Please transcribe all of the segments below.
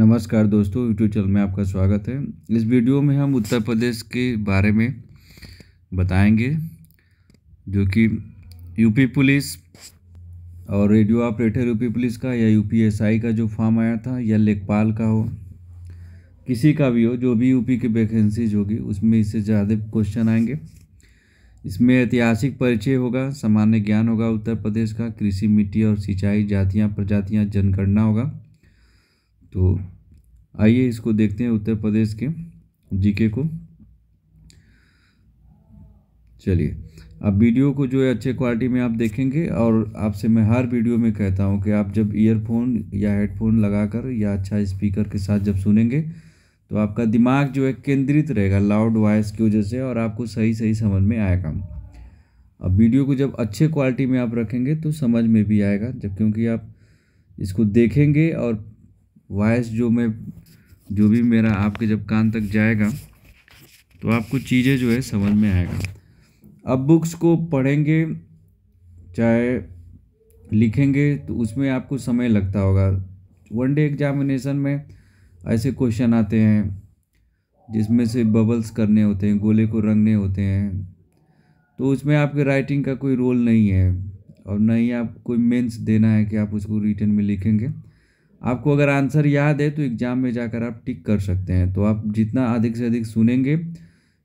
नमस्कार दोस्तों YouTube channel में आपका स्वागत है इस वीडियो में हम उत्तर प्रदेश के बारे में बताएंगे जो कि यूपी पुलिस और रेडियो ऑपरेटर यूपी पुलिस का या यूपीएसआई का जो फॉर्म आया था या लेखपाल का हो किसी का भी हो जो भी यूपी की वैकेंसीज होगी उसमें इससे ज़्यादा क्वेश्चन आएंगे इसमें ऐतिहासिक परिचय होगा सामान्य ज्ञान होगा उत्तर प्रदेश का कृषि मिट्टी और सिंचाई जातियाँ प्रजातियाँ जनगणना होगा तो आइए इसको देखते हैं उत्तर प्रदेश के जीके को चलिए अब वीडियो को जो है अच्छे क्वालिटी में आप देखेंगे और आपसे मैं हर वीडियो में कहता हूँ कि आप जब ईयरफोन या हेडफोन लगाकर या अच्छा स्पीकर के साथ जब सुनेंगे तो आपका दिमाग जो है केंद्रित रहेगा लाउड वॉइस की वजह से और आपको सही सही समझ में आएगा अब वीडियो को जब अच्छे क्वालिटी में आप रखेंगे तो समझ में भी आएगा जब क्योंकि आप इसको देखेंगे और वॉइस जो मैं जो भी मेरा आपके जब कान तक जाएगा तो आपको चीज़ें जो है समझ में आएगा अब बुक्स को पढ़ेंगे चाहे लिखेंगे तो उसमें आपको समय लगता होगा वन डे एग्जामिनेशन में ऐसे क्वेश्चन आते हैं जिसमें से बबल्स करने होते हैं गोले को रंगने होते हैं तो उसमें आपके राइटिंग का कोई रोल नहीं है और ना ही आप कोई मेंस देना है कि आप उसको रिटर्न में लिखेंगे आपको अगर आंसर याद है तो एग्ज़ाम में जाकर आप टिक कर सकते हैं तो आप जितना अधिक से अधिक सुनेंगे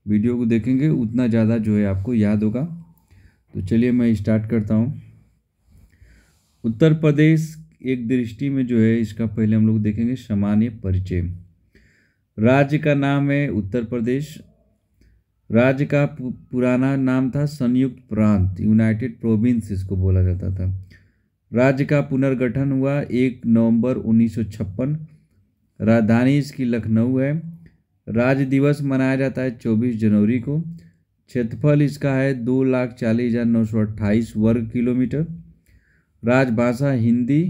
वीडियो को देखेंगे उतना ज़्यादा जो है आपको याद होगा तो चलिए मैं स्टार्ट करता हूँ उत्तर प्रदेश एक दृष्टि में जो है इसका पहले हम लोग देखेंगे सामान्य परिचय राज्य का नाम है उत्तर प्रदेश राज्य का पुराना नाम था संयुक्त प्रांत यूनाइटेड प्रोविंस इसको बोला जाता था राज्य का पुनर्गठन हुआ एक नवंबर 1956 राजधानी इसकी लखनऊ है राज्य दिवस मनाया जाता है 24 जनवरी को क्षेत्रफल इसका है दो लाख चालीस हज़ार नौ सौ अट्ठाईस वर्ग किलोमीटर राजभाषा हिंदी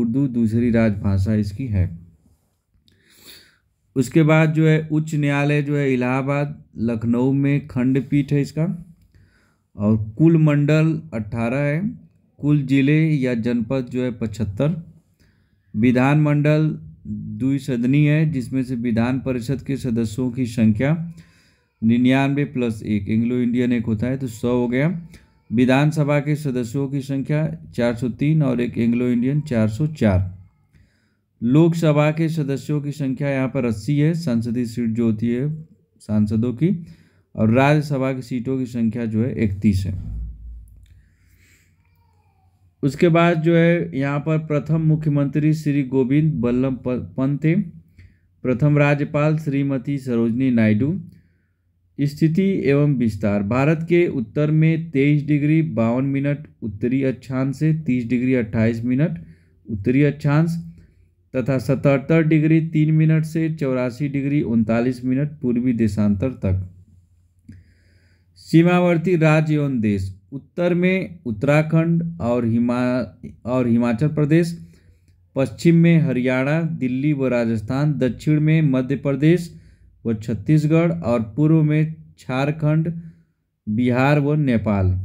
उर्दू दूसरी राजभाषा इसकी है उसके बाद जो है उच्च न्यायालय जो है इलाहाबाद लखनऊ में खंडपीठ है इसका और कुल मंडल अट्ठारह है कुल ज़िले या जनपद जो है पचहत्तर विधानमंडल द्विसदनी है जिसमें से विधान परिषद के सदस्यों की संख्या निन्यानवे प्लस एक एंग्लो इंडियन एक होता है तो सौ हो गया विधानसभा के सदस्यों की संख्या 403 और एक एंग्लो इंडियन 404 लोकसभा के सदस्यों की संख्या यहाँ पर 80 है संसदीय सीट जो होती है सांसदों की और राज्यसभा की सीटों की संख्या जो है इकतीस है उसके बाद जो है यहाँ पर प्रथम मुख्यमंत्री श्री गोविंद बल्लभ पंत थे प्रथम राज्यपाल श्रीमती सरोजनी नायडू स्थिति एवं विस्तार भारत के उत्तर में तेईस डिग्री बावन मिनट उत्तरी अक्षांश से तीस डिग्री अट्ठाईस मिनट उत्तरी अक्षांश तथा सतहत्तर डिग्री तीन मिनट से चौरासी डिग्री उनतालीस मिनट पूर्वी देशांतर तक सीमावर्ती राज्य एवं देश उत्तर में उत्तराखंड और हिमा और हिमाचल प्रदेश पश्चिम में हरियाणा दिल्ली व राजस्थान दक्षिण में मध्य प्रदेश व छत्तीसगढ़ और पूर्व में झारखंड बिहार व नेपाल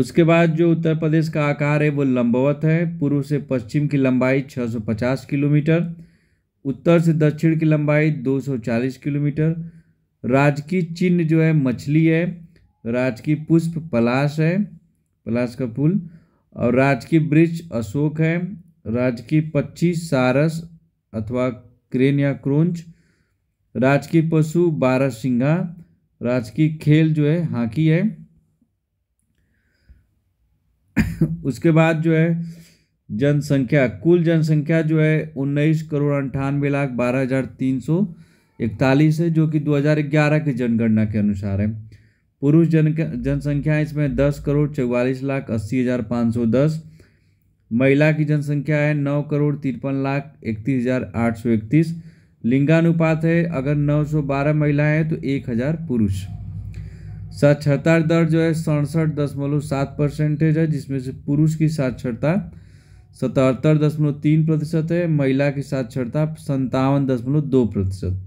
उसके बाद जो उत्तर प्रदेश का आकार है वो लंबवत है पूर्व से पश्चिम की लंबाई 650 किलोमीटर उत्तर से दक्षिण की लंबाई 240 किलोमीटर राजकीय चिन्ह जो है मछली है राजकीय पुष्प पलाश है पलाश का फूल और राजकीय वृक्ष अशोक है राजकीय पक्षी सारस अथवा क्रेन या क्रोंच राजकीय पशु बारह सिंघा राजकीय खेल जो है हॉकी है उसके बाद जो है जनसंख्या कुल जनसंख्या जो है उन्नीस करोड़ अंठानवे लाख बारह हज़ार तीन सौ इकतालीस है जो कि 2011 की जनगणना के अनुसार है पुरुष जन जनसंख्या इसमें दस करोड़ चौवालीस लाख अस्सी हज़ार पाँच सौ दस महिला की जनसंख्या है नौ करोड़ तिरपन लाख इकतीस हज़ार आठ सौ इकतीस लिंगानुपात है अगर नौ सौ बारह महिला है तो एक हज़ार पुरुष साक्षरता दर जो है सड़सठ दशमलव सात परसेंटेज है जिसमें से पुरुष की साक्षरता सतहत्तर दशमलव तीन प्रतिशत है महिला की साक्षरता संतावन दशमलव दो प्रतिशत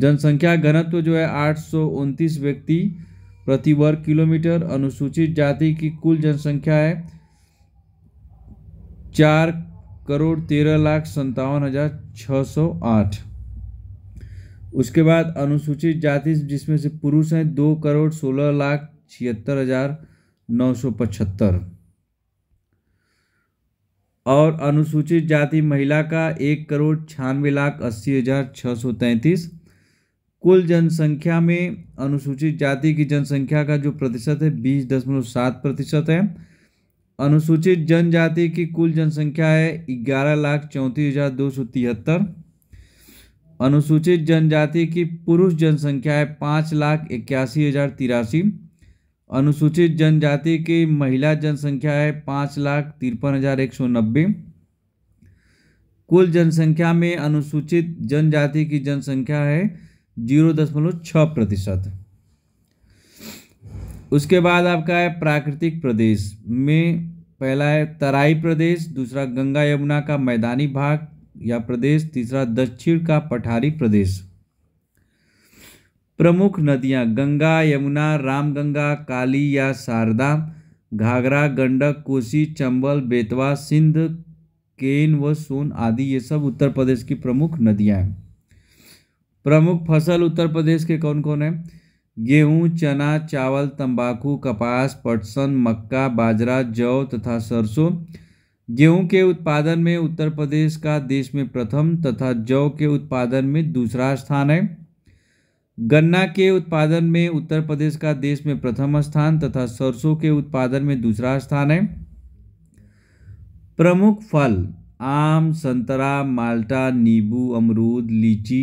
जनसंख्या घनत्व जो है आठ व्यक्ति प्रति वर्ग किलोमीटर अनुसूचित जाति की कुल जनसंख्या है चार करोड़ तेरह लाख संतावन हजार छः सौ आठ उसके बाद अनुसूचित जाति जिसमें से पुरुष हैं दो करोड़ सोलह लाख छिहत्तर हजार नौ सौ पचहत्तर और अनुसूचित जाति महिला का एक करोड़ छियानवे लाख अस्सी हजार छः सौ तैंतीस कुल जनसंख्या में अनुसूचित जाति की जनसंख्या का जो प्रतिशत है बीस दशमलव सात प्रतिशत है अनुसूचित जनजाति की कुल जनसंख्या है ग्यारह लाख चौंतीस हजार दो सौ तिहत्तर अनुसूचित जनजाति की पुरुष जनसंख्या है पाँच लाख इक्यासी हजार तिरासी अनुसूचित जनजाति की महिला जनसंख्या है पाँच लाख तिरपन हजार एक सौ नब्बे कुल जनसंख्या में अनुसूचित जनजाति की जनसंख्या है जीरो दशमलव छ प्रतिशत उसके बाद आपका है प्राकृतिक प्रदेश में पहला है तराई प्रदेश दूसरा गंगा यमुना का मैदानी भाग या प्रदेश तीसरा दक्षिण का पठारी प्रदेश प्रमुख नदियां गंगा यमुना रामगंगा काली या शारदा घाघरा गंडक कोसी चंबल बेतवा सिंध केन व सोन आदि ये सब उत्तर प्रदेश की प्रमुख नदियां हैं प्रमुख फसल उत्तर प्रदेश के कौन कौन है गेहूँ चना चावल तंबाकू कपास पटसन मक्का बाजरा जौ तथा सरसों गेहूँ के उत्पादन में उत्तर प्रदेश का देश में प्रथम तथा जौ के उत्पादन में दूसरा स्थान है गन्ना के उत्पादन में उत्तर प्रदेश का देश में प्रथम स्थान तथा सरसों के उत्पादन में दूसरा स्थान है प्रमुख फल आम संतरा माल्टा नींबू अमरूद लीची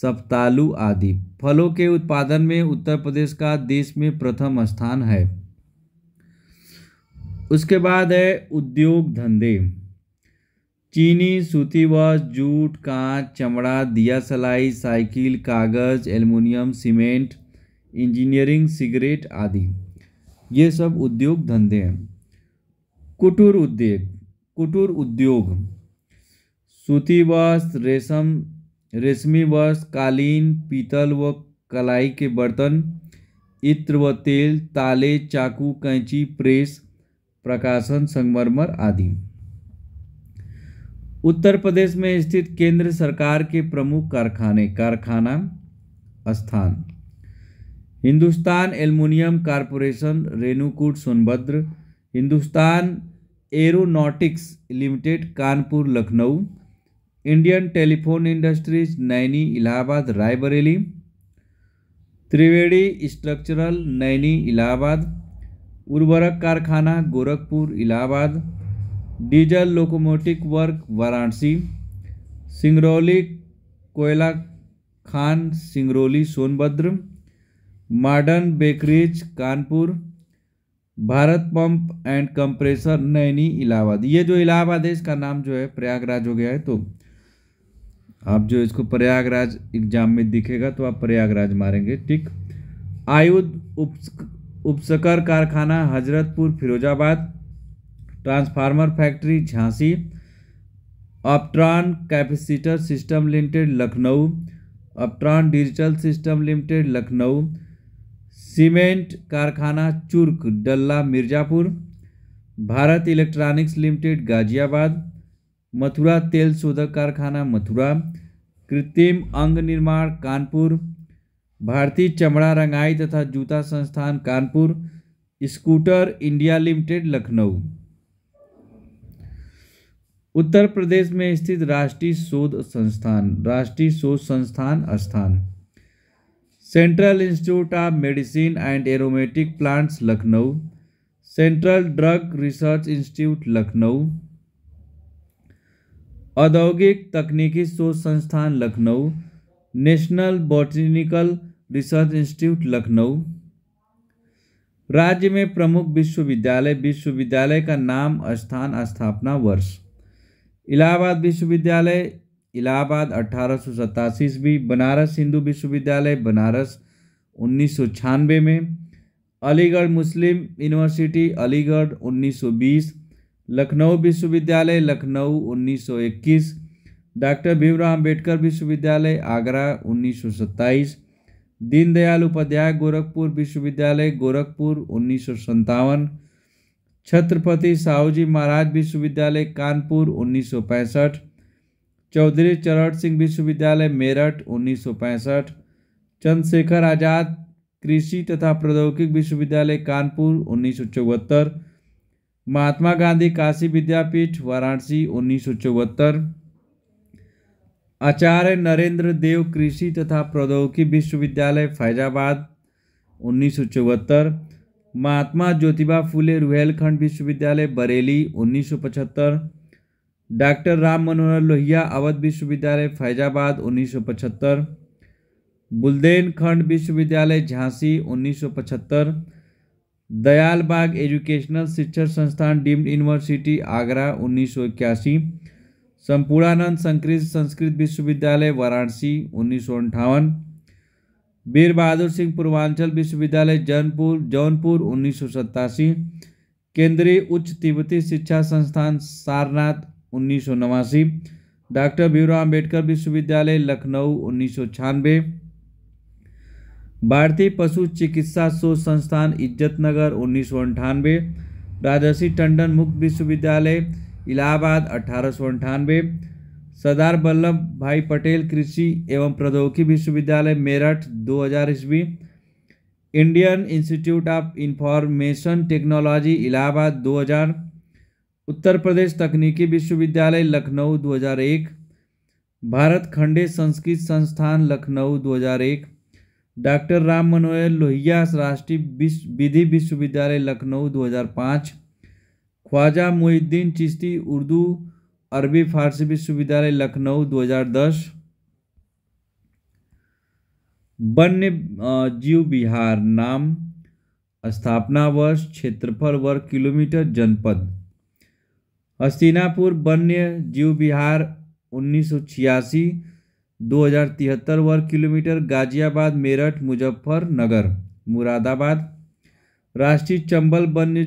सप्तालु आदि फलों के उत्पादन में उत्तर प्रदेश का देश में प्रथम स्थान है उसके बाद है उद्योग धंधे चीनी सूती वस्त्र जूट कांच चमड़ा दिया सलाई साइकिल कागज एल्युमिनियम सीमेंट इंजीनियरिंग सिगरेट आदि ये सब उद्योग धंधे हैं कुटूर उद्योग कुटूर उद्योग सूती वस्त्र रेशम रेशमी वस्त्र कालीन पीतल व कलाई के बर्तन इत्र व तेल ताले चाकू कैंची प्रेस प्रकाशन संगमरमर आदि उत्तर प्रदेश में स्थित केंद्र सरकार के प्रमुख कारखाने कारखाना स्थान Hindustan aluminium corporation Renukoot Sonbhadra Hindustan aeronautics limited Kanpur Lucknow Indian telephone industries Naini Allahabad Raebareli Triveni structural Naini Allahabad उर्वरक कारखाना Gorakhpur Allahabad diesel locomotive work Varanasi Singrauli कोयला खान Singrauli Sonbhadra modern bakeries Kanpur Bharat pump and compressor Naini Allahabad ये जो इलाहाबाद है इसका नाम जो है प्रयागराज हो गया है तो आप जो इसको प्रयागराज एग्जाम में दिखेगा तो आप प्रयागराज मारेंगे ठीक आयुध उप उपसकर कारखाना Hazratpur Firozabad transformer factory Jhansi Uptron capacitor system limited Lucknow Uptron digital system limited Lucknow cement कारखाना चुर्क डल्ला मिर्ज़ापुर भारत इलेक्ट्रॉनिक्स लिमिटेड गाजियाबाद मथुरा तेल शोधक कारखाना मथुरा कृत्रिम अंग निर्माण कानपुर भारतीय चमड़ा रंगाई तथा जूता संस्थान Kanpur scooter India limited Lucknow Uttar Pradesh में स्थित राष्ट्रीय शोध संस्थान राष्ट्रीय शोध संस्थान स्थान central institute of medicine and aromatic plants Lucknow central drug research institute Lucknow औद्योगिक तकनीकी शोध संस्थान Lucknow national botanical research institute Lucknow राज्य में प्रमुख विश्वविद्यालय विश्वविद्यालय का नाम स्थान स्थापना वर्ष इलाहाबाद विश्वविद्यालय इलाहाबाद अठारह सौ ईस्वी बनारस हिंदू विश्वविद्यालय बनारस उन्नीस में अलीगढ़ मुस्लिम यूनिवर्सिटी अलीगढ़ 1920 लखनऊ विश्वविद्यालय लखनऊ 1921 डॉक्टर भीमराव अम्बेडकर विश्वविद्यालय आगरा 1927 दीनदयाल उपाध्याय गोरखपुर विश्वविद्यालय गोरखपुर उन्नीस छत्रपति साहूजी महाराज विश्वविद्यालय कानपुर उन्नीस चौधरी चरण सिंह विश्वविद्यालय मेरठ उन्नीस चंद्रशेखर आज़ाद कृषि तथा प्रौद्योगिक विश्वविद्यालय कानपुर उन्नीस महात्मा गांधी काशी विद्यापीठ वाराणसी उन्नीस आचार्य नरेंद्र देव कृषि तथा प्रौद्योगिकी विश्वविद्यालय फैजाबाद उन्नीस महात्मा ज्योतिबा फुले रुहेलखंड विश्वविद्यालय बरेली उन्नीस डॉक्टर राम मनोहर लोहिया अवध विश्वविद्यालय फैजाबाद उन्नीस सौ पचहत्तर बुलदेनखंड विश्वविद्यालय झांसी उन्नीस सौ पचहत्तर दयाल बाग एजुकेशनल शिक्षण संस्थान डीम्ड यूनिवर्सिटी आगरा उन्नीस सौ इक्यासी संपूर्णानंद संकृत संस्कृत विश्वविद्यालय वाराणसी उन्नीस सौ अंठावन वीर बहादुर सिंह पूर्वांचल विश्वविद्यालय जौनपुर जौनपुर उन्नीस सौ सत्तासी केंद्रीय उच्च तिब्बती शिक्षा संस्थान सारनाथ उन्नीस सौ नवासी डॉक्टर भीमराव अम्बेडकर विश्वविद्यालय लखनऊ उन्नीस सौ छियानवे भारतीय पशु चिकित्सा शोध संस्थान इज्जत नगर उन्नीस सौ अंठानवे राजर्षि टंडन मुक्त विश्वविद्यालय इलाहाबाद अठारह सौ अंठानवे सरदार वल्लभ भाई पटेल कृषि एवं प्रौद्योगिकी विश्वविद्यालय मेरठ दो हज़ार ईस्वी Indian institute of information technology Allahabad 2000 Uttar Pradesh तकनीकी विश्वविद्यालय लखनऊ 2001 भारत खंडे संस्कृत संस्थान लखनऊ 2001 डॉक्टर राम मनोहर लोहिया राष्ट्रीय विधि विश्वविद्यालय लखनऊ 2005 ख्वाजा मोहिद्दीन चिश्ती उर्दू अरबी फारसी विश्वविद्यालय लखनऊ 2010 वन्य जीव बिहार नाम स्थापना वर्ष क्षेत्रफल वर्ग किलोमीटर जनपद हस्तिनापुर वन्य जीव बिहार उन्नीस दो हज़ार तिहत्तर वर्ग किलोमीटर गाजियाबाद मेरठ मुजफ्फरनगर मुरादाबाद राष्ट्रीय चंबल वन्य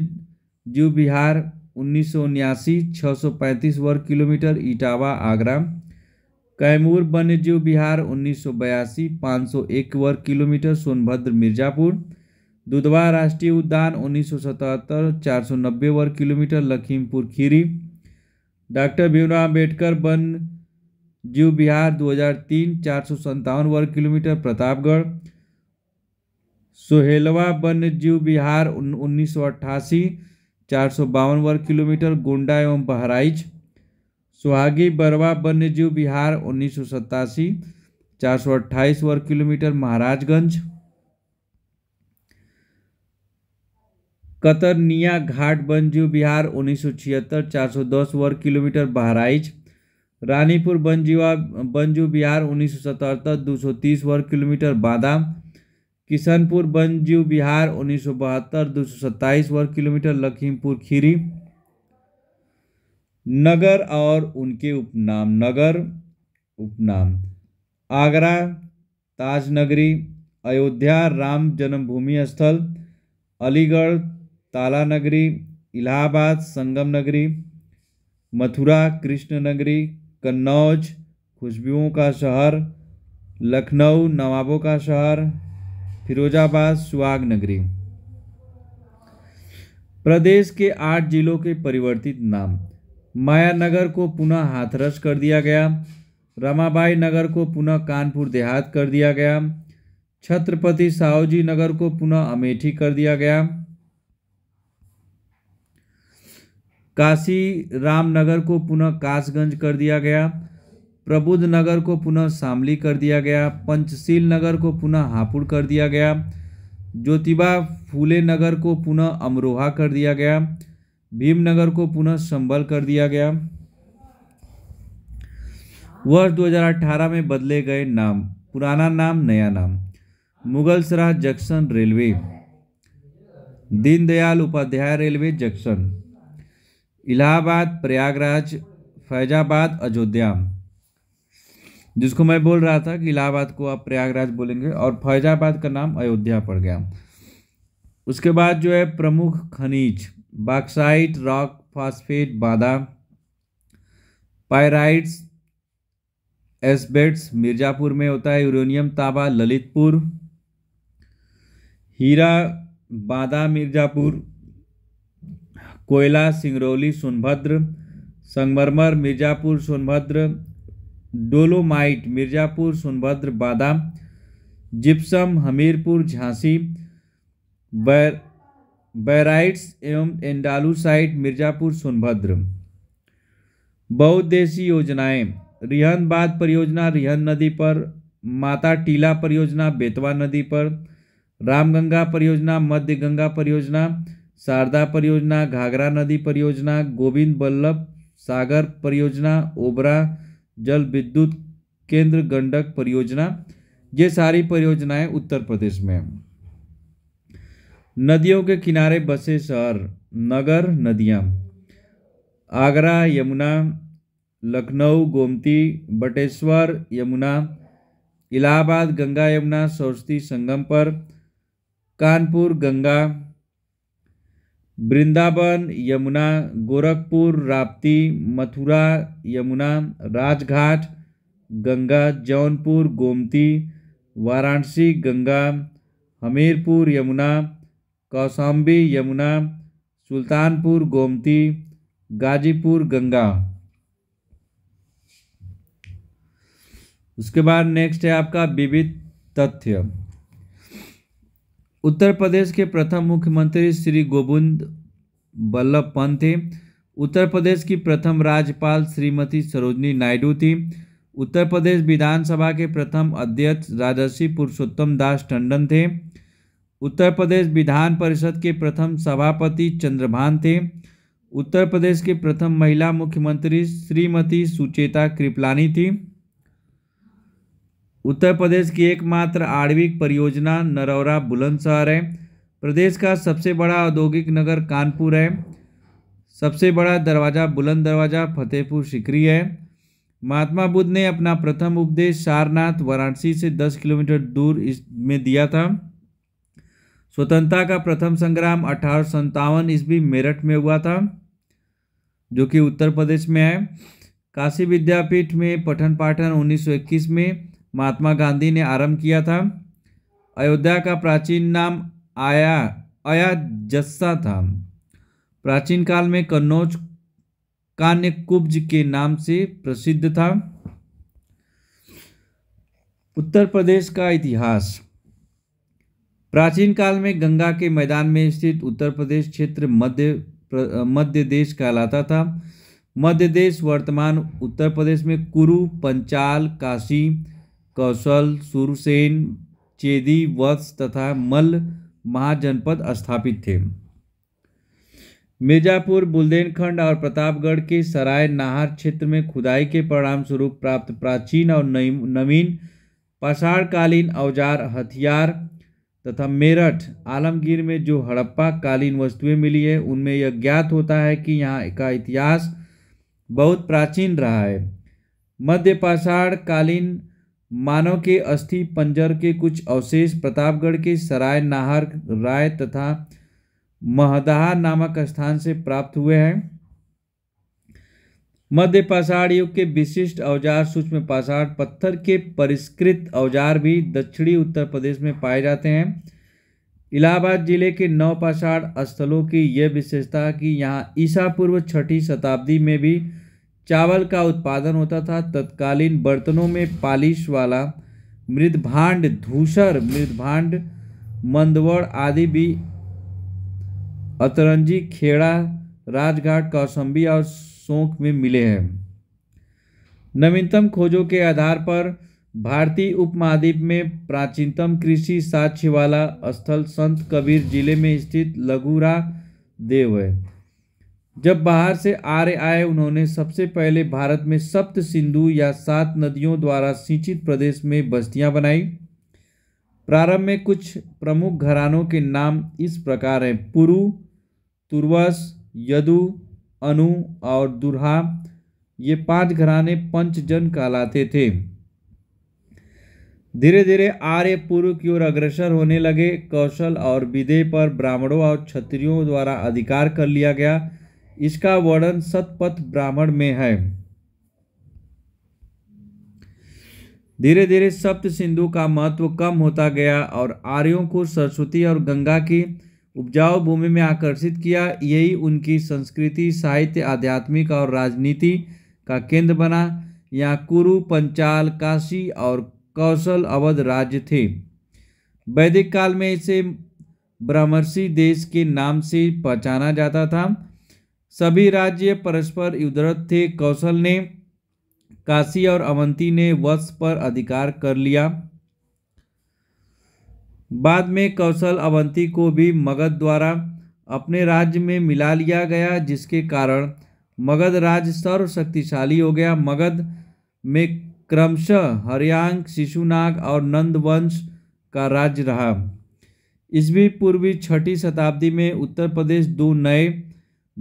जीव बिहार उन्नीस सौ उन्यासी छः सौ पैंतीस वर्ग किलोमीटर इटावा आगरा कैमूर वन्य जीव बिहार उन्नीस सौ बयासी पाँच सौ एक वर्ग किलोमीटर सोनभद्र मिर्जापुर दुधवा राष्ट्रीय उद्यान उन्नीस सौ सतहत्तर चार सौ नब्बे वर्ग किलोमीटर लखीमपुर खीरी डॉक्टर भीमराव अम्बेडकर वन जीव बिहार 2003 चार सौ संतावन वर्ग किलोमीटर प्रतापगढ़ सोहेलवा वन्य जीव बिहार उन्नीस सौ अट्ठासी चार सौ बावन वर्ग किलोमीटर गोंडा एवं बहराइच सुहागी बरवा वन्य जीव बिहार उन्नीस सौ सत्तासी चार सौ अट्ठाईस वर्ग किलोमीटर महाराजगंज कतरनिया घाट वन्य जीव बिहार उन्नीस सौ छिहत्तर चार सौ दस वर्ग किलोमीटर बहराइच रानीपुर बंजीवा बंजू बिहार उन्नीस सौ सतहत्तर दो सौ तीस वर्ग किलोमीटर बादाम किशनपुर बंजू बिहार उन्नीस सौ बहत्तर दो सौ सत्ताईस वर्ग किलोमीटर लखीमपुर खीरी नगर और उनके उपनाम नगर उपनाम आगरा ताज नगरी अयोध्या राम जन्मभूमि स्थल अलीगढ़ ताला नगरी इलाहाबाद संगम नगरी मथुरा कृष्ण नगरी कन्नौज खुशबुओं का शहर लखनऊ नवाबों का शहर फिरोजाबाद सुहाग नगरी प्रदेश के आठ जिलों के परिवर्तित नाम मायानगर को पुनः हाथरस कर दिया गया रमाबाई नगर को पुनः कानपुर देहात कर दिया गया छत्रपति साहूजी नगर को पुनः अमेठी कर दिया गया काशी रामनगर को पुनः कासगंज कर दिया गया प्रबुद्ध नगर को पुनः शामली कर दिया गया पंचशील नगर को पुनः हापुड़ कर दिया गया ज्योतिबा फूले नगर को पुनः अमरोहा कर दिया गया भीमनगर को पुनः संबल कर दिया गया वर्ष 2018 में बदले गए नाम पुराना नाम नया नाम Mughalsarai junction railway Deendayal Upadhyay railway junction Allahabad Prayagraj Faizabad Ayodhya जिसको मैं बोल रहा था कि इलाहाबाद को आप प्रयागराज बोलेंगे और फैजाबाद का नाम अयोध्या पड़ गया उसके बाद जो है प्रमुख खनिज बाक्साइट रॉक फास्फेट बादाम पायराइट्स एसबेट्स मिर्ज़ापुर में होता है यूरेनियम ताबा ललितपुर हीरा बादा मिर्ज़ापुर कोयला सिंगरौली सोनभद्र संगमरमर मिर्ज़ापुर सोनभद्र डोलोमाइट मिर्ज़ापुर सोनभद्र बादाम जिप्सम हमीरपुर झांसी बैर बैराइट्स एवं एंडालूसाइट मिर्ज़ापुर सोनभद्र बहुद्देशी योजनाएं रिहन बाद परियोजना रिहन नदी पर माता टीला परियोजना बेतवा नदी पर रामगंगा परियोजना मध्य गंगा परियोजना शारदा परियोजना घाघरा नदी परियोजना गोविंद बल्लभ सागर परियोजना ओबरा जल विद्युत केंद्र गंडक परियोजना ये सारी परियोजनाएं उत्तर प्रदेश में नदियों के किनारे बसे शहर नगर नदियाँ आगरा यमुना लखनऊ गोमती बटेश्वर यमुना इलाहाबाद गंगा यमुना सरस्वती संगम पर कानपुर गंगा वृंदावन यमुना गोरखपुर राप्ती मथुरा यमुना राजघाट गंगा जौनपुर गोमती वाराणसी गंगा हमीरपुर यमुना कौशाम्बी यमुना सुल्तानपुर गोमती गाजीपुर गंगा उसके बाद नेक्स्ट है आपका विविध तथ्य उत्तर प्रदेश के प्रथम मुख्यमंत्री श्री गोविंद बल्लभ पंत थे उत्तर प्रदेश की प्रथम राज्यपाल श्रीमती सरोजनी नायडू थी उत्तर प्रदेश विधानसभा के प्रथम अध्यक्ष राजर्षि पुरुषोत्तम दास टंडन थे उत्तर प्रदेश विधान परिषद के प्रथम सभापति चंद्रभान थे उत्तर प्रदेश के प्रथम महिला मुख्यमंत्री श्रीमती सुचेता कृपलानी थी उत्तर प्रदेश की एकमात्र आणविक परियोजना नरौरा बुलंदशहर है प्रदेश का सबसे बड़ा औद्योगिक नगर कानपुर है सबसे बड़ा दरवाज़ा बुलंद दरवाज़ा फतेहपुर सिकरी है महात्मा बुद्ध ने अपना प्रथम उपदेश सारनाथ वाराणसी से 10 किलोमीटर दूर में दिया था स्वतंत्रता का प्रथम संग्राम अठारह सौ सन्तावन ईस्वी मेरठ में हुआ था जो कि उत्तर प्रदेश में है काशी विद्यापीठ में पठन पाठन 1921 में महात्मा गांधी ने आरंभ किया था अयोध्या का प्राचीन नाम आया अया जस्सा था प्राचीन काल में कन्नौज कान्य कुब्ज के नाम से प्रसिद्ध था उत्तर प्रदेश का इतिहास प्राचीन काल में गंगा के मैदान में स्थित उत्तर प्रदेश क्षेत्र मध्य मध्य देश कहलाता था मध्य देश वर्तमान उत्तर प्रदेश में कुरु पंचाल काशी कौशल सुरसेन चेदी वत्स तथा मल्ल महाजनपद स्थापित थे मिर्जापुर बुलदेनखंड और प्रतापगढ़ के सराय नाहर क्षेत्र में खुदाई के परिणाम स्वरूप प्राप्त प्राचीन और नवीन पाषाणकालीन औजार हथियार तथा मेरठ आलमगीर में जो हड़प्पा कालीन वस्तुएं मिली है उनमें यह ज्ञात होता है कि यहाँ का इतिहास बहुत प्राचीन रहा है मध्य पाषाण कालीन मानव के अस्थि पंजर के कुछ अवशेष प्रतापगढ़ के सराय नाहर राय तथा महदहा नामक स्थान से प्राप्त हुए हैं मध्य पाषाण युग के विशिष्ट औजार सूक्ष्म पाषाण पत्थर के परिष्कृत औजार भी दक्षिणी उत्तर प्रदेश में पाए जाते हैं इलाहाबाद जिले के नवपाषाण स्थलों की यह विशेषता कि यहाँ ईसा पूर्व छठी शताब्दी में भी चावल का उत्पादन होता था तत्कालीन बर्तनों में पालिश वाला मृदभांड धूसर मृदभांड मंदवड़ आदि भी अतरंजी खेड़ा राजघाट कौशंबी और शोक में मिले हैं नवीनतम खोजों के आधार पर भारतीय उपमहाद्वीप में प्राचीनतम कृषि साक्ष्य वाला स्थल संत कबीर जिले में स्थित लघुरा देव है जब बाहर से आर्य आए उन्होंने सबसे पहले भारत में सप्त सिंधु या सात नदियों द्वारा सिंचित प्रदेश में बस्तियां बनाई प्रारंभ में कुछ प्रमुख घरानों के नाम इस प्रकार हैं पुरु तुर्वस यदु अनु और दुर्हा ये पांच घराने पंचजन कहलाते थे धीरे धीरे आर्य पूर्व की ओर अग्रसर होने लगे कौशल और विदेह पर ब्राह्मणों और क्षत्रियों द्वारा अधिकार कर लिया गया इसका वर्णन सतपथ ब्राह्मण में है धीरे धीरे सप्त सिंधु का महत्व कम होता गया और आर्यों को सरस्वती और गंगा की उपजाऊ भूमि में आकर्षित किया यही उनकी संस्कृति साहित्य आध्यात्मिक और राजनीति का केंद्र बना यहाँ कुरु पंचाल काशी और कौशल अवध राज्य थे वैदिक काल में इसे ब्रह्मर्षि देश के नाम से पहचाना जाता था सभी राज्य परस्पर युद्धरत थे कौशल ने काशी और अवंती ने वश पर अधिकार कर लिया बाद में कौशल अवंती को भी मगध द्वारा अपने राज्य में मिला लिया गया जिसके कारण मगध राज्य सर्वशक्तिशाली हो गया मगध में क्रमशः हरियांग शिशुनाग और नंदवंश का राज्य रहा इस भी पूर्वी छठी शताब्दी में उत्तर प्रदेश दो नए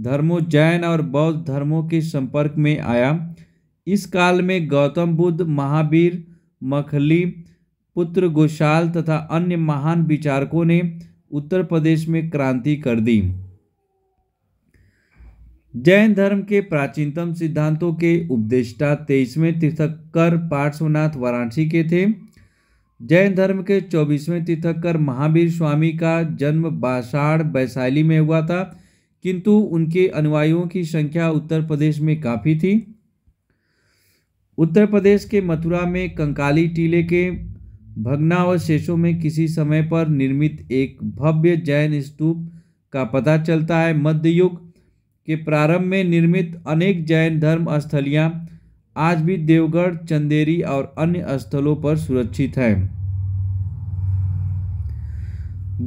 धर्मों जैन और बौद्ध धर्मों के संपर्क में आया इस काल में गौतम बुद्ध महावीर मखली पुत्र गोशाल तथा अन्य महान विचारकों ने उत्तर प्रदेश में क्रांति कर दी जैन धर्म के प्राचीनतम सिद्धांतों के उपदेष्टा तेईसवें तीर्थकर पार्श्वनाथ वाराणसी के थे जैन धर्म के चौबीसवें तीर्थकर महावीर स्वामी का जन्म बाषाढ़ वैशाली में हुआ था किंतु उनके अनुयायियों की संख्या उत्तर प्रदेश में काफ़ी थी उत्तर प्रदेश के मथुरा में कंकाली टीले के भगनावशेषों में किसी समय पर निर्मित एक भव्य जैन स्तूप का पता चलता है मध्ययुग के प्रारंभ में निर्मित अनेक जैन धर्म स्थलियाँ आज भी देवगढ़ चंदेरी और अन्य स्थलों पर सुरक्षित हैं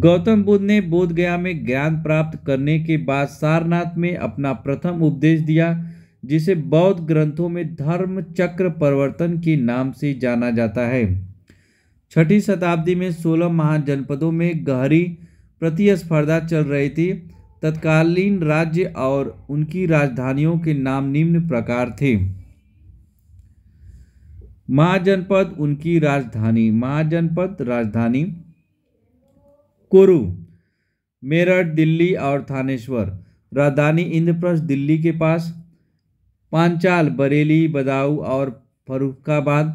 गौतम बुद्ध ने बोध गया में ज्ञान प्राप्त करने के बाद सारनाथ में अपना प्रथम उपदेश दिया जिसे बौद्ध ग्रंथों में धर्म चक्र परिवर्तन के नाम से जाना जाता है छठी शताब्दी में सोलह महाजनपदों में गहरी प्रतिस्पर्धा चल रही थी तत्कालीन राज्य और उनकी राजधानियों के नाम निम्न प्रकार थे महाजनपद उनकी राजधानी महाजनपद राजधानी कुरु मेरठ दिल्ली और थानेश्वर राजधानी इंद्रप्रस्थ दिल्ली के पास पांचाल बरेली बदाऊ और फरुखाबाद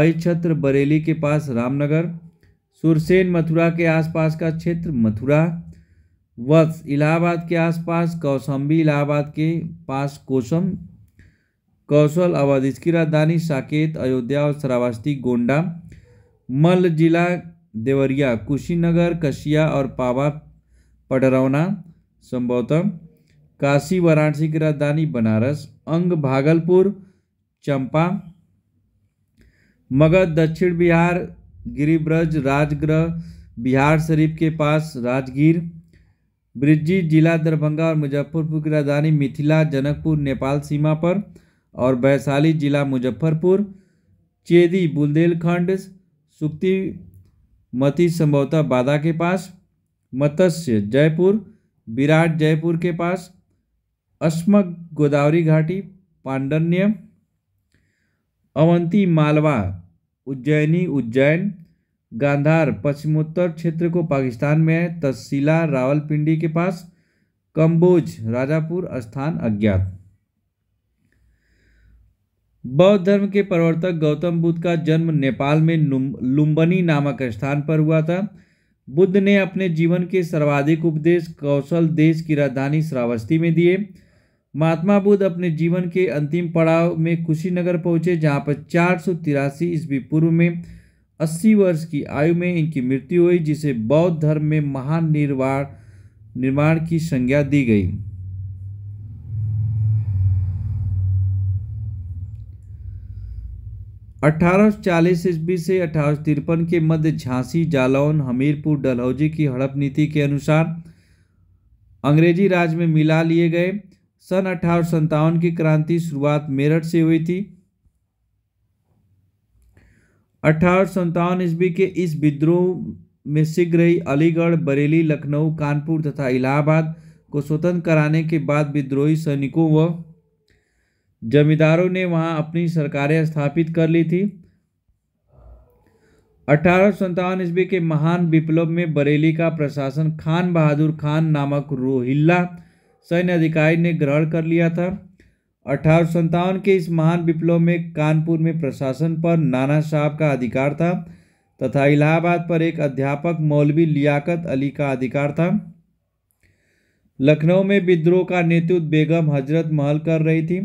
अयक्षत्र बरेली के पास रामनगर सुरसेन मथुरा के आसपास का क्षेत्र मथुरा वत्स इलाहाबाद के आसपास कौसम्बी इलाहाबाद के पास कोसम कौशल अवध इसकी राजधानी साकेत अयोध्या और श्रावस्ती गोंडा मल्ल जिला देवरिया कुशीनगर कशिया और पावा पडरौना संभवतः काशी वाराणसी की राजधानी बनारस अंग भागलपुर चंपा मगध दक्षिण बिहार गिरिब्रज राजगृह बिहार शरीफ के पास राजगीर ब्रिजी जिला दरभंगा और मुजफ्फरपुर की राजधानी मिथिला जनकपुर नेपाल सीमा पर और वैशाली जिला मुजफ्फरपुर चेदी बुंदेलखंड सुक्ति मती संभवतः बाधा के पास मत्स्य जयपुर विराट जयपुर के पास अस्मक गोदावरी घाटी पांडन्य अवंती मालवा उज्जैनी उज्जैन गांधार पश्चिमोत्तर क्षेत्र को पाकिस्तान में है तहसीला रावलपिंडी के पास कंबोज राजापुर स्थान अज्ञात बौद्ध धर्म के प्रवर्तक गौतम बुद्ध का जन्म नेपाल में लुम्बनी नामक स्थान पर हुआ था बुद्ध ने अपने जीवन के सर्वाधिक उपदेश कौशल देश की राजधानी श्रावस्ती में दिए महात्मा बुद्ध अपने जीवन के अंतिम पड़ाव में कुशीनगर पहुंचे जहां पर चार सौ तिरासी ईस्वी पूर्व में अस्सी वर्ष की आयु में इनकी मृत्यु हुई जिसे बौद्ध धर्म में महान निर्वाण निर्माण की संज्ञा दी गई अठारह ईस्वी से अठारह के मध्य झांसी जालौन हमीरपुर डलहौजी की हड़प नीति के अनुसार अंग्रेजी राज में मिला लिए गए सन अठारह की क्रांति शुरुआत मेरठ से हुई थी अठारह ईस्वी के इस विद्रोह में शीघ्र ही अलीगढ़ बरेली लखनऊ कानपुर तथा इलाहाबाद को स्वतंत्र कराने के बाद विद्रोही सैनिकों व जमींदारों ने वहाँ अपनी सरकारें स्थापित कर ली थी अठारह सौ ईस्वी के महान विप्लव में बरेली का प्रशासन खान बहादुर खान नामक रोहिल्ला सैन्य अधिकारी ने ग्रहण कर लिया था अठारह सौ के इस महान विप्लव में कानपुर में प्रशासन पर नाना साहब का अधिकार था तथा इलाहाबाद पर एक अध्यापक मौलवी लियाकत अली का अधिकार था लखनऊ में विद्रोह का नेतृत्व बेगम हजरत महल कर रही थी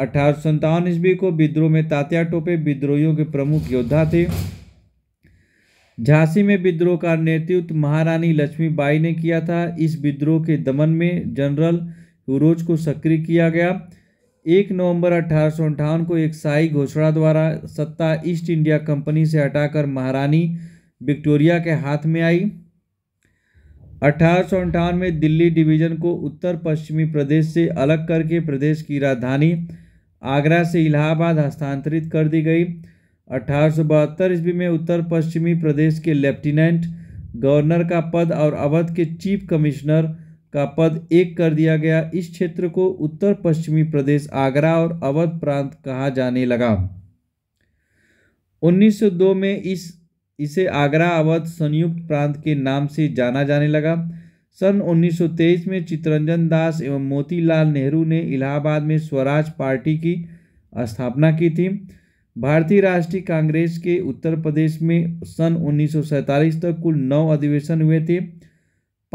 अठारह सौ ईस्वी को विद्रोह में तात्या टोपे विद्रोहियों के प्रमुख योद्धा थे झांसी में विद्रोह का नेतृत्व महारानी लक्ष्मीबाई ने किया था इस विद्रोह के दमन में जनरल हुरोज को सक्रिय किया गया एक नवंबर अठारह को एक शाही घोषणा द्वारा सत्ता ईस्ट इंडिया कंपनी से हटाकर महारानी विक्टोरिया के हाथ में आई अठारह में दिल्ली डिवीजन को उत्तर पश्चिमी प्रदेश से अलग करके प्रदेश की राजधानी आगरा से इलाहाबाद हस्तांतरित कर दी गई अठारह ईस्वी में उत्तर पश्चिमी प्रदेश के लेफ्टिनेंट गवर्नर का पद और अवध के चीफ कमिश्नर का पद एक कर दिया गया इस क्षेत्र को उत्तर पश्चिमी प्रदेश आगरा और अवध प्रांत कहा जाने लगा 1902 में इस इसे आगरा अवध संयुक्त प्रांत के नाम से जाना जाने लगा सन 1923 में चित्रंजन दास एवं मोतीलाल नेहरू ने इलाहाबाद में स्वराज पार्टी की स्थापना की थी भारतीय राष्ट्रीय कांग्रेस के उत्तर प्रदेश में सन उन्नीस तक कुल नौ अधिवेशन हुए थे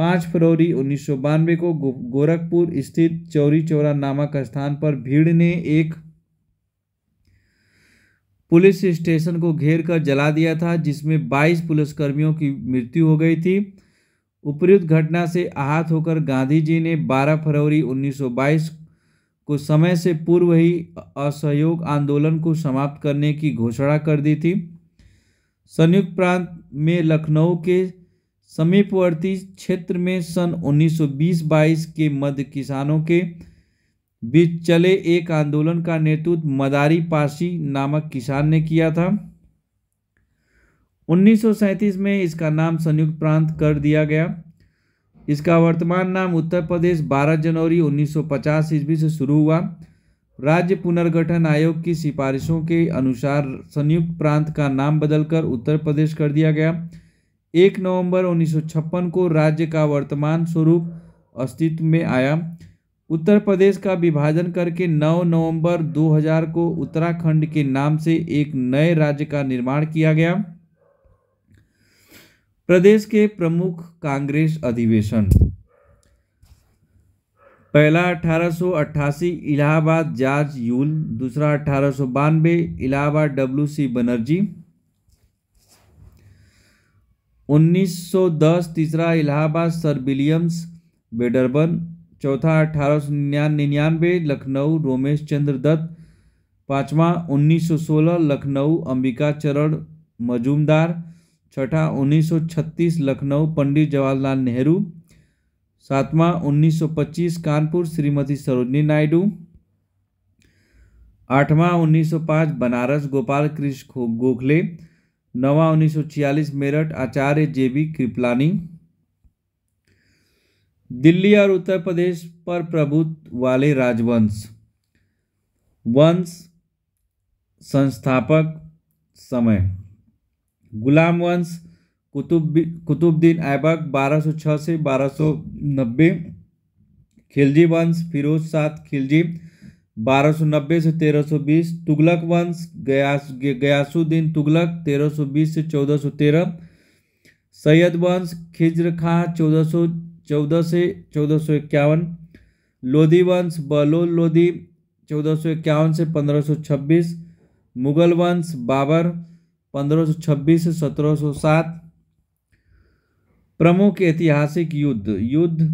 पाँच फरवरी उन्नीस को गोरखपुर स्थित चौरी चौरा नामक स्थान पर भीड़ ने एक पुलिस स्टेशन को घेर कर जला दिया था जिसमें 22 पुलिसकर्मियों की मृत्यु हो गई थी उपरुक्त घटना से आहत होकर गांधी जी ने 12 फरवरी 1922 को समय से पूर्व ही असहयोग आंदोलन को समाप्त करने की घोषणा कर दी थी संयुक्त प्रांत में लखनऊ के समीपवर्ती क्षेत्र में सन 1920-22 के मध्य किसानों के बीच चले एक आंदोलन का नेतृत्व मदारी पासी नामक किसान ने किया था उन्नीस में इसका नाम संयुक्त प्रांत कर दिया गया इसका वर्तमान नाम उत्तर प्रदेश 12 जनवरी 1950 ईस्वी से शुरू हुआ राज्य पुनर्गठन आयोग की सिफारिशों के अनुसार संयुक्त प्रांत का नाम बदलकर उत्तर प्रदेश कर दिया गया एक नवंबर 1956 को राज्य का वर्तमान स्वरूप अस्तित्व में आया उत्तर प्रदेश का विभाजन करके 9 नवंबर 2000 को उत्तराखंड के नाम से एक नए राज्य का निर्माण किया गया प्रदेश के प्रमुख कांग्रेस अधिवेशन पहला 1888 इलाहाबाद जॉर्ज यूल दूसरा अठारह इलाहाबाद डब्ल्यू सी बनर्जी 1910 तीसरा इलाहाबाद सर विलियम्स बेडरबन चौथा अठारह निन्यानवे लखनऊ रोमेश चंद्र दत्त पाँचवा 1916 लखनऊ अंबिका चरण मजूमदार छठा 1936 लखनऊ पंडित जवाहरलाल नेहरू सातवां 1925 कानपुर श्रीमती सरोजनी नायडू आठवां 1905 बनारस गोपाल कृष्ण गोखले नवा 1946 मेरठ आचार्य जे बी कृपलानी दिल्ली और उत्तर प्रदेश पर प्रभुत्व वाले राजवंश वंश संस्थापक समय गुलाम वंश कुतुब कुतुबद्दीन ऐबक 1206 से 1290 खिलजी वंश फिरोज सात खिलजी 1290 से 1320 तुगलक वंश गयास गयासुद्दीन तुगलक 1320 से 1413 सैयद वंश खिज्र खां चौदह से चौदह लोधी वंश बलोल लोधी चौदह से 1526 मुगल वंश बाबर 1526 1707 प्रमुख ऐतिहासिक युद्ध युद्ध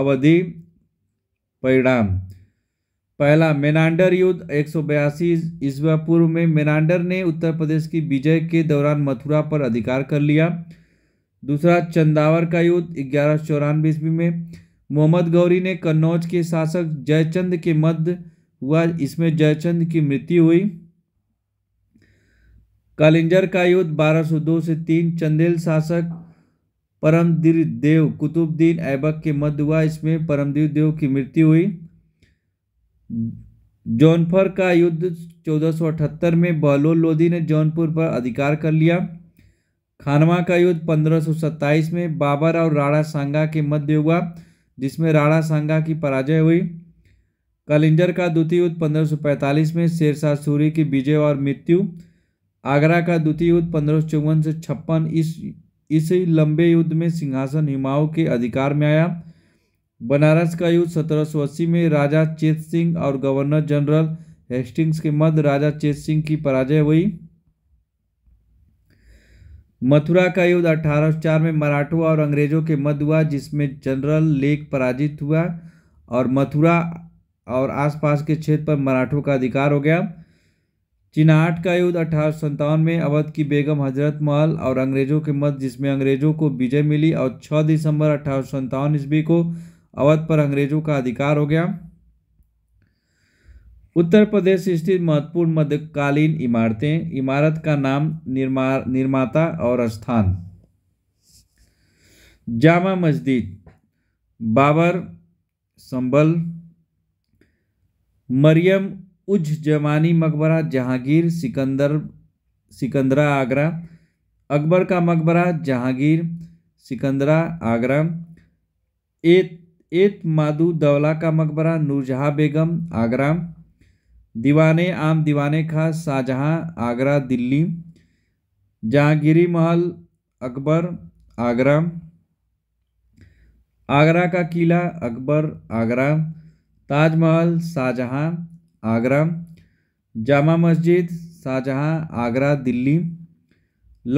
अवधि परिणाम पहला मेनांडर युद्ध एक सौ बयासी ईस्वी पूर्व में मेनांडर ने उत्तर प्रदेश की विजय के दौरान मथुरा पर अधिकार कर लिया दूसरा चंदावर का युद्ध ग्यारह सौ चौरानवे ईस्वी में मोहम्मद गौरी ने कन्नौज के शासक जयचंद के मध्य हुआ इसमें जयचंद की मृत्यु हुई कालिंजर का युद्ध 1202 से तीन चंदेल शासक परमदीर देव कुतुबद्दीन ऐबक के मध्य हुआ इसमें परमदीर देव की मृत्यु हुई जौनपुर का युद्ध 1478 में बहलोल लोधी ने जौनपुर पर अधिकार कर लिया खानवा का युद्ध 1527 में बाबर और राणा सांगा के मध्य हुआ जिसमें राणा सांगा की पराजय हुई कलिंजर का द्वितीय युद्ध 1545 में शेरशाह सूरी की विजय और मृत्यु आगरा का द्वितीय युद्ध पंद्रह से छप्पन इस इस लंबे युद्ध में सिंहासन हिमाओं के अधिकार में आया बनारस का युद्ध सत्रह में राजा चेत सिंह और गवर्नर जनरल हेस्टिंग्स के मध्य राजा चेत सिंह की पराजय हुई मथुरा का युद्ध अठारह में मराठों और अंग्रेजों के मध्य हुआ जिसमें जनरल लेक पराजित हुआ और मथुरा और आसपास के क्षेत्र पर मराठों का अधिकार हो गया चिनाहट का युद्ध अठारह में अवध की बेगम हजरत महल और अंग्रेजों के मध्य जिसमें अंग्रेजों को विजय मिली और 6 दिसंबर अठारह ईस्वी को अवध पर अंग्रेजों का अधिकार हो गया उत्तर प्रदेश स्थित महत्वपूर्ण मध्यकालीन इमारतें इमारत का नाम निर्मा निर्माता और स्थान जामा मस्जिद बाबर संबल मरियम उज जमानी मकबरा जहांगीर सिकंदर सिकंदरा आगरा अकबर का मकबरा जहांगीर सिकंदरा आगरा एत एत मादू दौला का मकबरा नूरजहाँ बेगम आगरा दीवाने आम दीवाने खा शाहजहाँ आगरा दिल्ली जहांगीरी महल अकबर आगरा आगरा का किला अकबर आगरा ताजमहल शाहजहाँ आगरा जामा मस्जिद शाहजहाँ आगरा दिल्ली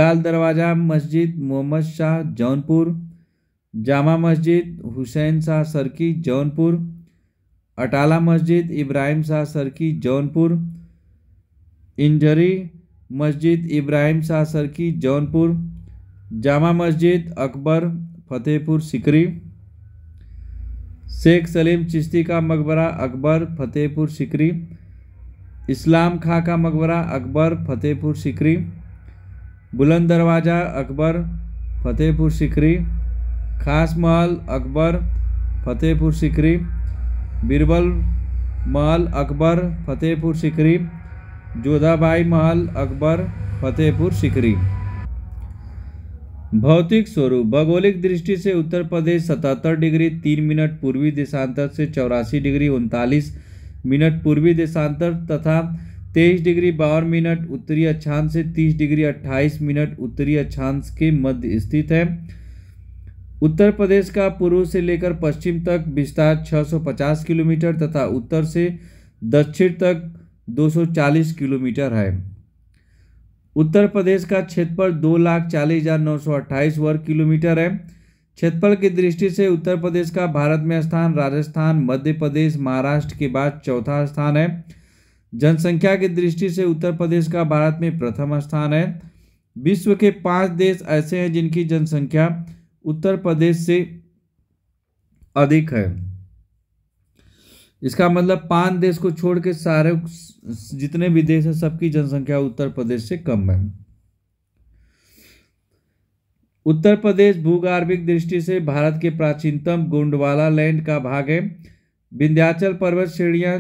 लाल दरवाज़ा मस्जिद मोहम्मद शाह जौनपुर जामा मस्जिद हुसैन शाह सरकी जौनपुर अटाला मस्जिद इब्राहिम शाह सरकी जौनपुर इंजरी मस्जिद इब्राहिम शाह सरकी जौनपुर जामा मस्जिद अकबर फतेहपुर सिकरी शेख सलीम चिश्ती का मकबरा अकबर फतेहपुर सिकरी इस्लाम खां का मकबरा अकबर फतेहपुर सिकरी बुलंद दरवाज़ा अकबर फतेहपुर सिकरी खास महल अकबर फतेहपुर सिकरी बीरबल महल अकबर फतेहपुर सिकरी जोधाबाई महल अकबर फतेहपुर सिकरी भौतिक स्वरूप भौगोलिक दृष्टि से उत्तर प्रदेश सतहत्तर डिग्री तीन मिनट पूर्वी देशांतर से चौरासी डिग्री उनतालीस मिनट पूर्वी देशांतर तथा तेईस डिग्री बावन मिनट उत्तरी अक्षांश से तीस डिग्री अट्ठाईस मिनट उत्तरी अक्षांश के मध्य स्थित है उत्तर प्रदेश का पूर्व से लेकर पश्चिम तक विस्तार 650 किलोमीटर तथा उत्तर से दक्षिण तक 240 किलोमीटर है उत्तर प्रदेश का क्षेत्रफल दो लाख चालीस हजार नौ सौ अट्ठाईस वर्ग किलोमीटर है क्षेत्रफल की दृष्टि से उत्तर प्रदेश का भारत में स्थान राजस्थान मध्य प्रदेश महाराष्ट्र के बाद चौथा स्थान है जनसंख्या की दृष्टि से उत्तर प्रदेश का भारत में प्रथम स्थान है विश्व के पांच देश ऐसे हैं जिनकी जनसंख्या उत्तर प्रदेश से अधिक है इसका मतलब पांच देश को छोड़ के सारे जितने भी देश है सबकी जनसंख्या उत्तर प्रदेश से कम है उत्तर प्रदेश भूगर्भिक दृष्टि से भारत के प्राचीनतम गोंडवाला लैंड का भाग है विंध्याचल पर्वत श्रेणिया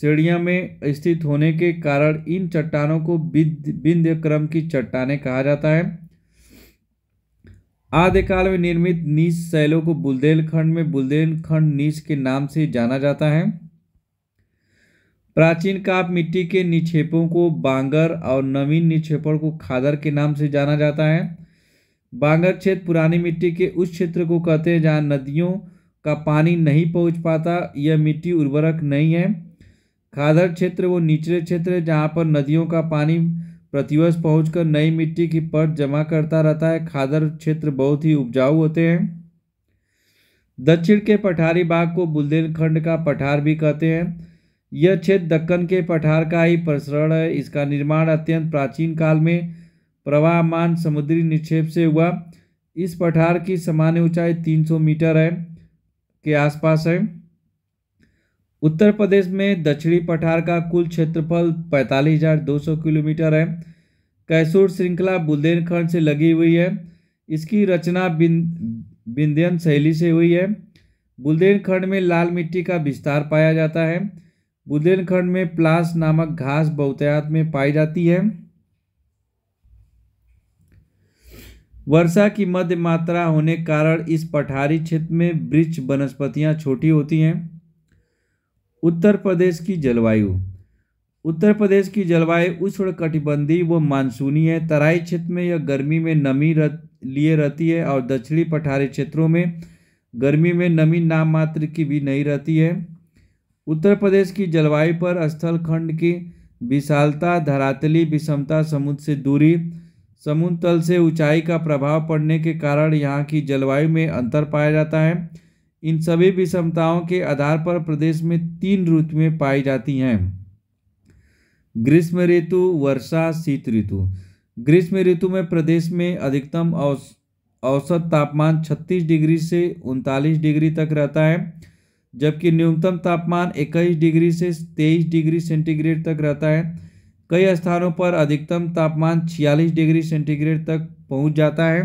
श्रेणिया में स्थित होने के कारण इन चट्टानों को विंध्य क्रम की चट्टाने कहा जाता है आदिकाल में निर्मित नीस शैलों को बुलदेलखंड में बुलदेलखंड नीच नीस के नाम से जाना जाता है प्राचीन काप मिट्टी के निक्षेपों को बांगर और नवीन निक्षेपण को खादर के नाम से जाना जाता है बांगर क्षेत्र पुरानी मिट्टी के उस क्षेत्र को कहते हैं जहाँ नदियों का पानी नहीं पहुँच पाता यह मिट्टी उर्वरक नहीं है खादर क्षेत्र वो निचले क्षेत्र है जहाँ पर नदियों का पानी प्रतिवर्ष पहुँच नई मिट्टी की पट जमा करता रहता है खादर क्षेत्र बहुत ही उपजाऊ होते हैं दक्षिण के पठारी बाग को बुंदेलखंड का पठार भी कहते हैं यह क्षेत्र दक्कन के पठार का ही प्रसरण है इसका निर्माण अत्यंत प्राचीन काल में प्रवाहमान समुद्री निक्षेप से हुआ इस पठार की सामान्य ऊंचाई 300 मीटर है के आसपास है उत्तर प्रदेश में दक्षिणी पठार का कुल क्षेत्रफल 45,200 किलोमीटर है कैसूर श्रृंखला बुंदेलखंड से लगी हुई है इसकी रचना बिंदियन शैली से हुई है बुंदेलखंड में लाल मिट्टी का विस्तार पाया जाता है बुंदेलखंड में प्लास नामक घास बहुतायात में पाई जाती है वर्षा की मध्य मात्रा होने के कारण इस पठारी क्षेत्र में वृक्ष वनस्पतियां छोटी होती हैं उत्तर प्रदेश की जलवायु उत्तर प्रदेश की जलवायु उष्ण कटिबंधीय व मानसूनी है तराई क्षेत्र में यह गर्मी में नमी रह, लिए रहती है और दक्षिणी पठारी क्षेत्रों में गर्मी में नमी नाम मात्र की भी नहीं रहती है उत्तर प्रदेश की जलवायु पर स्थल खंड की विशालता धरातली विषमता समुद्र से दूरी समुद्र तल से ऊंचाई का प्रभाव पड़ने के कारण यहाँ की जलवायु में अंतर पाया जाता है इन सभी विषमताओं के आधार पर प्रदेश में तीन में पाई जाती हैं ग्रीष्म ऋतु वर्षा शीत ऋतु ग्रीष्म ऋतु में प्रदेश में अधिकतम औसत तापमान 36 डिग्री से उनतालीस डिग्री तक रहता है जबकि न्यूनतम तापमान 21 डिग्री से 23 डिग्री सेंटीग्रेड तक रहता है कई स्थानों पर अधिकतम तापमान 46 डिग्री सेंटीग्रेड तक पहुंच जाता है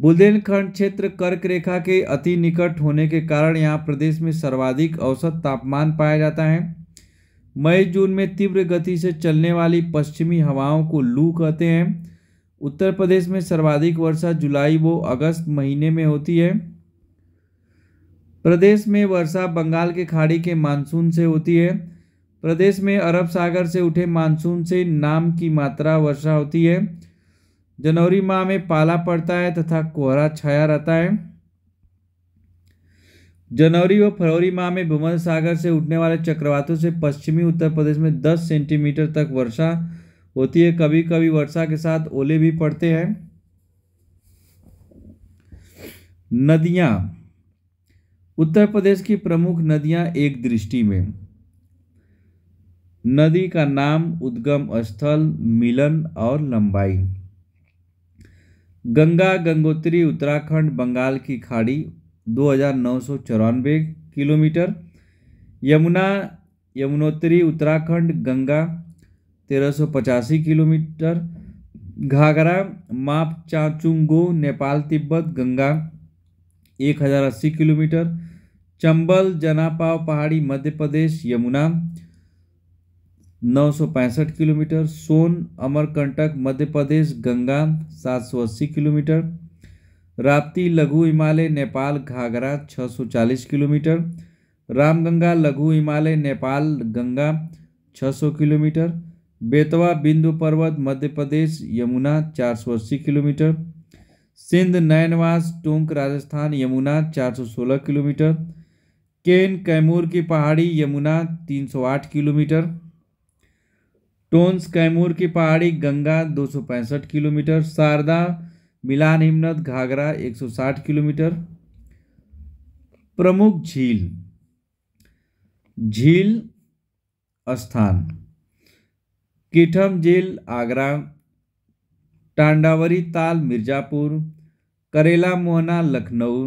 बुंदेलखंड क्षेत्र कर्क रेखा के अति निकट होने के कारण यहाँ प्रदेश में सर्वाधिक औसत तापमान पाया जाता है मई जून में तीव्र गति से चलने वाली पश्चिमी हवाओं को लू कहते हैं उत्तर प्रदेश में सर्वाधिक वर्षा जुलाई व अगस्त महीने में होती है प्रदेश में वर्षा बंगाल के खाड़ी के मानसून से होती है प्रदेश में अरब सागर से उठे मानसून से नाम की मात्रा वर्षा होती है जनवरी माह में पाला पड़ता है तथा कोहरा छाया रहता है जनवरी व फरवरी माह में भूमध्य सागर से उठने वाले चक्रवातों से पश्चिमी उत्तर प्रदेश में 10 सेंटीमीटर तक वर्षा होती है कभी कभी वर्षा के साथ ओले भी पड़ते हैं नदियाँ उत्तर प्रदेश की प्रमुख नदियां एक दृष्टि में नदी का नाम उद्गम स्थल मिलन और लंबाई गंगा गंगोत्री उत्तराखंड बंगाल की खाड़ी दो किलोमीटर यमुना यमुनोत्री उत्तराखंड गंगा तेरह किलोमीटर घाघरा माप चाचुंगो नेपाल तिब्बत गंगा एक हज़ार अस्सी किलोमीटर चंबल जनापाव पहाड़ी मध्य प्रदेश यमुना नौ सौ पैंसठ किलोमीटर सोन अमरकंटक मध्य प्रदेश गंगा सात सौ अस्सी किलोमीटर राप्ती लघु हिमालय नेपाल घाघरा छः सौ चालीस किलोमीटर रामगंगा लघु हिमालय नेपाल गंगा छः सौ किलोमीटर बेतवा बिंदु पर्वत मध्य प्रदेश यमुना चार सौ अस्सी किलोमीटर सिंध नैनवास टोंक राजस्थान यमुना 416 किलोमीटर केन कैमूर की पहाड़ी यमुना 308 किलोमीटर टोंस कैमूर की पहाड़ी गंगा 265 किलोमीटर शारदा मिलान हिमनद घाघरा 160 किलोमीटर प्रमुख झील झील स्थान किठम झील आगरा टांडावरी ताल मिर्ज़ापुर करेला मोहना लखनऊ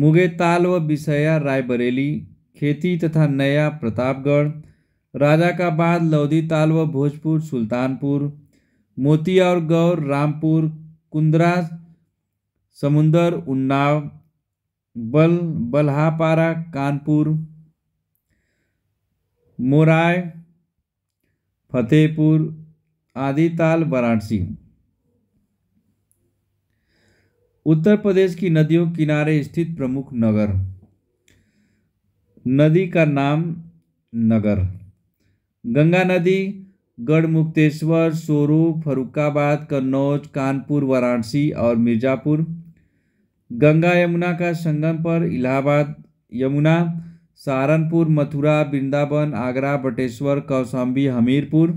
मुगे ताल व बिसया रायबरेली खेती तथा नया प्रतापगढ़ राजा का बाद लौदी ताल व भोजपुर सुल्तानपुर मोती और गौर रामपुर कुंदरा समुंदर उन्नाव बल बल्हापारा कानपुर मोराय फतेहपुर आदि ताल वाराणसी उत्तर प्रदेश की नदियों किनारे स्थित प्रमुख नगर नदी का नाम नगर गंगा नदी गढ़मुक्तेश्वर सोरू फरुखाबाद कन्नौज कानपुर वाराणसी और मिर्ज़ापुर गंगा यमुना का संगम पर इलाहाबाद यमुना सहारनपुर मथुरा वृंदावन आगरा बटेश्वर कौशाम्बी हमीरपुर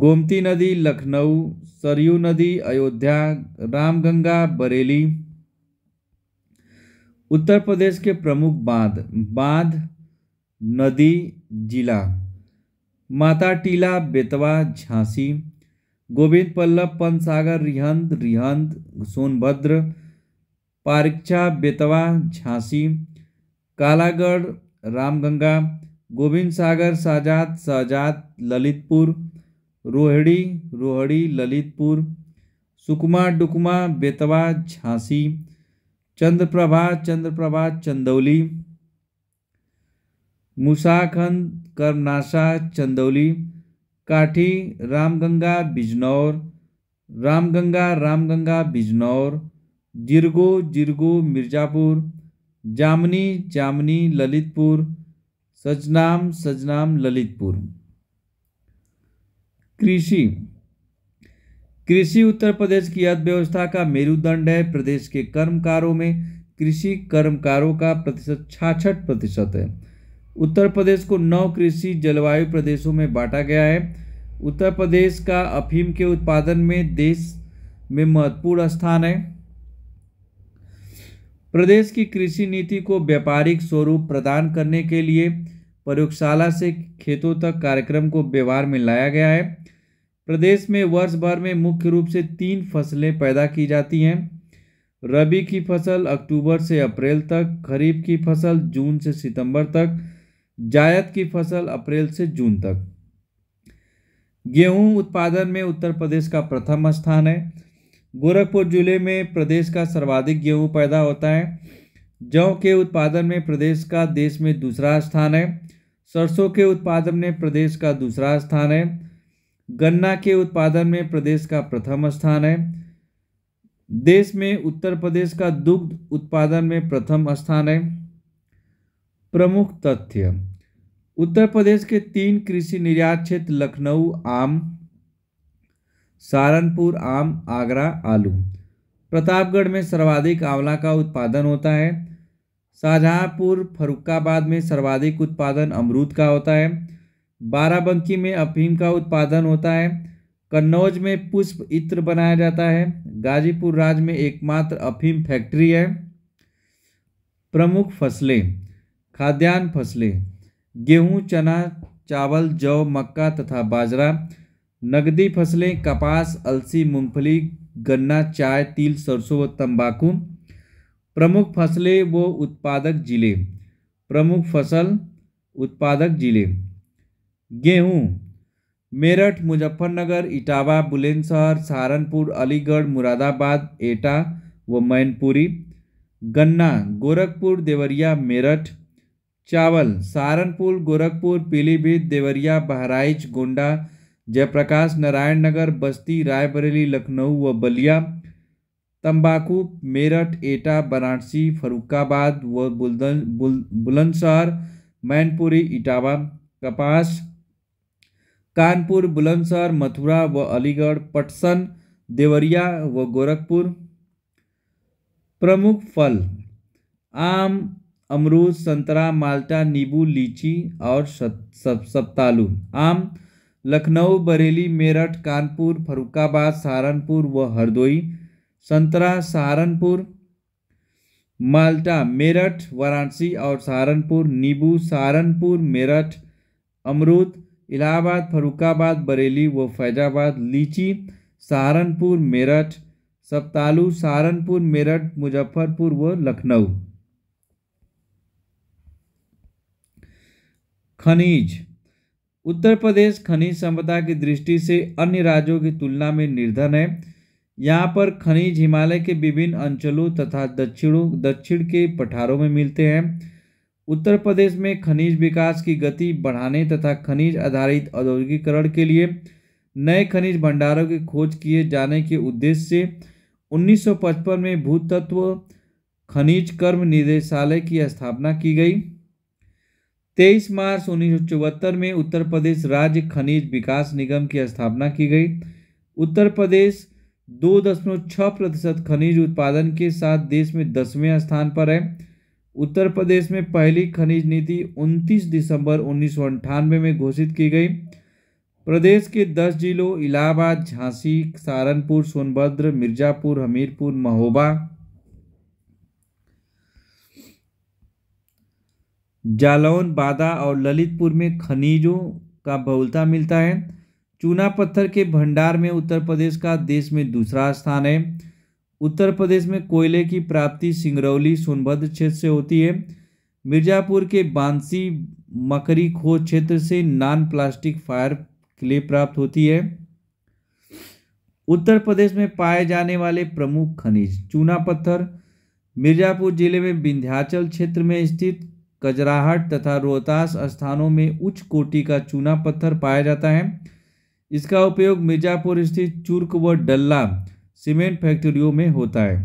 गोमती नदी लखनऊ सरयू नदी अयोध्या रामगंगा बरेली उत्तर प्रदेश के प्रमुख बांध बांध नदी जिला माता टीला बेतवा झांसी गोविंद पल्लभ सागर रिहंद रिहंद सोनभद्र पारिक्षा बेतवा झांसी कालागढ़ रामगंगा गोविंद सागर साजाद साजाद ललितपुर रोहड़ी रोहड़ी ललितपुर सुकमा डुकमा बेतवा झांसी चंद्रप्रभा चंद्रप्रभा चंदौली मुसाखंड करनाशा चंदौली काठी रामगंगा बिजनौर रामगंगा रामगंगा बिजनौर जिरगो जिरगो मिर्ज़ापुर जामनी जामनी ललितपुर सजनाम सजनाम ललितपुर कृषि कृषि उत्तर प्रदेश की अर्थव्यवस्था का मेरुदंड है प्रदेश के कर्मकारों में कृषि कर्मकारों का प्रतिशत छाछठ प्रतिशत है उत्तर प्रदेश को नौ कृषि जलवायु प्रदेशों में बांटा गया है उत्तर प्रदेश का अफीम के उत्पादन में देश में महत्वपूर्ण स्थान है प्रदेश की कृषि नीति को व्यापारिक स्वरूप प्रदान करने के लिए प्रयोगशाला से खेतों तक कार्यक्रम को व्यवहार में लाया गया है प्रदेश में वर्ष भर में मुख्य रूप से तीन फसलें पैदा की जाती हैं रबी की फसल अक्टूबर से अप्रैल तक खरीफ की फसल जून से सितंबर तक जायद की फसल अप्रैल से जून तक गेहूं उत्पादन में उत्तर प्रदेश का प्रथम स्थान है गोरखपुर जिले में प्रदेश का सर्वाधिक गेहूं पैदा होता है जौ के उत्पादन में प्रदेश का देश में दूसरा स्थान है सरसों के उत्पादन में प्रदेश का दूसरा स्थान है गन्ना के उत्पादन में प्रदेश का प्रथम स्थान है देश में उत्तर प्रदेश का दुग्ध उत्पादन में प्रथम स्थान है प्रमुख तथ्य उत्तर प्रदेश के तीन कृषि निर्यात क्षेत्र लखनऊ आम सहारनपुर आम आगरा आलू प्रतापगढ़ में सर्वाधिक आंवला का उत्पादन होता है शाहजहाँपुर फरुखाबाद में सर्वाधिक उत्पादन अमरूद का होता है बाराबंकी में अफीम का उत्पादन होता है कन्नौज में पुष्प इत्र बनाया जाता है गाजीपुर राज्य में एकमात्र अफीम फैक्ट्री है प्रमुख फसलें खाद्यान्न फसलें गेहूं, चना चावल जौ मक्का तथा बाजरा नकदी फसलें कपास अलसी मूंगफली गन्ना चाय तिल सरसों व तंबाकू प्रमुख फसलें व उत्पादक जिले प्रमुख फसल उत्पादक जिले गेहूँ मेरठ मुजफ्फरनगर इटावा बुलंदशहर सहारनपुर अलीगढ़ मुरादाबाद एटा व मैनपुरी गन्ना गोरखपुर देवरिया मेरठ चावल सहारनपुर गोरखपुर पीलीभीत देवरिया बहराइच गोंडा जयप्रकाश नारायण नगर बस्ती रायबरेली लखनऊ व बलिया तंबाकू मेरठ एटा वाराणसी फरुखाबाद व बुलंदशहर मैनपुरी इटावा कपास कानपुर बुलंदशहर मथुरा व अलीगढ़ पटसन देवरिया व गोरखपुर प्रमुख फल आम अमरूद संतरा माल्टा नींबू लीची और सप्तालू आम लखनऊ बरेली मेरठ कानपुर फरुखाबाद सहारनपुर व हरदोई संतरा सहारनपुर माल्टा मेरठ वाराणसी और सहारनपुर नींबू सहारनपुर मेरठ अमरूद इलाहाबाद फरुखाबाद बरेली व फैजाबाद लीची सहारनपुर मेरठ सप्तालू सहारनपुर मेरठ मुजफ्फरपुर व लखनऊ खनिज उत्तर प्रदेश खनिज संपदा की दृष्टि से अन्य राज्यों की तुलना में निर्धन है यहाँ पर खनिज हिमालय के विभिन्न अंचलों तथा दक्षिणों दक्षिण के पठारों में मिलते हैं उत्तर प्रदेश में खनिज विकास की गति बढ़ाने तथा खनिज आधारित औद्योगिकरण के लिए नए खनिज भंडारों की खोज किए जाने के उद्देश्य से 1955 में भूतत्व खनिज कर्म निदेशालय की स्थापना की गई 23 मार्च उन्नीस में उत्तर प्रदेश राज्य खनिज विकास निगम की स्थापना की गई उत्तर प्रदेश दो दशमलव छः प्रतिशत खनिज उत्पादन के साथ देश में दसवें स्थान पर है उत्तर प्रदेश में पहली खनिज नीति 29 दिसंबर उन्नीस में घोषित की गई प्रदेश के 10 जिलों इलाहाबाद झांसी सहारनपुर सोनभद्र मिर्जापुर हमीरपुर महोबा जालौन बादा और ललितपुर में खनिजों का बहुलता मिलता है चूना पत्थर के भंडार में उत्तर प्रदेश का देश में दूसरा स्थान है उत्तर प्रदेश में कोयले की प्राप्ति सिंगरौली सोनभद्र क्षेत्र से होती है मिर्जापुर के बांसी मकरी खो क्षेत्र से नॉन प्लास्टिक फायर क्ले प्राप्त होती है उत्तर प्रदेश में पाए जाने वाले प्रमुख खनिज चूना पत्थर मिर्जापुर जिले में विंध्याचल क्षेत्र में स्थित कजराहट तथा रोहतास स्थानों में उच्च कोटि का चूना पत्थर पाया जाता है इसका उपयोग मिर्जापुर स्थित चुर्क व डल्ला सीमेंट फैक्ट्रियों में होता है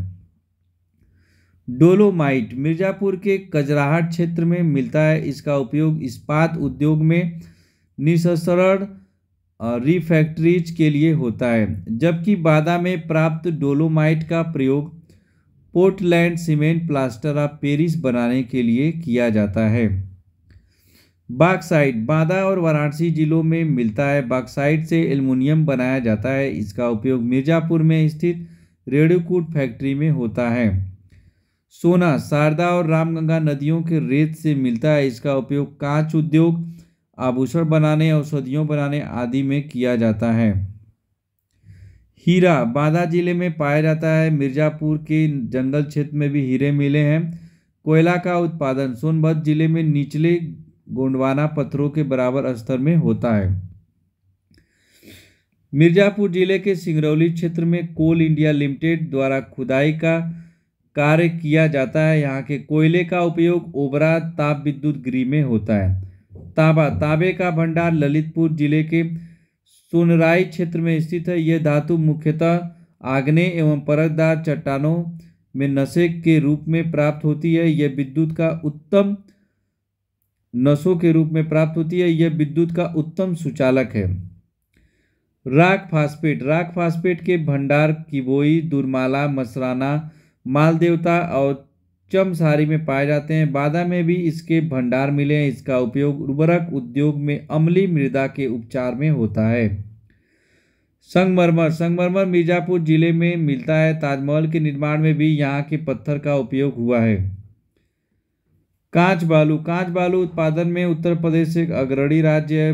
डोलोमाइट मिर्जापुर के कजराहट क्षेत्र में मिलता है इसका उपयोग इस्पात उद्योग में निसंस्करण रिफैक्ट्रीज के लिए होता है जबकि बादा में प्राप्त डोलोमाइट का प्रयोग Portland cement plaster of Paris बनाने के लिए किया जाता है बाक्साइट बांदा और वाराणसी जिलों में मिलता है बाक्साइट से एल्युमिनियम बनाया जाता है इसका उपयोग मिर्ज़ापुर में स्थित रेणुकूट फैक्ट्री में होता है सोना शारदा और रामगंगा नदियों के रेत से मिलता है इसका उपयोग कांच उद्योग आभूषण बनाने औषधियों बनाने आदि में किया जाता है हीरा बांदा जिले में पाया जाता है मिर्ज़ापुर के जंगल क्षेत्र में भी हीरे मिले हैं कोयला का उत्पादन सोनभद्र जिले में निचले गोंडवाना पत्थरों के बराबर स्तर में होता है मिर्जापुर जिले के सिंगरौली क्षेत्र में कोल इंडिया लिमिटेड द्वारा खुदाई का कार्य किया जाता है यहाँ के कोयले का उपयोग ओबरा ताप विद्युत गृह में होता है तांबा ताबे का भंडार ललितपुर जिले के सोनराई क्षेत्र में स्थित है यह धातु मुख्यतः आग्ने एवं परतदार चट्टानों में नशे के रूप में प्राप्त होती है यह विद्युत का उत्तम नसों के रूप में प्राप्त होती है यह विद्युत का उत्तम सुचालक है राग फास्फेट राग फास्फेट के भंडार किबोई दुर्माला मसराना मालदेवता और चमसारी में पाए जाते हैं बादा में भी इसके भंडार मिले हैं इसका उपयोग उर्वरक उद्योग में अमली मृदा के उपचार में होता है संगमरमर संगमरमर मिर्जापुर जिले में मिलता है ताजमहल के निर्माण में भी यहाँ के पत्थर का उपयोग हुआ है कांच बालू कांच बालू उत्पादन में उत्तर प्रदेश एक अग्रणी राज्य है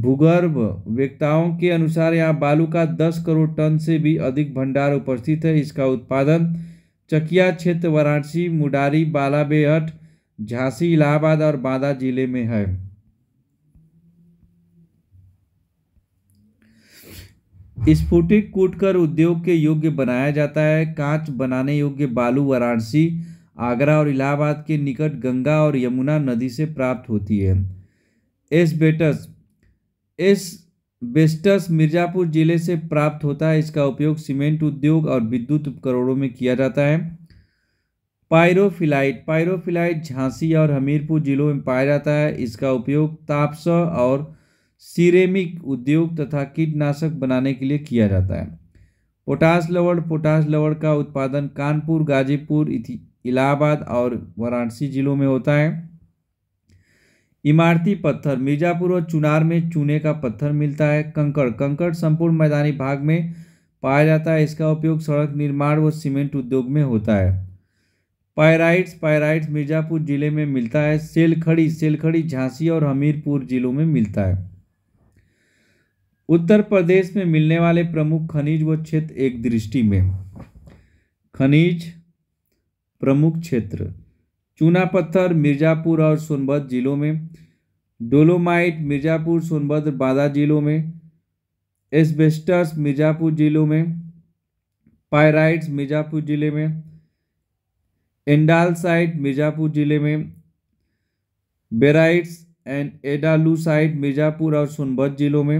भूगर्भ व्यक्ताओं के अनुसार यहाँ बालू का 10 करोड़ टन से भी अधिक भंडार उपस्थित है इसका उत्पादन चकिया क्षेत्र वाराणसी मुडारी बालाबेहट झांसी इलाहाबाद और बांदा जिले में है स्फुटिक कूटकर उद्योग के योग्य बनाया जाता है कांच बनाने योग्य बालू वाराणसी आगरा और इलाहाबाद के निकट गंगा और यमुना नदी से प्राप्त होती है एसबेटस एस बेस्टस मिर्ज़ापुर जिले से प्राप्त होता है इसका उपयोग सीमेंट उद्योग और विद्युत उपकरणों में किया जाता है पायरोफिलाइट पायरोफिलाइट झांसी और हमीरपुर जिलों में पाया जाता है इसका उपयोग तापस और सीरेमिक उद्योग तथा कीटनाशक बनाने के लिए किया जाता है पोटास लवड़ पोटास लवड़ का उत्पादन कानपुर गाजीपुर इलाहाबाद और वाराणसी जिलों में होता है इमारती पत्थर मिर्ज़ापुर और चुनार में चूने का पत्थर मिलता है कंकड़ कंकड़ संपूर्ण मैदानी भाग में पाया जाता है इसका उपयोग सड़क निर्माण व सीमेंट उद्योग में होता है पायराइट्स पायराइट्स मिर्ज़ापुर जिले में मिलता है सेलखड़ी सेलखड़ी झांसी और हमीरपुर जिलों में मिलता है उत्तर प्रदेश में मिलने वाले प्रमुख खनिज व क्षेत्र एक दृष्टि में खनिज प्रमुख क्षेत्र चूना पत्थर मिर्ज़ापुर और सोनभद्र जिलों में डोलोमाइट मिर्ज़ापुर सोनभद्र बादा जिलों में एस्बेस्टस मिर्ज़ापुर जिलों में पायराइट्स मिर्ज़ापुर ज़िले में एंडालसाइट मिर्ज़ापुर ज़िले में बेराइट्स एंड एडालूसाइट मिर्ज़ापुर और सोनभद्र जिलों में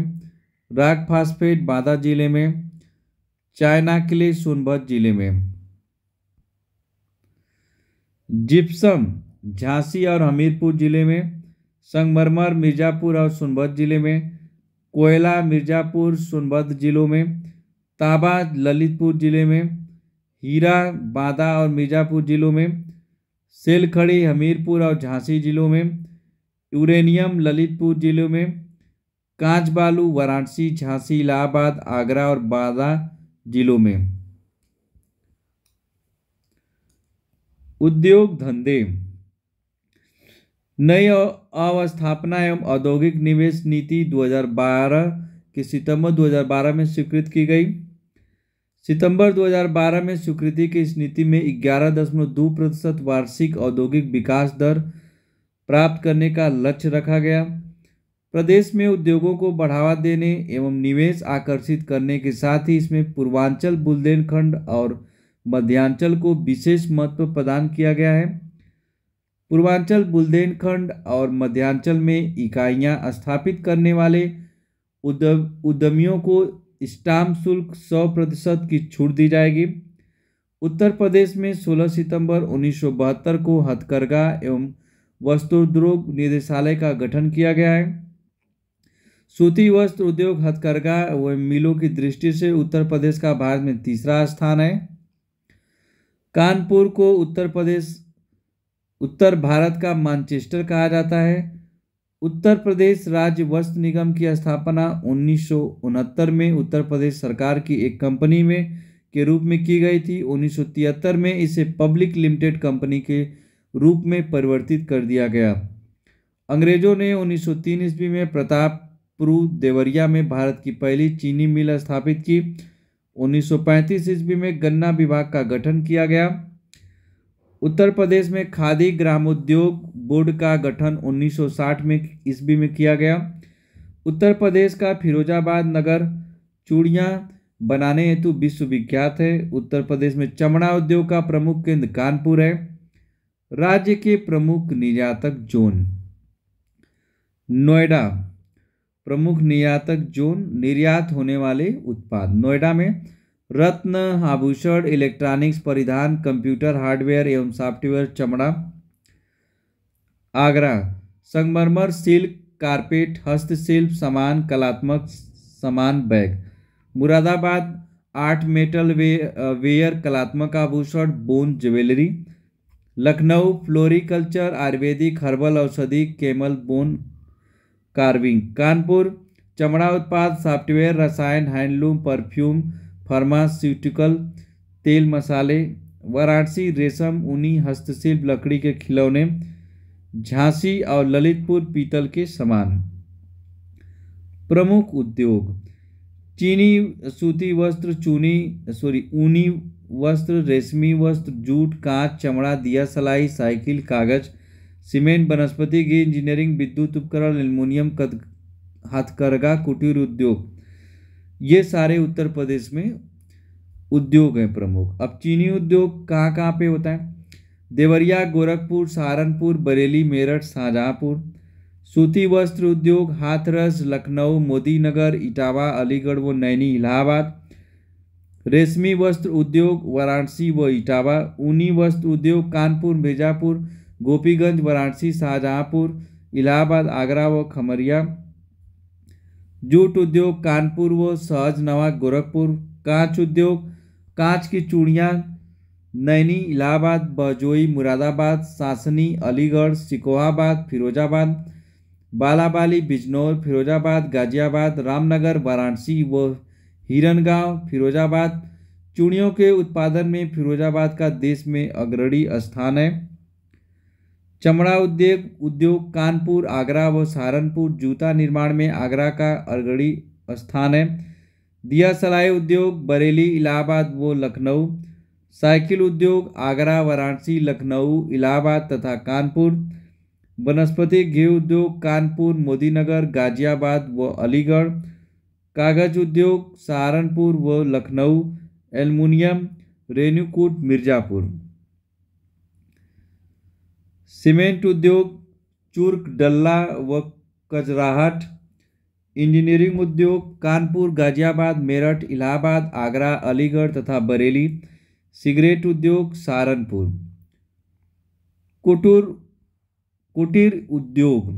राग फास्फेट बादा ज़िले में चाइना किले सोनभद्र ज़िले में जिप्सम झांसी और हमीरपुर जिले में संगमरमर मिर्ज़ापुर और सोनभद्र जिले में कोयला मिर्ज़ापुर सोनभद्र जिलों में तांबा ललितपुर जिले में हीरा बादा और मिर्ज़ापुर जिलों में सेलखड़ी हमीरपुर और झांसी जिलों में यूरेनियम ललितपुर जिलों में कांच बालू वाराणसी झांसी इलाहाबाद आगरा और बादा जिलों में उद्योग धंधे नई अवस्थापना एवं औद्योगिक निवेश नीति 2012 के सितंबर 2012 में स्वीकृत की गई सितंबर 2012 में स्वीकृति की इस नीति में ग्यारह दशमलव दो प्रतिशत वार्षिक औद्योगिक विकास दर प्राप्त करने का लक्ष्य रखा गया प्रदेश में उद्योगों को बढ़ावा देने एवं निवेश आकर्षित करने के साथ ही इसमें पूर्वांचल बुंदेलखंड और मध्यांचल को विशेष महत्व प्रदान किया गया है पूर्वांचल बुंदेलखंड और मध्यांचल में इकाइयां स्थापित करने वाले उद्यम उद्यमियों को स्टाम्प शुल्क सौ प्रतिशत की छूट दी जाएगी उत्तर प्रदेश में 16 सितंबर उन्नीस को हथकरघा एवं वस्त्रोद्योग निदेशालय का गठन किया गया है सूती वस्त्र उद्योग हथकरघा एवं मिलों की दृष्टि से उत्तर प्रदेश का भारत में तीसरा स्थान है कानपुर को उत्तर प्रदेश उत्तर भारत का मानचेस्टर कहा जाता है उत्तर प्रदेश राज्य वस्त्र निगम की स्थापना उन्नीस में उत्तर प्रदेश सरकार की एक कंपनी में के रूप में की गई थी उन्नीस में इसे पब्लिक लिमिटेड कंपनी के रूप में परिवर्तित कर दिया गया अंग्रेजों ने 1903 ईस्वी में प्रतापपुर देवरिया में भारत की पहली चीनी मिल स्थापित की 1935 ईस्वी में गन्ना विभाग का गठन किया गया उत्तर प्रदेश में खादी ग्रामोद्योग बोर्ड का गठन 1960 में ईस्वी में किया गया उत्तर प्रदेश का फिरोजाबाद नगर चूड़ियाँ बनाने हेतु विश्वविख्यात है उत्तर प्रदेश में चमड़ा उद्योग का प्रमुख केंद्र कानपुर है राज्य के प्रमुख निर्यातक जोन नोएडा प्रमुख निर्यातक जोन निर्यात होने वाले उत्पाद नोएडा में रत्न आभूषण इलेक्ट्रॉनिक्स परिधान कंप्यूटर हार्डवेयर एवं सॉफ्टवेयर चमड़ा आगरा संगमरमर सिल्क कारपेट हस्तशिल्प सामान कलात्मक सामान बैग मुरादाबाद आर्ट मेटल वे वेयर कलात्मक आभूषण bone jewellery Lucknow floriculture ayurvedic herbal औषधि केमल बोन कार्विंग कानपुर चमड़ा उत्पाद सॉफ्टवेयर रसायन हैंडलूम परफ्यूम फार्मास्यूटिकल तेल मसाले वाराणसी रेशम ऊनी हस्तशिल्प लकड़ी के खिलौने झांसी और ललितपुर पीतल के समान प्रमुख उद्योग चीनी सूती वस्त्र चूनी सॉरी ऊनी वस्त्र रेशमी वस्त्र जूट कांच चमड़ा दिया सलाई साइकिल कागज़ सीमेंट वनस्पति की इंजीनियरिंग विद्युत उपकरण एल्मोनियम कद हथकरघा कुटीर उद्योग ये सारे उत्तर प्रदेश में उद्योग हैं प्रमुख अब चीनी उद्योग कहाँ कहाँ पे होता है देवरिया गोरखपुर सहारनपुर बरेली मेरठ शाहजहाँपुर सूती वस्त्र उद्योग हाथरस लखनऊ मोदी नगर इटावा अलीगढ़ व नैनी इलाहाबाद रेशमी वस्त्र उद्योग वाराणसी व इटावा ऊनी वस्त्र उद्योग कानपुर मिर्जापुर गोपीगंज वाराणसी शाहजहाँपुर इलाहाबाद आगरा व खमरिया जूट उद्योग कानपुर व नवा गोरखपुर कांच उद्योग कांच की चूड़ियाँ नैनी इलाहाबाद बजोई मुरादाबाद सासनी अलीगढ़ सिकोहाबाद फिरोजाबाद बालाबाली बिजनौर फिरोजाबाद गाजियाबाद रामनगर वाराणसी व हिरनगांव फिरोजाबाद चूड़ियों के उत्पादन में फिरोजाबाद का देश में अग्रणी स्थान है चमड़ा उद्योग उद्योग कानपुर आगरा व सहारनपुर जूता निर्माण में आगरा का अग्रणी स्थान है दिया सलाई उद्योग बरेली इलाहाबाद व लखनऊ साइकिल उद्योग आगरा वाराणसी लखनऊ इलाहाबाद तथा कानपुर वनस्पति घे उद्योग कानपुर मोदीनगर गाजियाबाद व अलीगढ़ कागज उद्योग सहारनपुर व लखनऊ एल्युमिनियम रेणुकूट मिर्ज़ापुर सीमेंट उद्योग चुर्क डल्ला व कजराहट इंजीनियरिंग उद्योग कानपुर गाजियाबाद मेरठ इलाहाबाद आगरा अलीगढ़ तथा बरेली सिगरेट उद्योग सहारनपुर कुटुर कुटीर उद्योग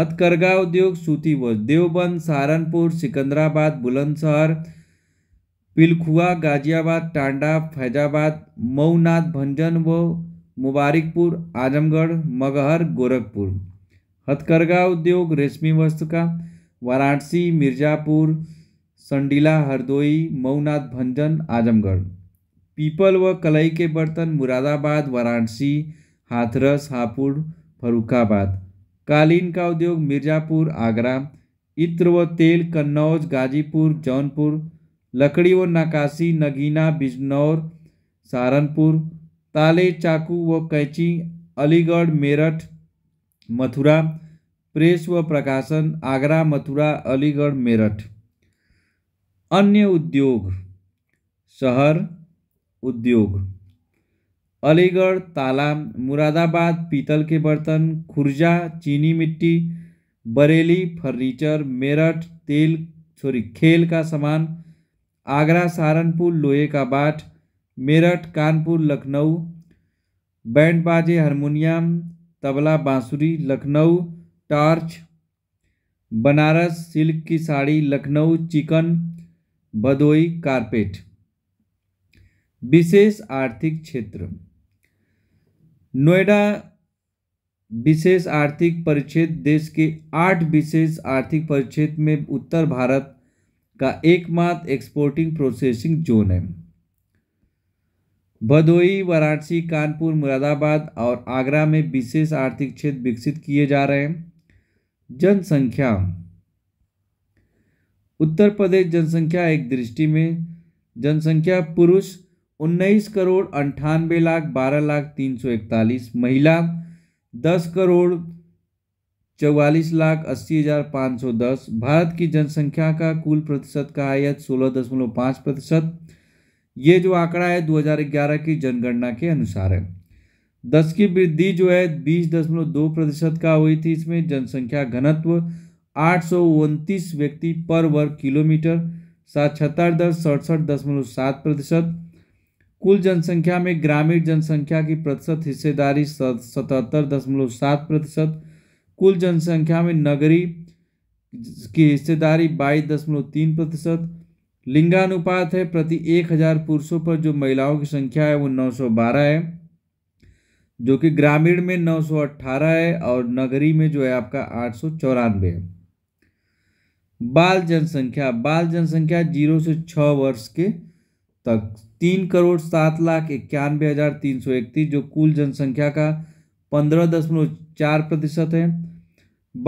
हथकरघा उद्योग सूती व देवबंद सहारनपुर सिकंदराबाद बुलंदशहर पिलखुआ गाजियाबाद टांडा फैजाबाद मऊनाथ भंजन व मुबारकपुर आजमगढ़ मगहर गोरखपुर हथकरघा उद्योग रेशमी वस्त्र का वाराणसी मिर्ज़ापुर संडीला हरदोई मऊनाथ भंजन आजमगढ़ पीपल व कलई के बर्तन मुरादाबाद वाराणसी हाथरस हापुड़ फरुखाबाद कालीन का उद्योग मिर्ज़ापुर आगरा इत्र व तेल कन्नौज गाजीपुर जौनपुर लकड़ी व नकाशी नगीना बिजनौर सहारनपुर ताले चाकू व कैंची अलीगढ़ मेरठ मथुरा प्रेस व प्रकाशन आगरा मथुरा अलीगढ़ मेरठ अन्य उद्योग शहर उद्योग अलीगढ़ ताला मुरादाबाद पीतल के बर्तन खुर्जा चीनी मिट्टी बरेली फर्नीचर मेरठ तेल सॉरी खेल का सामान आगरा सहारनपुर लोहे का बाट मेरठ कानपुर लखनऊ बैंड बाजे हारमोनियम तबला बांसुरी लखनऊ टॉर्च बनारस सिल्क की साड़ी लखनऊ चिकन भदोई कारपेट विशेष आर्थिक क्षेत्र नोएडा विशेष आर्थिक परिच्छेद देश के आठ विशेष आर्थिक परिच्छेद में उत्तर भारत का एकमात्र एक्सपोर्टिंग प्रोसेसिंग जोन है भदोई वाराणसी कानपुर मुरादाबाद और आगरा में विशेष आर्थिक क्षेत्र विकसित किए जा रहे हैं जनसंख्या उत्तर प्रदेश जनसंख्या एक दृष्टि में जनसंख्या पुरुष उन्नीस करोड़ अंठानवे लाख बारह लाख तीन सौ इकतालीस महिला दस करोड़ चौवालीस लाख अस्सी हज़ार पाँच सौ दस भारत की जनसंख्या का कुल प्रतिशत का आयत सोलह दशमलव पाँच प्रतिशत ये जो आंकड़ा है 2011 की जनगणना के अनुसार है दस की वृद्धि जो है बीस दशमलव दो प्रतिशत का हुई थी इसमें जनसंख्या घनत्व आठ व्यक्ति पर वर्ग किलोमीटर साक्षरता दर सड़सठ दशमलव सात प्रतिशत कुल जनसंख्या में ग्रामीण जनसंख्या की प्रतिशत हिस्सेदारी सतहत्तर दशमलव सात प्रतिशत कुल जनसंख्या में नगरी की हिस्सेदारी बाईस दशमलव तीन प्रतिशत लिंगानुपात है प्रति एक हजार पुरुषों पर जो महिलाओं की संख्या है वो नौ सौ बारह है जो कि ग्रामीण में नौ सौ अट्ठारह है और नगरी में जो है आपका आठ सौ चौरानवे है बाल जनसंख्या बाल जनसंख्या जीरो से छ वर्ष के तक तीन करोड़ सात लाख इक्यानवे हज़ार तीन सौ इकतीस जो कुल जनसंख्या का पंद्रह दशमलव चार प्रतिशत है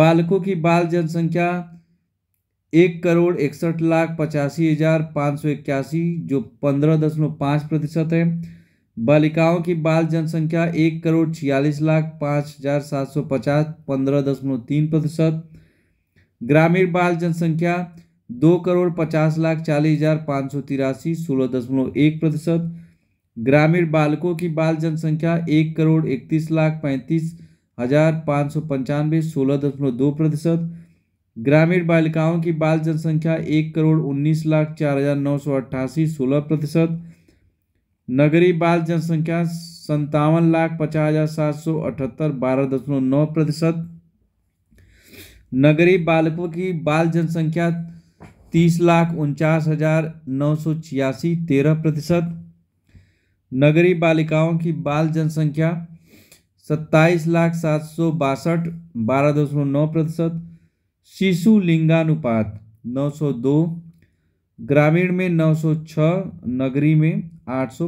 बालकों की बाल जनसंख्या एक करोड़ इकसठ लाख पचासी हजार पाँच सौ इक्यासी जो पंद्रह दशमलव पाँच प्रतिशत है बालिकाओं की बाल जनसंख्या एक करोड़ छियालीस लाख पाँच हजार सात सौ पचास पंद्रह दशमलव तीन प्रतिशत ग्रामीण बाल जनसंख्या दो करोड़ पचास लाख चालीस हजार पाँच सौ तिरासी सोलह दशमलव एक प्रतिशत ग्रामीण बालकों की बाल जनसंख्या एक करोड़ इकतीस लाख पैंतीस हजार पाँच सौ पंचानवे सोलह दशमलव दो प्रतिशत ग्रामीण बालिकाओं की बाल जनसंख्या एक करोड़ उन्नीस लाख चार हजार नौ सौ अट्ठासी सोलह प्रतिशत नगरीय बाल जनसंख्या संतावन लाख पचास हजार सात सौ अठहत्तर बारह दशमलव नौ प्रतिशत नगरीय बालकों की बाल जनसंख्या तीस लाख उनचास हजार नौ सौ छियासी तेरह प्रतिशत नगरीय बालिकाओं की बाल जनसंख्या सत्ताईस लाख सात सौ बासठ बारह दशमलव नौ प्रतिशत शिशु लिंगानुपात 902 ग्रामीण में 906 नगरी में आठ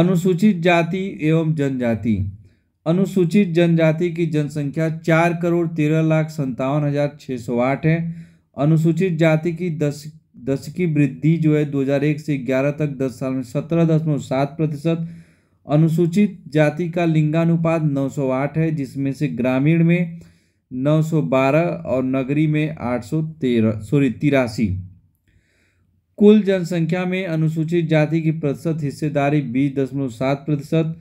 अनुसूचित जाति एवं जनजाति अनुसूचित जनजाति की जनसंख्या चार करोड़ तेरह लाख संतावन हजार छः सौ आठ है अनुसूचित जाति की दस दस की वृद्धि जो है 2001 से 11 तक 10 साल में सत्रह दशमलव सात प्रतिशत अनुसूचित जाति का लिंगानुपात 908 है जिसमें से ग्रामीण में 912 और नगरी में 813 सॉरी तिरासी कुल जनसंख्या में अनुसूचित जाति की प्रतिशत हिस्सेदारी बीस दशमलव सात प्रतिशत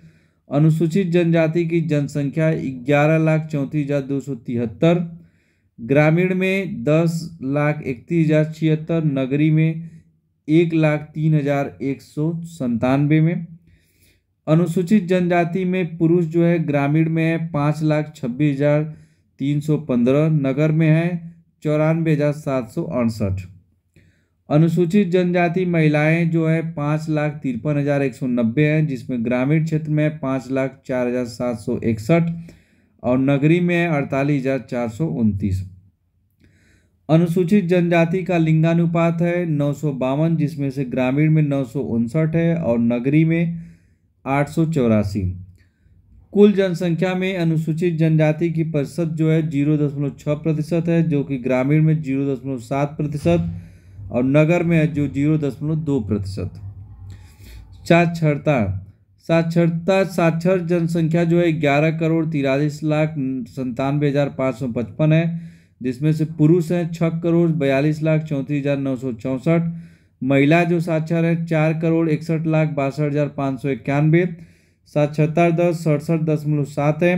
अनुसूचित जनजाति की जनसंख्या ग्यारह लाख चौंतीस हज़ार दो सौ तिहत्तर ग्रामीण में दस लाख इकतीस हज़ार छिहत्तर नगरी में एक लाख तीन हज़ार एक सौ संतानवे में अनुसूचित जनजाति में पुरुष जो है ग्रामीण में है पाँच लाख छब्बीस हजार तीन सौ पंद्रह नगर में है चौरानवे हजार सात सौ अड़सठ अनुसूचित जनजाति महिलाएं जो है पाँच लाख तिरपन हज़ार एक सौ नब्बे हैं जिसमें ग्रामीण क्षेत्र में पाँच लाख चार हज़ार सात सौ इकसठ और नगरी में है अड़तालीस हज़ार चार सौ उनतीस अनुसूचित जनजाति का लिंगानुपात है नौ सौ बावन जिसमें से ग्रामीण में नौ सौ उनसठ है और नगरी में आठ सौ चौरासी कुल जनसंख्या में अनुसूचित जनजाति की प्रतिशत जो है जीरो दशमलव छः प्रतिशत है जो कि ग्रामीण में जीरो दशमलव सात प्रतिशत और नगर में है जो जीरो दशमलव दो प्रतिशत साक्षरता साक्षरता साक्षर जनसंख्या जो है ग्यारह करोड़ तिरालीस लाख संतानवे हज़ार पाँच सौ पचपन है जिसमें से पुरुष हैं छः करोड़ बयालीस लाख चौंतीस हज़ार नौ सौ चौंसठ महिला जो साक्षर है चार करोड़ इकसठ लाख बासठ हज़ार पाँच सौ इक्यानवे साक्षरता दर सड़सठ दशमलव सात है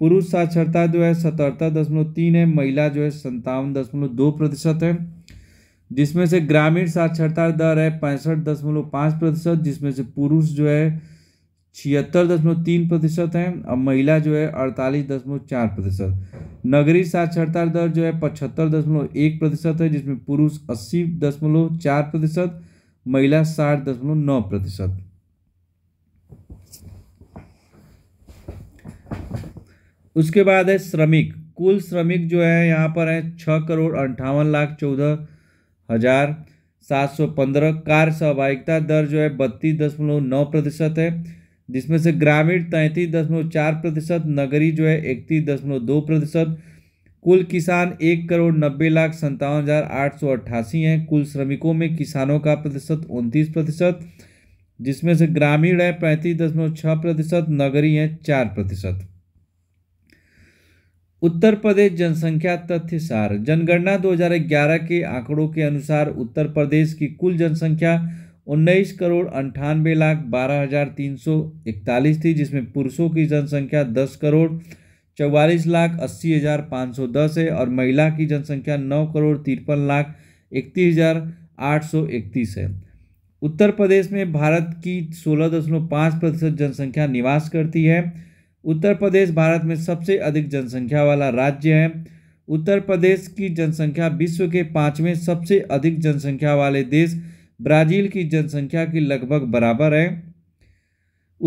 पुरुष साक्षरता जो है सतहत्तर दशमलव तीन है महिला जो है संतावन दशमलव दो प्रतिशत है जिसमें से ग्रामीण साक्षरता दर है पैंसठ दशमलव पाँच प्रतिशत जिसमें से पुरुष जो है छिहत्तर दशमलव तीन प्रतिशत है और महिला जो है अड़तालीस दशमलव चार प्रतिशत नगरीय साक्षरता दर जो है पचहत्तर दशमलव एक प्रतिशत है जिसमें पुरुष अस्सी दशमलव चार प्रतिशत महिला साठ दशमलव नौ प्रतिशत उसके बाद है श्रमिक कुल श्रमिक जो है यहाँ पर है छः करोड़ अंठावन लाख चौदह हजार सात सौ पंद्रह कार्य सहभागिता दर जो है बत्तीस दशमलव नौ प्रतिशत है जिसमें से ग्रामीण तैंतीस दशमलव चार प्रतिशत नगरी जो है इकतीस दशमलव दो प्रतिशत कुल किसान एक करोड़ नब्बे लाख संतावन हज़ार आठ सौ अट्ठासी हैं कुल श्रमिकों में किसानों का प्रतिशत उनतीस प्रतिशत जिसमें से ग्रामीण है पैंतीस दशमलव छः प्रतिशत नगरी है चार प्रतिशत उत्तर प्रदेश जनसंख्या तथ्य सार जनगणना 2011 के आंकड़ों के अनुसार उत्तर प्रदेश की कुल जनसंख्या उन्नीस करोड़ अंठानवे लाख बारह हज़ार तीन सौ इकतालीस थी जिसमें पुरुषों की जनसंख्या दस करोड़ चौवालीस लाख अस्सी हज़ार पाँच सौ दस है और महिला की जनसंख्या नौ करोड़ तिरपन लाख इकतीस हज़ार आठ सौ इकतीस है उत्तर प्रदेश में भारत की सोलह दशमलव पाँच प्रतिशत जनसंख्या निवास करती है उत्तर प्रदेश भारत में सबसे अधिक जनसंख्या वाला राज्य है उत्तर प्रदेश की जनसंख्या विश्व के पाँचवें सबसे अधिक जनसंख्या वाले देश ब्राज़ील की जनसंख्या की लगभग बराबर है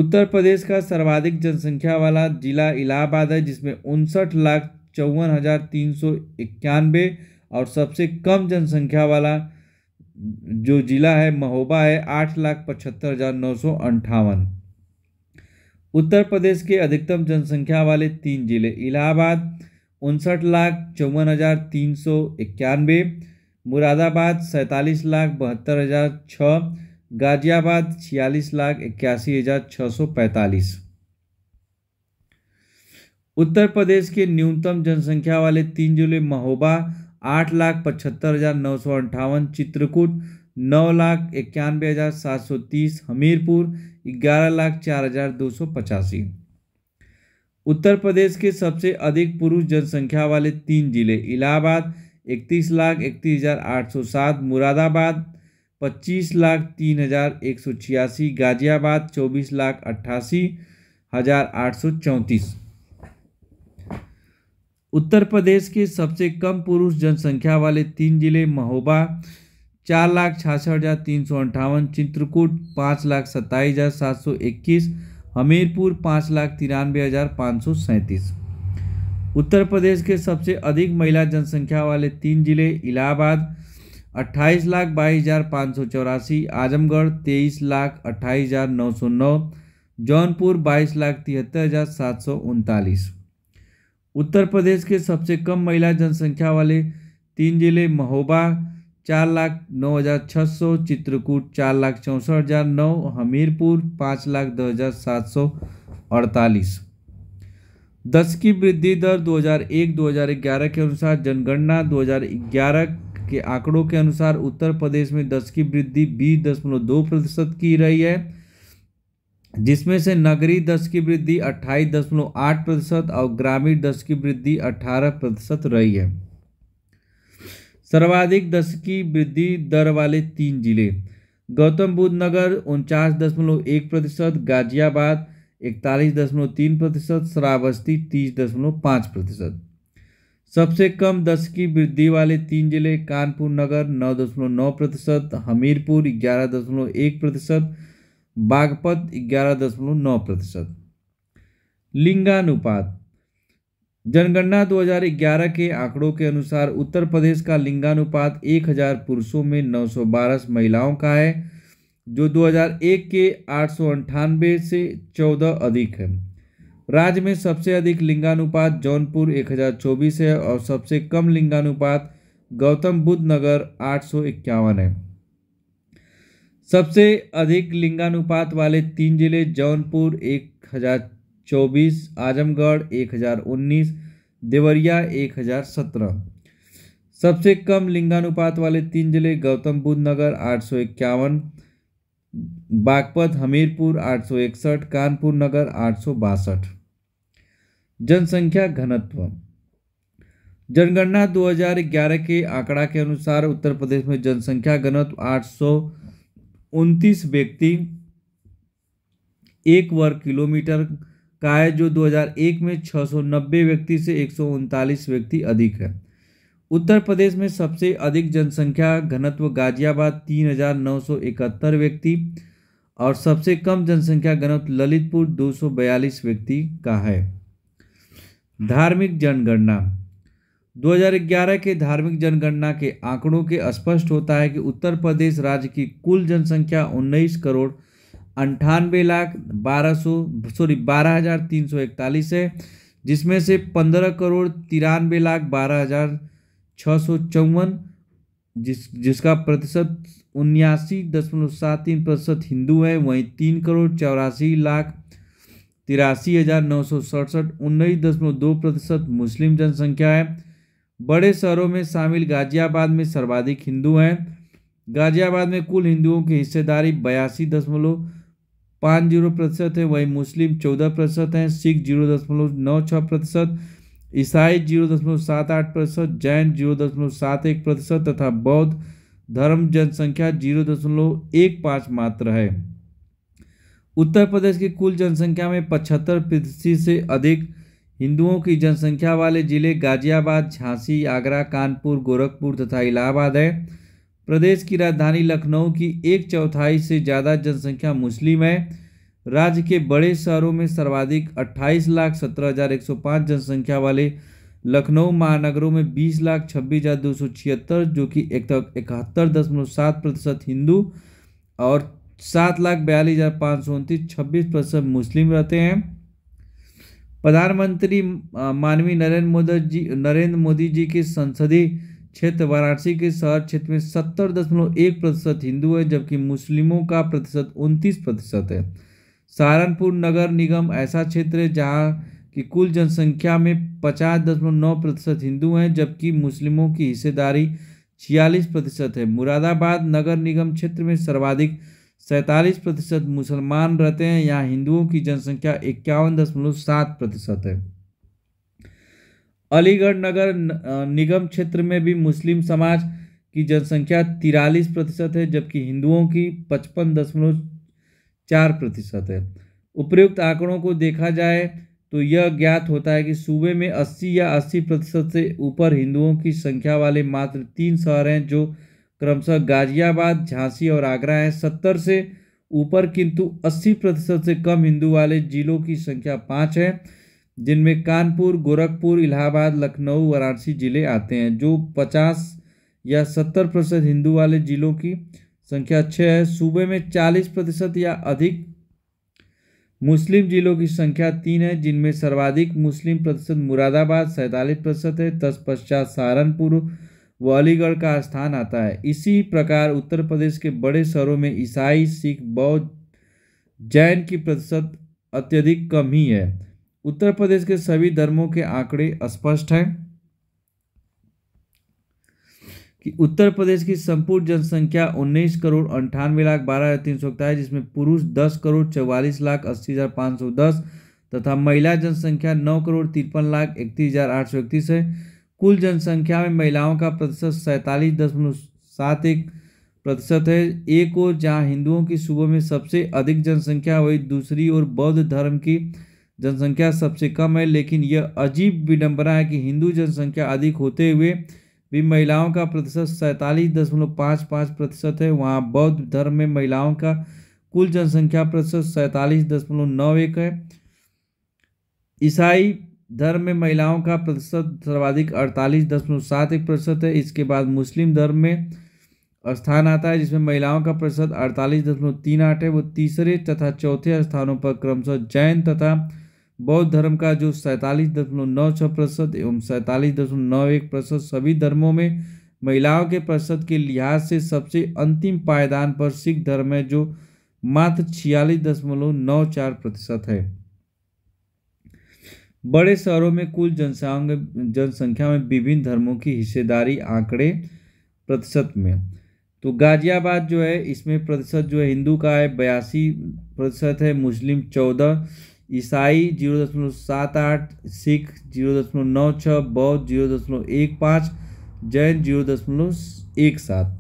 उत्तर प्रदेश का सर्वाधिक जनसंख्या वाला जिला इलाहाबाद है जिसमें उनसठ लाख चौवन हज़ार तीन सौ इक्यानवे और सबसे कम जनसंख्या वाला जो जिला है महोबा है आठ लाख पचहत्तर हज़ार नौ सौ अंठावन उत्तर प्रदेश के अधिकतम जनसंख्या वाले तीन जिले इलाहाबाद उनसठ लाख चौवन हज़ार तीन सौ इक्यानवे मुरादाबाद सैंतालीस लाख बहत्तर हज़ार छः गाजियाबाद छियालीस लाख इक्यासी हज़ार छः सौ पैंतालीस उत्तर प्रदेश के न्यूनतम जनसंख्या वाले तीन जिले महोबा आठ लाख पचहत्तर हज़ार नौ सौ अंठावन चित्रकूट नौ लाख इक्यानवे हज़ार सात सौ तीस हमीरपुर ग्यारह लाख चार हज़ार दो सौ पचासी उत्तर प्रदेश के सबसे अधिक पुरुष जनसंख्या वाले तीन जिले इलाहाबाद इकतीस लाख इकतीस हज़ार आठ सौ सात मुरादाबाद पच्चीस लाख तीन हज़ार एक सौ छियासी गाज़ियाबाद चौबीस लाख अट्ठासी हज़ार आठ सौ चौंतीस उत्तर प्रदेश के सबसे कम पुरुष जनसंख्या वाले तीन जिले महोबा चार लाख छियासठ हज़ार तीन सौ अंठावन चित्रकूट पाँच लाख सत्ताईस हज़ार सात सौ इक्कीस हमीरपुर पाँच लाख तिरानवे हज़ार पाँच सौ सैंतीस उत्तर प्रदेश के सबसे अधिक महिला जनसंख्या वाले तीन जिले इलाहाबाद अट्ठाईस लाख बाईस हज़ार पाँच सौ चौरासी आजमगढ़ तेईस लाख अट्ठाईस हज़ार नौ सौ नौ जौनपुर बाईस लाख तिहत्तर हज़ार सात सौ उनतालीस उत्तर प्रदेश के सबसे कम महिला जनसंख्या वाले तीन जिले महोबा चार लाख नौ हज़ार छः सौ चित्रकूट चार लाख चौंसठ हज़ार नौ हमीरपुर पाँच लाख दस हज़ार सात सौ अड़तालीस दस की वृद्धि दर 2001-2011 के अनुसार जनगणना 2011 के आंकड़ों के अनुसार उत्तर प्रदेश में दस की वृद्धि बीस दशमलव दो प्रतिशत की रही है जिसमें से नगरीय दस की वृद्धि अट्ठाईस दशमलव आठ प्रतिशत और ग्रामीण दस की वृद्धि अठारह प्रतिशत रही है सर्वाधिक दस की वृद्धि दर वाले तीन जिले गौतम बुद्ध नगर उनचास दशमलव एक प्रतिशत गाजियाबाद इकतालीस दशमलव तीन प्रतिशत श्रावस्ती तीस दशमलव पाँच प्रतिशत सबसे कम दस की वृद्धि वाले तीन जिले कानपुर नगर नौ दशमलव नौ प्रतिशत हमीरपुर ग्यारह दशमलव एक प्रतिशत बागपत ग्यारह दशमलव नौ प्रतिशत लिंगानुपात जनगणना 2011 के आंकड़ों के अनुसार उत्तर प्रदेश का लिंगानुपात 1000 पुरुषों में 912 महिलाओं का है जो 2001 के आठ से 14 अधिक है राज्य में सबसे अधिक लिंगानुपात जौनपुर 1024 है और सबसे कम लिंगानुपात गौतम बुद्ध नगर आठ है सबसे अधिक लिंगानुपात वाले तीन जिले जौनपुर 1024, आजमगढ़ 1019, देवरिया 1017। सबसे कम लिंगानुपात वाले तीन जिले गौतम बुद्ध नगर आठ बागपत हमीरपुर आठ कानपुर नगर आठ जनसंख्या घनत्व जनगणना 2011 के आंकड़ा के अनुसार उत्तर प्रदेश में जनसंख्या घनत्व आठ व्यक्ति एक वर्ग किलोमीटर का है जो 2001 में 690 व्यक्ति से एक व्यक्ति अधिक है उत्तर प्रदेश में सबसे अधिक जनसंख्या घनत्व गाजियाबाद तीन हजार नौ सौ इकहत्तर व्यक्ति और सबसे कम जनसंख्या घनत्व ललितपुर दो सौ बयालीस व्यक्ति का है धार्मिक जनगणना 2011 के धार्मिक जनगणना के आंकड़ों के स्पष्ट होता है कि उत्तर प्रदेश राज्य की कुल जनसंख्या उन्नीस करोड़ अंठानवे लाख बारह सौ सॉरी बारह हज़ार तीन सौ इकतालीस है जिसमें से पंद्रह करोड़ तिरानवे लाख बारह हज़ार छः सौ चौवन जिस जिसका प्रतिशत उन्यासी दशमलव सात तीन प्रतिशत हिंदू है वहीं तीन करोड़ चौरासी लाख तिरासी हज़ार नौ सौ सड़सठ उन्नीस दशमलव दो प्रतिशत मुस्लिम जनसंख्या है बड़े शहरों में शामिल गाजियाबाद में सर्वाधिक हिंदू हैं गाजियाबाद में कुल हिंदुओं की हिस्सेदारी बयासी दशमलव पाँच जीरो प्रतिशत है वहीं मुस्लिम चौदह प्रतिशत हैं सिख जीरो दशमलव नौ छः प्रतिशत ईसाई जीरो दशमलव सात आठ प्रतिशत जैन जीरो दशमलव सात एक प्रतिशत तथा बौद्ध धर्म जनसंख्या जीरो दशमलव एक पाँच मात्र है उत्तर प्रदेश की कुल जनसंख्या में पचहत्तर प्रतिशत से अधिक हिंदुओं की जनसंख्या वाले जिले गाजियाबाद झांसी आगरा कानपुर गोरखपुर तथा इलाहाबाद है प्रदेश की राजधानी लखनऊ की एक चौथाई से ज़्यादा जनसंख्या मुस्लिम है राज्य के बड़े शहरों में सर्वाधिक अट्ठाईस लाख सत्रह हजार एक सौ पाँच जनसंख्या वाले लखनऊ महानगरों में बीस लाख छब्बीस हजार दो सौ छिहत्तर जो कि इकहत्तर दशमलव सात प्रतिशत हिंदू और सात लाख बयालीस हजार पाँच सौ उनतीस छब्बीस प्रतिशत मुस्लिम रहते हैं प्रधानमंत्री माननीय नरेंद्र मोदी जी नरेंद्र मोदी जी के संसदीय क्षेत्र वाराणसी के शहर क्षेत्र में सत्तर दशमलव एक प्रतिशत हिंदू है जबकि मुस्लिमों का प्रतिशत उनतीस प्रतिशत है सहारनपुर नगर निगम ऐसा क्षेत्र है जहाँ की कुल जनसंख्या में पचास दशमलव नौ प्रतिशत हिंदू हैं जबकि मुस्लिमों की हिस्सेदारी छियालीस प्रतिशत है मुरादाबाद नगर निगम क्षेत्र में सर्वाधिक सैंतालीस प्रतिशत मुसलमान रहते हैं यहाँ हिंदुओं की जनसंख्या इक्यावन दशमलव सात प्रतिशत है अलीगढ़ नगर निगम क्षेत्र में भी मुस्लिम समाज की जनसंख्या तिरालीस प्रतिशत है जबकि हिंदुओं की पचपन दशमलव चार प्रतिशत है उपयुक्त आंकड़ों को देखा जाए तो यह ज्ञात होता है कि सूबे में 80 या 80 प्रतिशत से ऊपर हिंदुओं की संख्या वाले मात्र तीन शहर हैं जो क्रमशः गाजियाबाद झांसी और आगरा हैं सत्तर से ऊपर किंतु 80 प्रतिशत से कम हिंदू वाले जिलों की संख्या पाँच है जिनमें कानपुर गोरखपुर इलाहाबाद लखनऊ वाराणसी जिले आते हैं जो पचास या सत्तर प्रतिशत हिंदू वाले जिलों की संख्या छः है सूबे में चालीस प्रतिशत या अधिक मुस्लिम जिलों की संख्या तीन है जिनमें सर्वाधिक मुस्लिम प्रतिशत मुरादाबाद सैंतालीस प्रतिशत है तत्पश्चात सहारनपुर व अलीगढ़ का स्थान आता है इसी प्रकार उत्तर प्रदेश के बड़े शहरों में ईसाई सिख बौद्ध जैन की प्रतिशत अत्यधिक कम ही है उत्तर प्रदेश के सभी धर्मों के आंकड़े स्पष्ट हैं कि उत्तर प्रदेश की संपूर्ण जनसंख्या उन्नीस करोड़ अंठानवे लाख बारह हज़ार तीन सौ इकतालीस जिसमें पुरुष दस करोड़ चौवालीस लाख अस्सी हज़ार पाँच सौ दस तथा महिला जनसंख्या नौ करोड़ तिरपन लाख इकतीस हज़ार आठ सौ इकतीस है कुल जनसंख्या में महिलाओं का प्रतिशत सैंतालीस दशमलव सात एक प्रतिशत है एक और जहाँ हिंदुओं की सुबह में सबसे अधिक जनसंख्या वही दूसरी ओर बौद्ध धर्म की जनसंख्या सबसे कम है लेकिन यह अजीब विडम्बना है कि हिंदू जनसंख्या अधिक होते हुए भी महिलाओं का प्रतिशत सैंतालीस दशमलव पाँच पाँच प्रतिशत है वहाँ बौद्ध धर्म में महिलाओं का कुल जनसंख्या प्रतिशत सैंतालीस दशमलव नौ एक है ईसाई धर्म में महिलाओं का प्रतिशत सर्वाधिक अड़तालीस दशमलव सात एक प्रतिशत है इसके बाद मुस्लिम धर्म में स्थान आता है जिसमें महिलाओं का प्रतिशत अड़तालीस दशमलव तीन आठ है वो तीसरे तथा चौथे स्थानों पर क्रमशः जैन तथा बौद्ध धर्म का जो सैंतालीस दशमलव नौ छः प्रतिशत एवं सैंतालीस दशमलव नौ एक प्रतिशत सभी धर्मों में महिलाओं के प्रतिशत के लिहाज से सबसे अंतिम पायदान पर सिख धर्म है जो मात्र छियालीस दशमलव नौ चार प्रतिशत है बड़े शहरों में कुल जनसंख्या जनसंख्या में विभिन्न धर्मों की हिस्सेदारी आंकड़े प्रतिशत में तो गाजियाबाद जो है इसमें प्रतिशत जो है हिंदू का है बयासी प्रतिशत है मुस्लिम चौदह ईसाई जीरो दशमलव सात आठ सिख जीरो दशमलव नौ छः बौद्ध जीरो दशमलव एक पाँच जैन जीरो दशमलव एक सात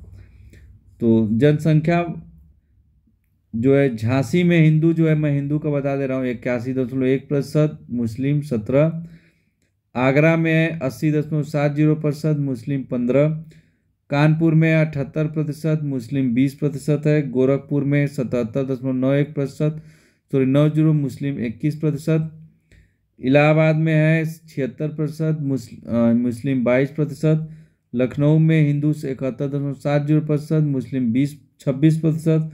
तो जनसंख्या जो है झांसी में हिंदू जो है मैं हिंदू का बता दे रहा हूँ इक्यासी दशमलव एक प्रतिशत मुस्लिम सत्रह आगरा में अस्सी दशमलव सात जीरो प्रतिशत मुस्लिम पंद्रह कानपुर में अठहत्तर प्रतिशत मुस्लिम बीस प्रतिशत है गोरखपुर में सतहत्तर दशमलव नौ एक प्रतिशत सॉरी नौ जीरो मुस्लिम इक्कीस प्रतिशत इलाहाबाद में है छिहत्तर प्रतिशत मुस्लिम बाईस प्रतिशत लखनऊ में हिंदू से इकहत्तर दशमलव सात जीरो प्रतिशत मुस्लिम बीस छब्बीस प्रतिशत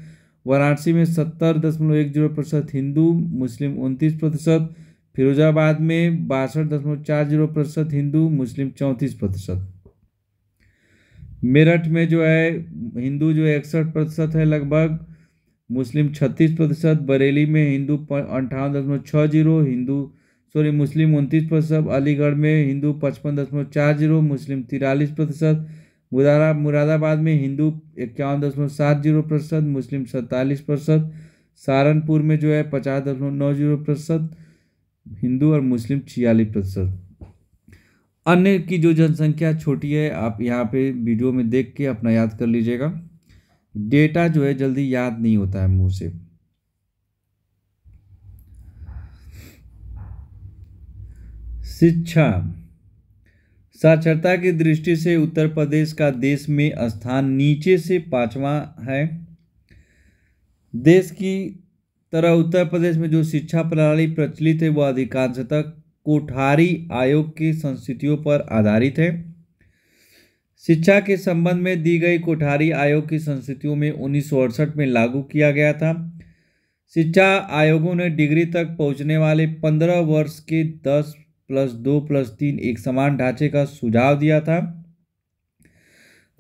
वाराणसी में सत्तर दशमलव एक जीरो प्रतिशत हिंदू मुस्लिम उनतीस प्रतिशत फिरोजाबाद में बासठ दशमलव चार जीरो प्रतिशत हिंदू मुस्लिम चौंतीस प्रतिशत मेरठ में जो है हिंदू जो है इकसठ प्रतिशत है लगभग मुस्लिम छत्तीस प्रतिशत बरेली में हिंदू अंठावन दशमलव छः जीरो हिंदू सॉरी मुस्लिम उनतीस प्रतिशत अलीगढ़ में हिंदू पचपन दशमलव चार जीरो मुस्लिम तिरालीस प्रतिशत मुरादा मुरादाबाद में हिंदू इक्यावन दशमलव सात जीरो प्रतिशत मुस्लिम सैंतालीस प्रतिशत सहारनपुर में जो है पचास दशमलव नौ जीरो प्रतिशत हिंदू और मुस्लिम छियालीस प्रतिशत अन्य की जो जनसंख्या छोटी है आप यहाँ पे वीडियो में देख के अपना याद कर लीजिएगा डेटा जो है जल्दी याद नहीं होता है मुंह से शिक्षा साक्षरता की दृष्टि से उत्तर प्रदेश का देश में स्थान नीचे से पांचवा है देश की तरह उत्तर प्रदेश में जो शिक्षा प्रणाली प्रचलित है वह अधिकांशतः कोठारी आयोग की संस्थितियों पर आधारित है शिक्षा के संबंध में दी गई कोठारी आयोग की संस्थितियों में उन्नीस में लागू किया गया था शिक्षा आयोगों ने डिग्री तक पहुंचने वाले 15 वर्ष के 10 प्लस दो प्लस तीन एक समान ढांचे का सुझाव दिया था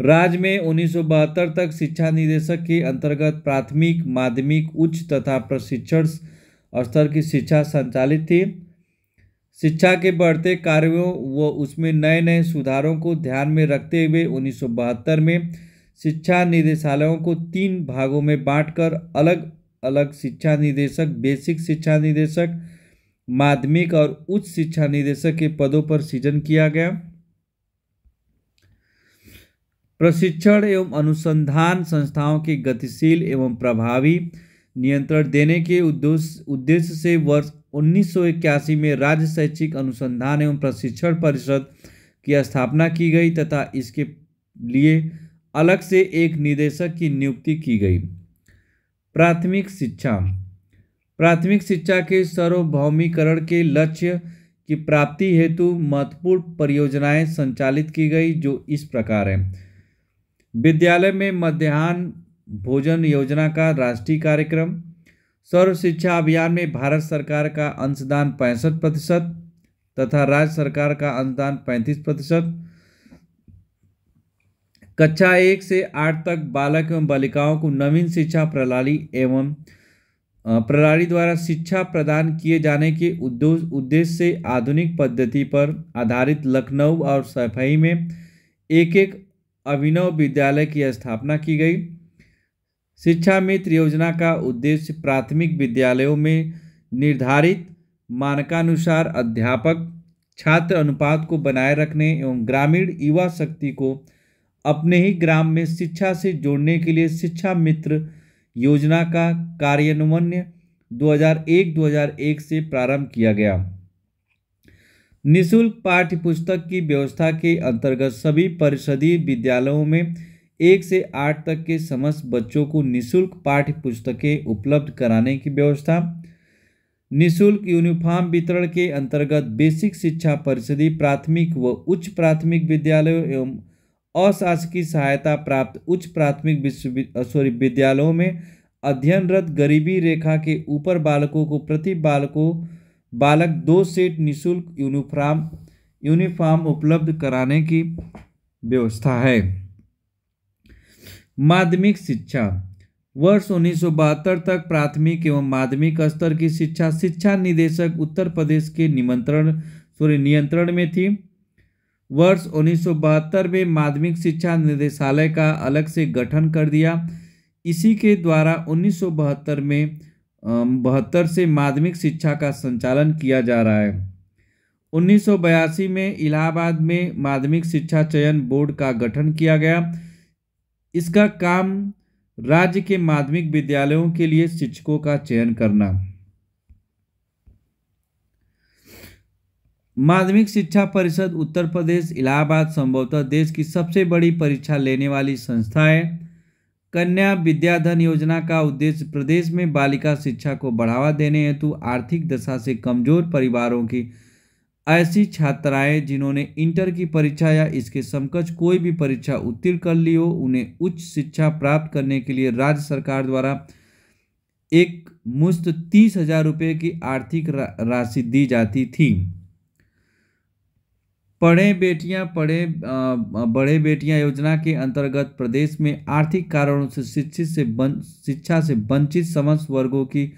राज्य में उन्नीस तक शिक्षा निदेशक के अंतर्गत प्राथमिक माध्यमिक उच्च तथा प्रशिक्षण स्तर की शिक्षा संचालित थी शिक्षा के बढ़ते कार्यों व उसमें नए नए सुधारों को ध्यान में रखते हुए उन्नीस में शिक्षा निदेशालयों को तीन भागों में बांटकर अलग अलग शिक्षा निदेशक बेसिक शिक्षा निदेशक माध्यमिक और उच्च शिक्षा निदेशक के पदों पर सृजन किया गया प्रशिक्षण एवं अनुसंधान संस्थाओं के गतिशील एवं प्रभावी नियंत्रण देने के उद्देश्य उद्देश्य से वर्ष उन्नीस में राज्य शैक्षिक अनुसंधान एवं प्रशिक्षण परिषद की स्थापना की गई तथा इसके लिए अलग से एक निदेशक की नियुक्ति की गई प्राथमिक शिक्षा प्राथमिक शिक्षा के सर्वभौमीकरण के लक्ष्य की प्राप्ति हेतु महत्वपूर्ण परियोजनाएं संचालित की गई जो इस प्रकार हैं विद्यालय में मध्यान्ह भोजन योजना का राष्ट्रीय कार्यक्रम सर्व शिक्षा अभियान में भारत सरकार का अंशदान पैंसठ प्रतिशत तथा राज्य सरकार का अंशदान पैंतीस प्रतिशत कक्षा एक से आठ तक बालक एवं बालिकाओं को नवीन शिक्षा प्रणाली एवं प्रणाली द्वारा शिक्षा प्रदान किए जाने के उद्देश्य से आधुनिक पद्धति पर आधारित लखनऊ और सफाई में एक एक अभिनव विद्यालय की स्थापना की गई शिक्षा मित्र योजना का उद्देश्य प्राथमिक विद्यालयों में निर्धारित मानकानुसार अध्यापक छात्र अनुपात को बनाए रखने एवं ग्रामीण युवा शक्ति को अपने ही ग्राम में शिक्षा से जोड़ने के लिए शिक्षा मित्र योजना का कार्यान्वयन 2001-2001 से प्रारंभ किया गया निशुल्क पाठ्यपुस्तक की व्यवस्था के अंतर्गत सभी परिषदीय विद्यालयों में एक से आठ तक के समस्त बच्चों को निशुल्क पाठ्य पुस्तकें उपलब्ध कराने की व्यवस्था निशुल्क यूनिफॉर्म वितरण के अंतर्गत बेसिक शिक्षा परिषदी प्राथमिक व उच्च प्राथमिक विद्यालयों एवं अशासकीय सहायता प्राप्त उच्च प्राथमिक विश्वविद्या सॉरी विद्यालयों में अध्ययनरत गरीबी रेखा के ऊपर बालकों को प्रति बालकों बालक दो सेट निशुल्क यूनिफॉर्म यूनिफॉर्म उपलब्ध कराने की व्यवस्था है माध्यमिक शिक्षा वर्ष उन्नीस तक प्राथमिक एवं माध्यमिक स्तर की शिक्षा शिक्षा निदेशक उत्तर प्रदेश के निमंत्रण सॉरी नियंत्रण में थी वर्ष उन्नीस में माध्यमिक शिक्षा निदेशालय का अलग से गठन कर दिया इसी के द्वारा उन्नीस में बहत्तर से माध्यमिक शिक्षा का संचालन किया जा रहा है उन्नीस में इलाहाबाद में माध्यमिक शिक्षा चयन बोर्ड का गठन किया गया इसका काम राज्य के माध्यमिक विद्यालयों के लिए शिक्षकों का चयन करना माध्यमिक शिक्षा परिषद उत्तर प्रदेश इलाहाबाद संभवतः देश की सबसे बड़ी परीक्षा लेने वाली संस्था है कन्या विद्याधन योजना का उद्देश्य प्रदेश में बालिका शिक्षा को बढ़ावा देने हेतु आर्थिक दशा से कमजोर परिवारों की ऐसी छात्राएं जिन्होंने इंटर की परीक्षा या इसके समकक्ष कोई भी परीक्षा उत्तीर्ण कर ली हो उन्हें उच्च शिक्षा प्राप्त करने के लिए राज्य सरकार द्वारा एक मुफ्त तीस हजार रुपये की आर्थिक रा, राशि दी जाती थी पढ़ें बेटियां पढ़ें बड़े बेटियां योजना के अंतर्गत प्रदेश में आर्थिक कारणों से शिक्षित से शिक्षा से वंचित समस्त वर्गों की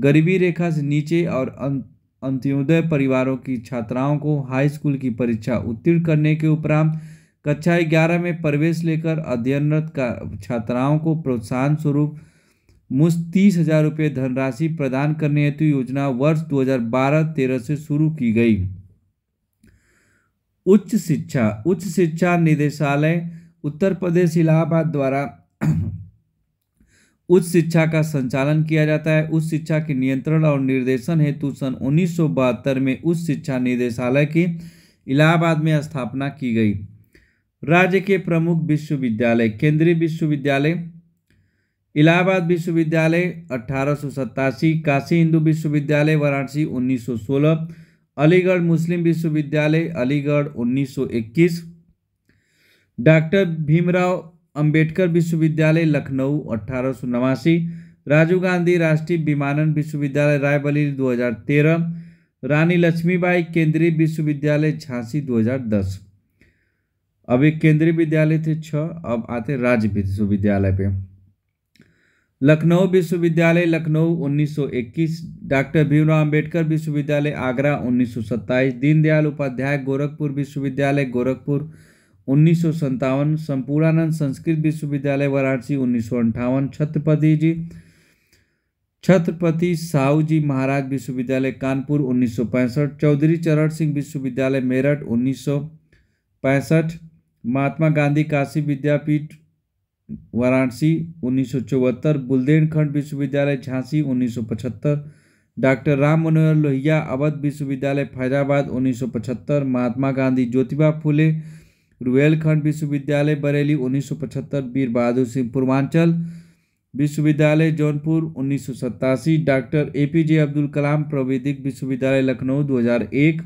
गरीबी रेखा से नीचे और अंत अंत्योदय परिवारों की छात्राओं को हाई स्कूल की परीक्षा उत्तीर्ण करने के उपरांत कक्षा ग्यारह में प्रवेश लेकर अध्ययनरत का छात्राओं को प्रोत्साहन स्वरूप मुस्त तीस हजार रुपये धनराशि प्रदान करने हेतु योजना वर्ष 2012-13 से शुरू की गई उच्च शिक्षा उच्च शिक्षा निदेशालय उत्तर प्रदेश इलाहाबाद द्वारा उच्च शिक्षा का संचालन किया जाता है उच्च शिक्षा के नियंत्रण और निर्देशन हेतु सन उन्नीस में उच्च शिक्षा निदेशालय की इलाहाबाद में स्थापना की गई राज्य के प्रमुख विश्वविद्यालय केंद्रीय विश्वविद्यालय इलाहाबाद विश्वविद्यालय अठारह काशी हिंदू विश्वविद्यालय वाराणसी 1916 अलीगढ़ मुस्लिम विश्वविद्यालय अलीगढ़ 1921 डॉक्टर भीमराव अंबेडकर विश्वविद्यालय लखनऊ नवासी राजीव गांधी राष्ट्रीय विमानन विश्वविद्यालय रायबली 2013 रानी लक्ष्मीबाई केंद्रीय विश्वविद्यालय झांसी 2010 अब एक केंद्रीय विद्यालय थे छ अब आते राज्य विश्वविद्यालय पे लखनऊ विश्वविद्यालय लखनऊ 1921 डॉक्टर भीमराव अंबेडकर विश्वविद्यालय आगरा 1927 दीनदयाल उपाध्याय गोरखपुर विश्वविद्यालय गोरखपुर उन्नीस सौ संपूर्णानंद संस्कृत विश्वविद्यालय वाराणसी उन्नीस सौ अंठावन छत्रपति जी छत्रपति साहू जी महाराज विश्वविद्यालय कानपुर उन्नीस सौ पैंसठ चौधरी चरण सिंह विश्वविद्यालय मेरठ उन्नीस सौ पैंसठ महात्मा गांधी काशी विद्यापीठ वाराणसी उन्नीस सौ चौहत्तर बुलदेनखंड विश्वविद्यालय झांसी उन्नीस सौ पचहत्तर डॉक्टर राम मनोहर लोहिया अवध विश्वविद्यालय फैजाबाद उन्नीस सौ पचहत्तर महात्मा गांधी ज्योतिबा फुले रुहेलखंड विश्वविद्यालय बरेली 1975 वीर बहादुर सिंह पूर्वांचल विश्वविद्यालय जौनपुर उन्नीस doctor A P J Abdul Kalam प्रविधिक विश्वविद्यालय लखनऊ 2001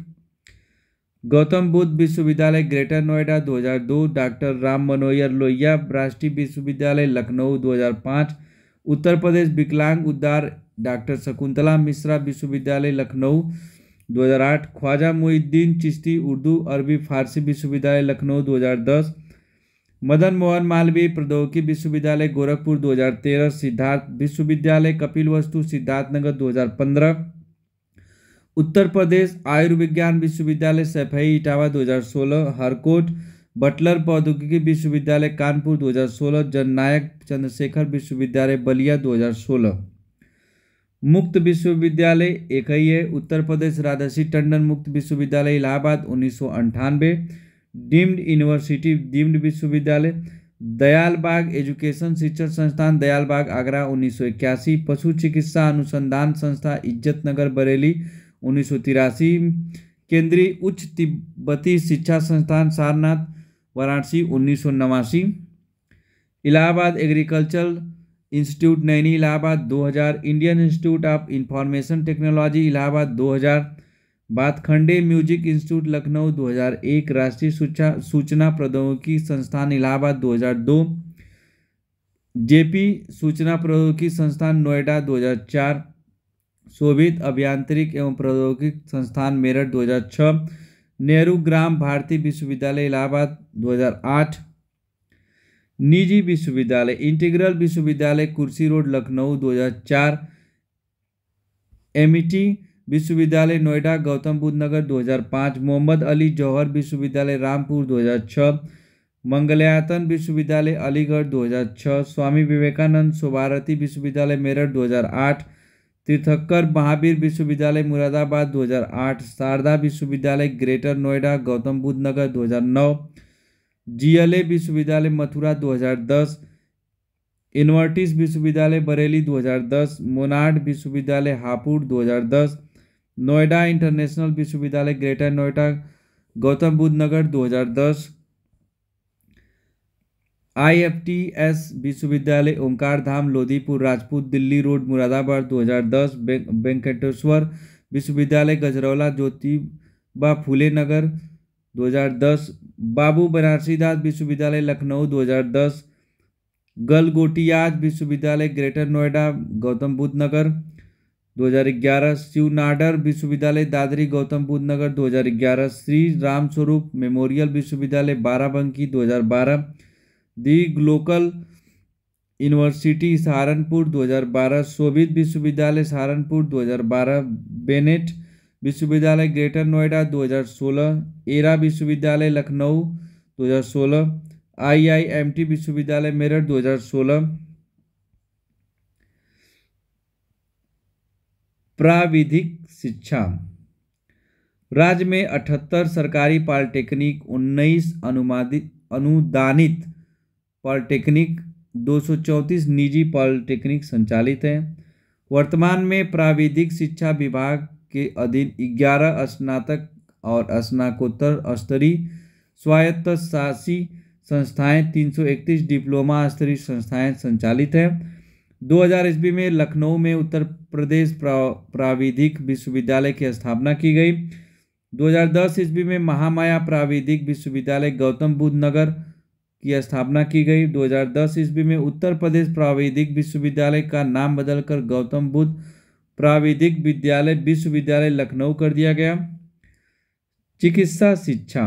गौतम बुद्ध विश्वविद्यालय ग्रेटर नोएडा 2002 डॉक्टर राम मनोहर लोहिया राष्ट्रीय विश्वविद्यालय लखनऊ 2005 उत्तर प्रदेश विकलांग उद्धार डॉक्टर शकुंतला मिश्रा विश्वविद्यालय लखनऊ 2008 ख्वाजा मुहिद्दीन चिश्ती उर्दू अरबी फारसी विश्वविद्यालय लखनऊ 2010 मदन मोहन मालवीय प्रौद्योगिकी विश्वविद्यालय गोरखपुर 2013 सिद्धार्थ विश्वविद्यालय कपिल वस्तु सिद्धार्थनगर 2015 उत्तर प्रदेश आयुर्विज्ञान विश्वविद्यालय सैफई इटावा 2016 हरकोट बटलर प्रौद्योगिकी विश्वविद्यालय कानपुर 2016 जननायक चंद्रशेखर विश्वविद्यालय बलिया 2016 मुक्त विश्वविद्यालय एक ही है उत्तर प्रदेश राजसी टंडन मुक्त विश्वविद्यालय इलाहाबाद उन्नीस सौ अंठानवे डीम्ड यूनिवर्सिटी डीम्ड विश्वविद्यालय दयालबाग एजुकेशन शिक्षण संस्थान दयालबाग आगरा उन्नीस सौ इक्यासी पशु चिकित्सा अनुसंधान संस्था नगर बरेली उन्नीस सौ तिरासी केंद्रीय उच्च तिब्बती शिक्षा संस्थान सारनाथ वाराणसी उन्नीस सौ नवासी Allahabad agriculture institute Naini Allahabad 2000 Indian institute of information technology Allahabad 2000 Bhatkhande music institute Lucknow 2001 राष्ट्रीय सूचना सूचना प्रौद्योगिकी संस्थान इलाहाबाद 2002 जेपी सूचना प्रौद्योगिकी संस्थान नोएडा 2004 शोभित अभियांत्रिक एवं प्रौद्योगिकी संस्थान मेरठ 2006 नेहरू ग्राम भारतीय विश्वविद्यालय इलाहाबाद 2008 निजी विश्वविद्यालय इंटीग्रल विश्वविद्यालय कुर्सी रोड लखनऊ 2004 एमिटी e विश्वविद्यालय नोएडा गौतम बुद्ध नगर 2005 मोहम्मद अली जौहर विश्वविद्यालय रामपुर 2006 मंगलयातन विश्वविद्यालय अलीगढ़ 2006 स्वामी विवेकानंद सोभारती विश्वविद्यालय मेरठ 2008 तीर्थक्कर महावीर विश्वविद्यालय मुरादाबाद 2008 शारदा विश्वविद्यालय ग्रेटर नोएडा गौतम बुद्ध नगर 2009 जीएलए विश्वविद्यालय मथुरा 2010 इनवर्टिस विश्वविद्यालय बरेली 2010 मोनाड विश्वविद्यालय हापुड़ 2010 नोएडा इंटरनेशनल विश्वविद्यालय ग्रेटर नोएडा गौतम बुद्ध नगर 2010 आईएफटीएस विश्वविद्यालय ओंकार धाम लोधीपुर राजपूत दिल्ली रोड मुरादाबाद 2010 वेंकटेश्वर विश्वविद्यालय गजरौला ज्योतिबा फूले नगर 2010 बाबू बनारसीदास विश्वविद्यालय लखनऊ 2010 गलगोटियाज विश्वविद्यालय ग्रेटर नोएडा गौतम बुद्ध नगर 2011 शिव नाडर विश्वविद्यालय दादरी गौतम बुद्ध नगर 2011 श्री रामस्वरूप मेमोरियल विश्वविद्यालय Barabanki 2012 the glocal university Saharanpur 2012 Soviet विश्वविद्यालय सहारनपुर 2012 बेनेट विश्वविद्यालय ग्रेटर नोएडा 2016 एरा विश्वविद्यालय लखनऊ 2016 आईआईएमटी विश्वविद्यालय मेरठ 2016 प्राविधिक शिक्षा राज्य में अठहत्तर सरकारी पॉलिटेक्निक उन्नीस अनुमादित अनुदानित पॉलिटेक्निक 234 निजी पॉलिटेक्निक संचालित हैं वर्तमान में प्राविधिक शिक्षा विभाग के अधीन ग्यारह स्नातक और स्नाकोत्तर स्तरीय स्वायत्त शासी संस्थाएं 331 डिप्लोमा स्तरीय संस्थाएं संचालित हैं 2000 ईस्वी में लखनऊ में उत्तर प्रदेश प्रा, प्राविधिक विश्वविद्यालय की स्थापना की गई 2010 ईस्वी में महामाया प्राविधिक विश्वविद्यालय गौतम बुद्ध नगर की स्थापना की गई 2010 ईस्वी में उत्तर प्रदेश प्राविधिक विश्वविद्यालय का नाम बदलकर गौतम बुद्ध प्राविधिक विद्यालय विश्वविद्यालय लखनऊ कर दिया गया चिकित्सा शिक्षा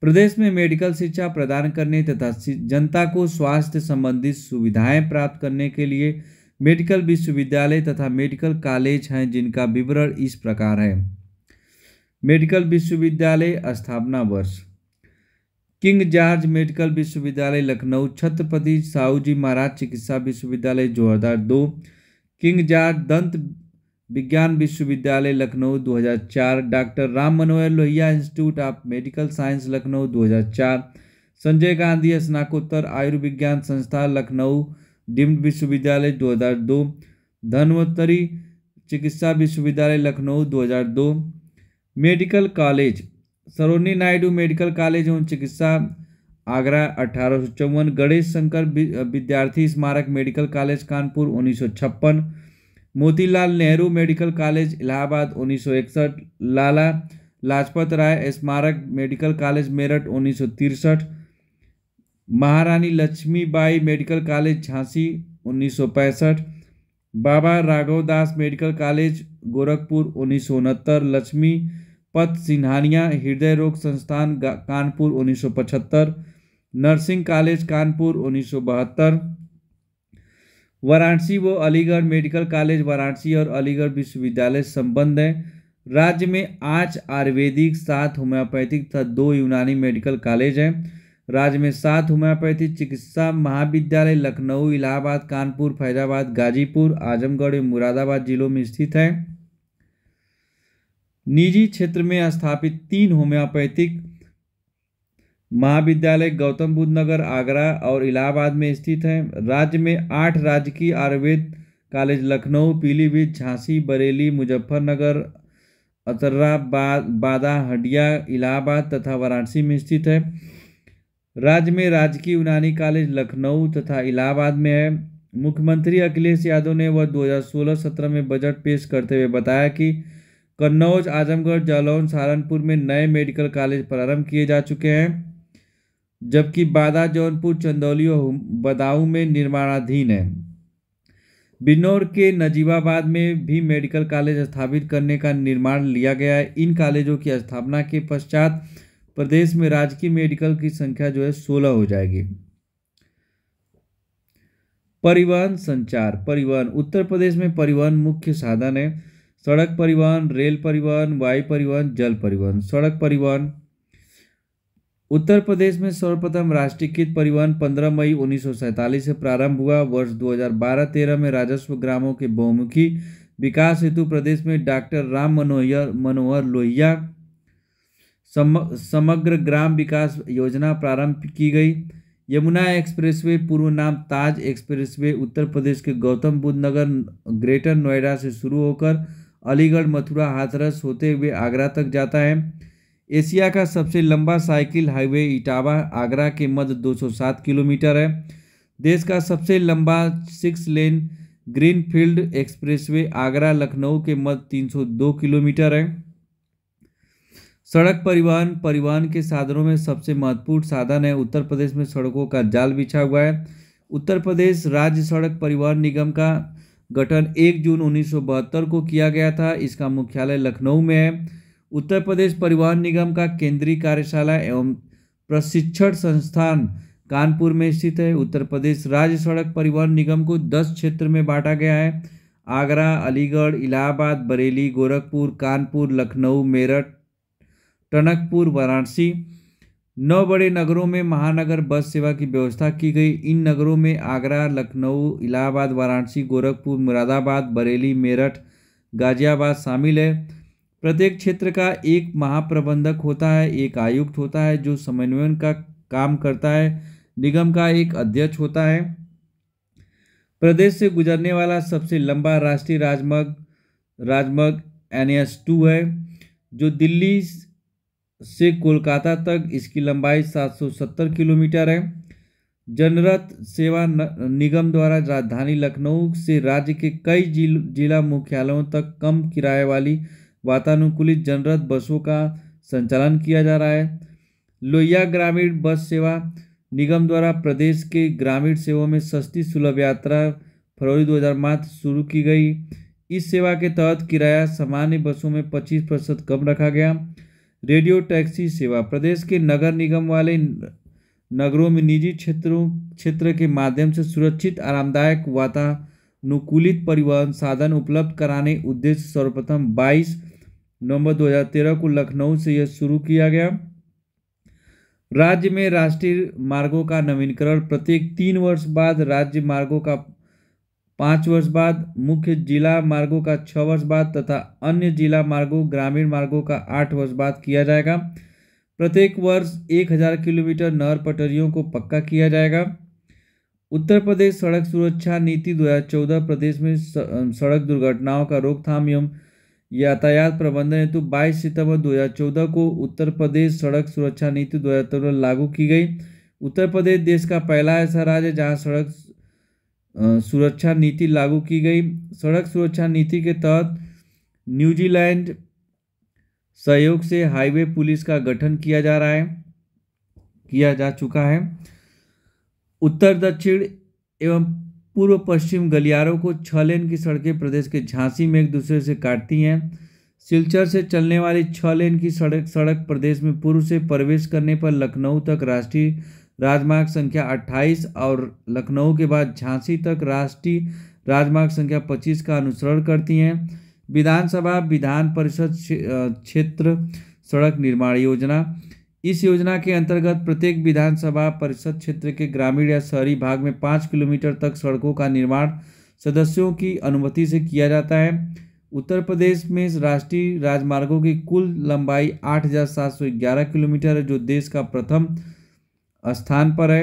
प्रदेश में मेडिकल शिक्षा प्रदान करने तथा जनता को स्वास्थ्य संबंधित सुविधाएं प्राप्त करने के लिए मेडिकल विश्वविद्यालय तथा मेडिकल कॉलेज हैं जिनका विवरण इस प्रकार है मेडिकल विश्वविद्यालय स्थापना वर्ष किंग जॉर्ज मेडिकल विश्वविद्यालय लखनऊ छत्रपति साहू जी महाराज चिकित्सा विश्वविद्यालय हजार दो किंग जॉर्ज दंत विज्ञान विश्वविद्यालय Lucknow 2004 doctor Ram Manohar Lohia institute of medical science Lucknow 2004 Sanjay Gandhi स्नाकोत्तर आयुर्विज्ञान संस्थान लखनऊ डिम्ड विश्वविद्यालय 2002 धनवंतरी चिकित्सा विश्वविद्यालय Lucknow 2002 medical college Sarojini Naidu medical college एवं चिकित्सा आगरा अठारह सौ चौवन गणेश शंकर विद्यार्थी स्मारक मेडिकल कॉलेज कानपुर उन्नीस सौ छप्पन मोतीलाल नेहरू मेडिकल कॉलेज इलाहाबाद उन्नीस सौ इकसठ लाला लाजपत राय स्मारक मेडिकल कॉलेज मेरठ उन्नीस सौ तिरसठ महारानी लक्ष्मीबाई मेडिकल कॉलेज झांसी उन्नीस सौ पैंसठ बाबा राघवदास मेडिकल कॉलेज गोरखपुर उन्नीस सौ उनहत्तर लक्ष्मी सिन्हानिया हृदय रोग संस्थान कानपुर उन्नीस सौ पचहत्तर नर्सिंग कॉलेज कानपुर उन्नीस वाराणसी व अलीगढ़ मेडिकल कॉलेज वाराणसी और अलीगढ़ विश्वविद्यालय संबंध है राज्य में आठ आयुर्वेदिक सात होम्योपैथिक तथा दो यूनानी मेडिकल कॉलेज हैं राज्य में सात होम्योपैथिक चिकित्सा महाविद्यालय लखनऊ इलाहाबाद कानपुर फैजाबाद गाजीपुर आजमगढ़ एवं मुरादाबाद जिलों में स्थित हैं निजी क्षेत्र में स्थापित तीन होम्योपैथिक महाविद्यालय गौतम बुद्ध नगर आगरा और इलाहाबाद में स्थित है राज्य में आठ राजकीय आयुर्वेद कॉलेज लखनऊ पीलीभीत झांसी बरेली मुजफ्फरनगर अतर्रा बा, बादा हडिया इलाहाबाद तथा वाराणसी में स्थित है राज्य में राजकीय यूनानी कॉलेज लखनऊ तथा इलाहाबाद में है मुख्यमंत्री अखिलेश यादव ने वह 2016-17 में बजट पेश करते हुए बताया कि कन्नौज आजमगढ़ जालौन सहारनपुर में नए मेडिकल कॉलेज प्रारंभ किए जा चुके हैं जबकि बादा जौनपुर चंदौली और बदाऊ में निर्माणाधीन है बिन्नौर के नजीबाबाद में भी मेडिकल कॉलेज स्थापित करने का निर्माण लिया गया है इन कॉलेजों की स्थापना के पश्चात प्रदेश में राजकीय मेडिकल की संख्या जो है सोलह हो जाएगी परिवहन संचार परिवहन उत्तर प्रदेश में परिवहन मुख्य साधन है सड़क परिवहन रेल परिवहन वायु परिवहन जल परिवहन सड़क परिवहन उत्तर प्रदेश में सर्वप्रथम राष्ट्रीयकृत परिवहन 15 मई उन्नीस से प्रारंभ हुआ वर्ष 2012-13 में राजस्व ग्रामों के बहुमुखी विकास हेतु प्रदेश में डॉक्टर राम मनोहर मनोहर लोहिया समग्र ग्राम विकास योजना प्रारंभ की गई यमुना एक्सप्रेसवे पूर्व नाम ताज एक्सप्रेसवे उत्तर प्रदेश के गौतम बुद्ध नगर ग्रेटर नोएडा से शुरू होकर अलीगढ़ मथुरा हाथरस होते हुए आगरा तक जाता है एशिया का सबसे लंबा साइकिल हाईवे इटावा आगरा के मध्य 207 किलोमीटर है देश का सबसे लंबा six lane greenfield expressway Agra Lucknow के मध्य 302 किलोमीटर है सड़क परिवहन परिवहन के साधनों में सबसे महत्वपूर्ण साधन है उत्तर प्रदेश में सड़कों का जाल बिछा हुआ है उत्तर प्रदेश राज्य सड़क परिवहन निगम का गठन 1 जून उन्नीस को किया गया था इसका मुख्यालय लखनऊ में है उत्तर प्रदेश परिवहन निगम का केंद्रीय कार्यशाला एवं प्रशिक्षण संस्थान कानपुर में स्थित है उत्तर प्रदेश राज्य सड़क परिवहन निगम को दस क्षेत्र में बांटा गया है आगरा अलीगढ़ इलाहाबाद बरेली गोरखपुर कानपुर लखनऊ मेरठ टनकपुर वाराणसी नौ बड़े नगरों में महानगर बस सेवा की व्यवस्था की गई इन नगरों में आगरा लखनऊ इलाहाबाद वाराणसी गोरखपुर मुरादाबाद बरेली मेरठ गाजियाबाद शामिल है प्रत्येक क्षेत्र का एक महाप्रबंधक होता है एक आयुक्त होता है जो समन्वयन का काम करता है निगम का एक अध्यक्ष होता है प्रदेश से गुजरने वाला सबसे लंबा राष्ट्रीय राजमार्ग राजमार्ग एन एस टू है जो दिल्ली से कोलकाता तक इसकी लंबाई 770 किलोमीटर है जनरत सेवा निगम द्वारा राजधानी लखनऊ से राज्य के कई जिला मुख्यालयों तक कम किराए वाली वातानुकूलित जनरत बसों का संचालन किया जा रहा है लोहिया ग्रामीण बस सेवा निगम द्वारा प्रदेश के ग्रामीण सेवाओं में सस्ती सुलभ यात्रा फरवरी दो 2005 शुरू की गई इस सेवा के तहत किराया सामान्य बसों में पच्चीस प्रतिशत कम रखा गया रेडियो टैक्सी सेवा प्रदेश के नगर निगम वाले नगरों में निजी क्षेत्रों क्षेत्र के माध्यम से सुरक्षित आरामदायक वातानुकूलित परिवहन साधन उपलब्ध कराने उद्देश्य सर्वप्रथम 22 नवंबर 2013 को लखनऊ से यह शुरू किया गया राज्य में राष्ट्रीय मार्गों का नवीनीकरण प्रत्येक तीन वर्ष बाद राज्य मार्गों का पाँच वर्ष बाद मुख्य जिला मार्गों का छः वर्ष बाद तथा अन्य जिला मार्गों ग्रामीण मार्गों का आठ वर्ष बाद किया जाएगा प्रत्येक वर्ष एक हज़ार किलोमीटर नहर पटरियों को पक्का किया जाएगा उत्तर प्रदेश सड़क सुरक्षा नीति 2014 प्रदेश में सड़क दुर्घटनाओं का रोकथाम एवं यातायात प्रबंधन हेतु 22 सितंबर 2014 को उत्तर प्रदेश सड़क सुरक्षा नीति दो लागू की गई उत्तर प्रदेश देश का पहला ऐसा राज्य है जहाँ सड़क सुरक्षा नीति लागू की गई सड़क सुरक्षा नीति के तहत न्यूजीलैंड सहयोग से हाईवे पुलिस का गठन किया जा रहा है किया जा चुका है उत्तर दक्षिण एवं पूर्व पश्चिम गलियारों को छः लेन की सड़कें प्रदेश के झांसी में एक दूसरे से काटती हैं सिलचर से चलने वाली छः लेन की सड़क सड़क प्रदेश में पूर्व से प्रवेश करने पर लखनऊ तक राष्ट्रीय राजमार्ग संख्या 28 और लखनऊ के बाद झांसी तक राष्ट्रीय राजमार्ग संख्या 25 का अनुसरण करती हैं विधानसभा विधान परिषद क्षेत्र सड़क निर्माण योजना इस योजना के अंतर्गत प्रत्येक विधानसभा परिषद क्षेत्र के ग्रामीण या शहरी भाग में पाँच किलोमीटर तक सड़कों का निर्माण सदस्यों की अनुमति से किया जाता है उत्तर प्रदेश में राष्ट्रीय राजमार्गों की कुल लंबाई 8,711 किलोमीटर है जो देश का प्रथम स्थान पर है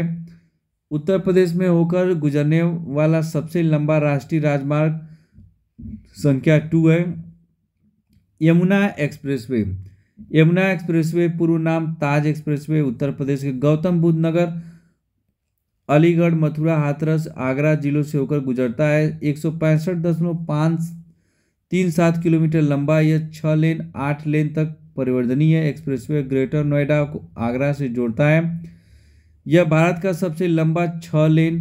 उत्तर प्रदेश में होकर गुजरने वाला सबसे लंबा राष्ट्रीय राजमार्ग संख्या टू है यमुना एक्सप्रेसवे यमुना एक्सप्रेसवे पूर्व नाम ताज एक्सप्रेसवे उत्तर प्रदेश के गौतम बुद्ध नगर अलीगढ़ मथुरा हाथरस आगरा जिलों से होकर गुजरता है एक सौ पैंसठ दशमलव पाँच तीन सात किलोमीटर लंबा यह छः लेन आठ लेन तक परिवर्तनीय एक्सप्रेसवे ग्रेटर नोएडा को आगरा से जोड़ता है यह भारत का सबसे लंबा छः लेन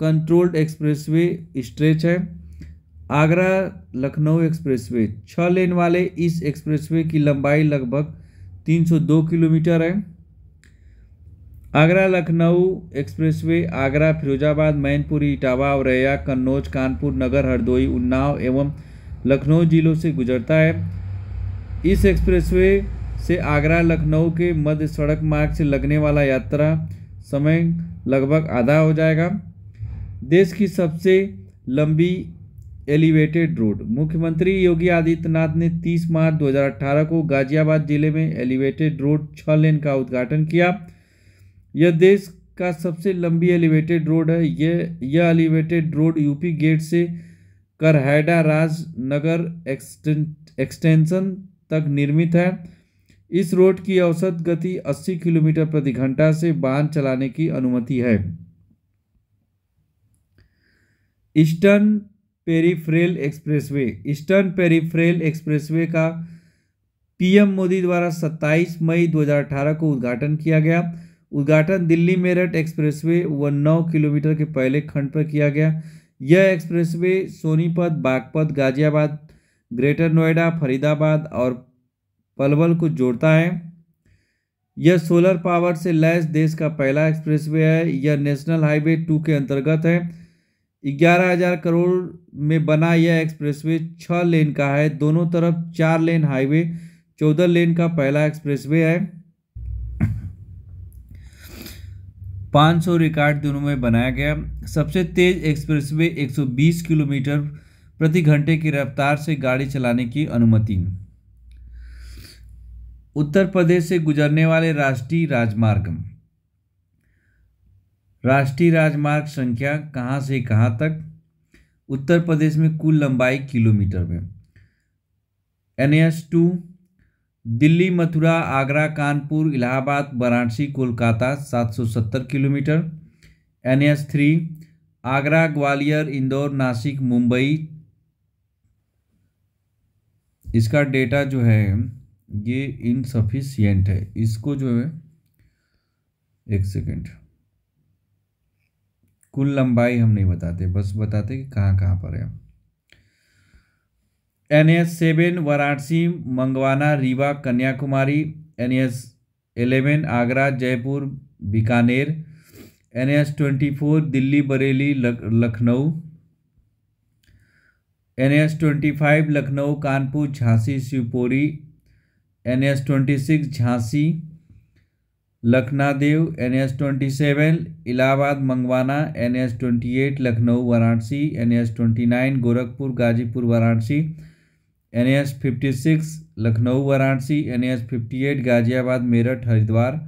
कंट्रोल्ड एक्सप्रेसवे स्ट्रेच है आगरा लखनऊ एक्सप्रेसवे छः लेन वाले इस एक्सप्रेसवे की लंबाई लगभग 302 किलोमीटर है आगरा लखनऊ एक्सप्रेसवे आगरा फिरोजाबाद मैनपुरी इटावा औरैया कन्नौज कानपुर नगर हरदोई उन्नाव एवं लखनऊ जिलों से गुजरता है इस एक्सप्रेसवे से आगरा लखनऊ के मध्य सड़क मार्ग से लगने वाला यात्रा समय लगभग आधा हो जाएगा देश की सबसे लंबी एलिवेटेड रोड मुख्यमंत्री योगी आदित्यनाथ ने 30 मार्च 2018 को गाजियाबाद जिले में एलिवेटेड रोड छः लेन का उद्घाटन किया यह देश का सबसे लंबी एलिवेटेड रोड है यह यह एलिवेटेड रोड यूपी गेट से करहैडा राजनगर एक्सटेंशन तक निर्मित है इस रोड की औसत गति 80 किलोमीटर प्रति घंटा से वाहन चलाने की अनुमति है eastern peripheral expressway eastern peripheral expressway का पीएम मोदी द्वारा 27 मई 2018 को उद्घाटन किया गया उद्घाटन दिल्ली मेरठ एक्सप्रेसवे व 9 किलोमीटर के पहले खंड पर किया गया यह एक्सप्रेसवे सोनीपत बागपत गाजियाबाद ग्रेटर नोएडा फरीदाबाद और पलवल को जोड़ता है यह सोलर पावर से लैस देश का पहला एक्सप्रेसवे है यह नेशनल हाईवे टू के अंतर्गत है ग्यारह हजार करोड़ में बना यह एक्सप्रेसवे छः लेन का है दोनों तरफ चार लेन हाईवे चौदह लेन का पहला एक्सप्रेसवे है पाँच सौ रिकॉर्ड दिनों में बनाया गया सबसे तेज एक्सप्रेसवे 120 किलोमीटर प्रति घंटे की रफ्तार से गाड़ी चलाने की अनुमति उत्तर प्रदेश से गुजरने वाले राष्ट्रीय राजमार्ग राष्ट्रीय राजमार्ग संख्या कहाँ से कहाँ तक उत्तर प्रदेश में कुल लंबाई किलोमीटर में N S two Delhi Mathura Agra Kanpur Allahabad Varanasi Kolkata 770 kilometre N S three Agra Gwalior Indore Nashik Mumbai इसका डेटा जो है ये इनसफिशियंट है इसको जो है एक सेकेंड कुल लंबाई हम नहीं बताते बस बताते कि कहाँ कहाँ पर है N S seven Varanasi Mangawan Rewa Kanyakumari N S eleven Agra Jaipur Bikaner N S twenty four Delhi Bareilly Lucknow N S twenty five Lucknow Kanpur Jhansi Shivpuri N S twenty six Jhansi Lakhnadon N S twenty seven Allahabad Mangawan N S twenty eight Lucknow Varanasi N S twenty nine Gorakhpur Ghazipur Varanasi N S fifty six Lucknow Varanasi N S fifty eight Ghaziabad Meerut Haridwar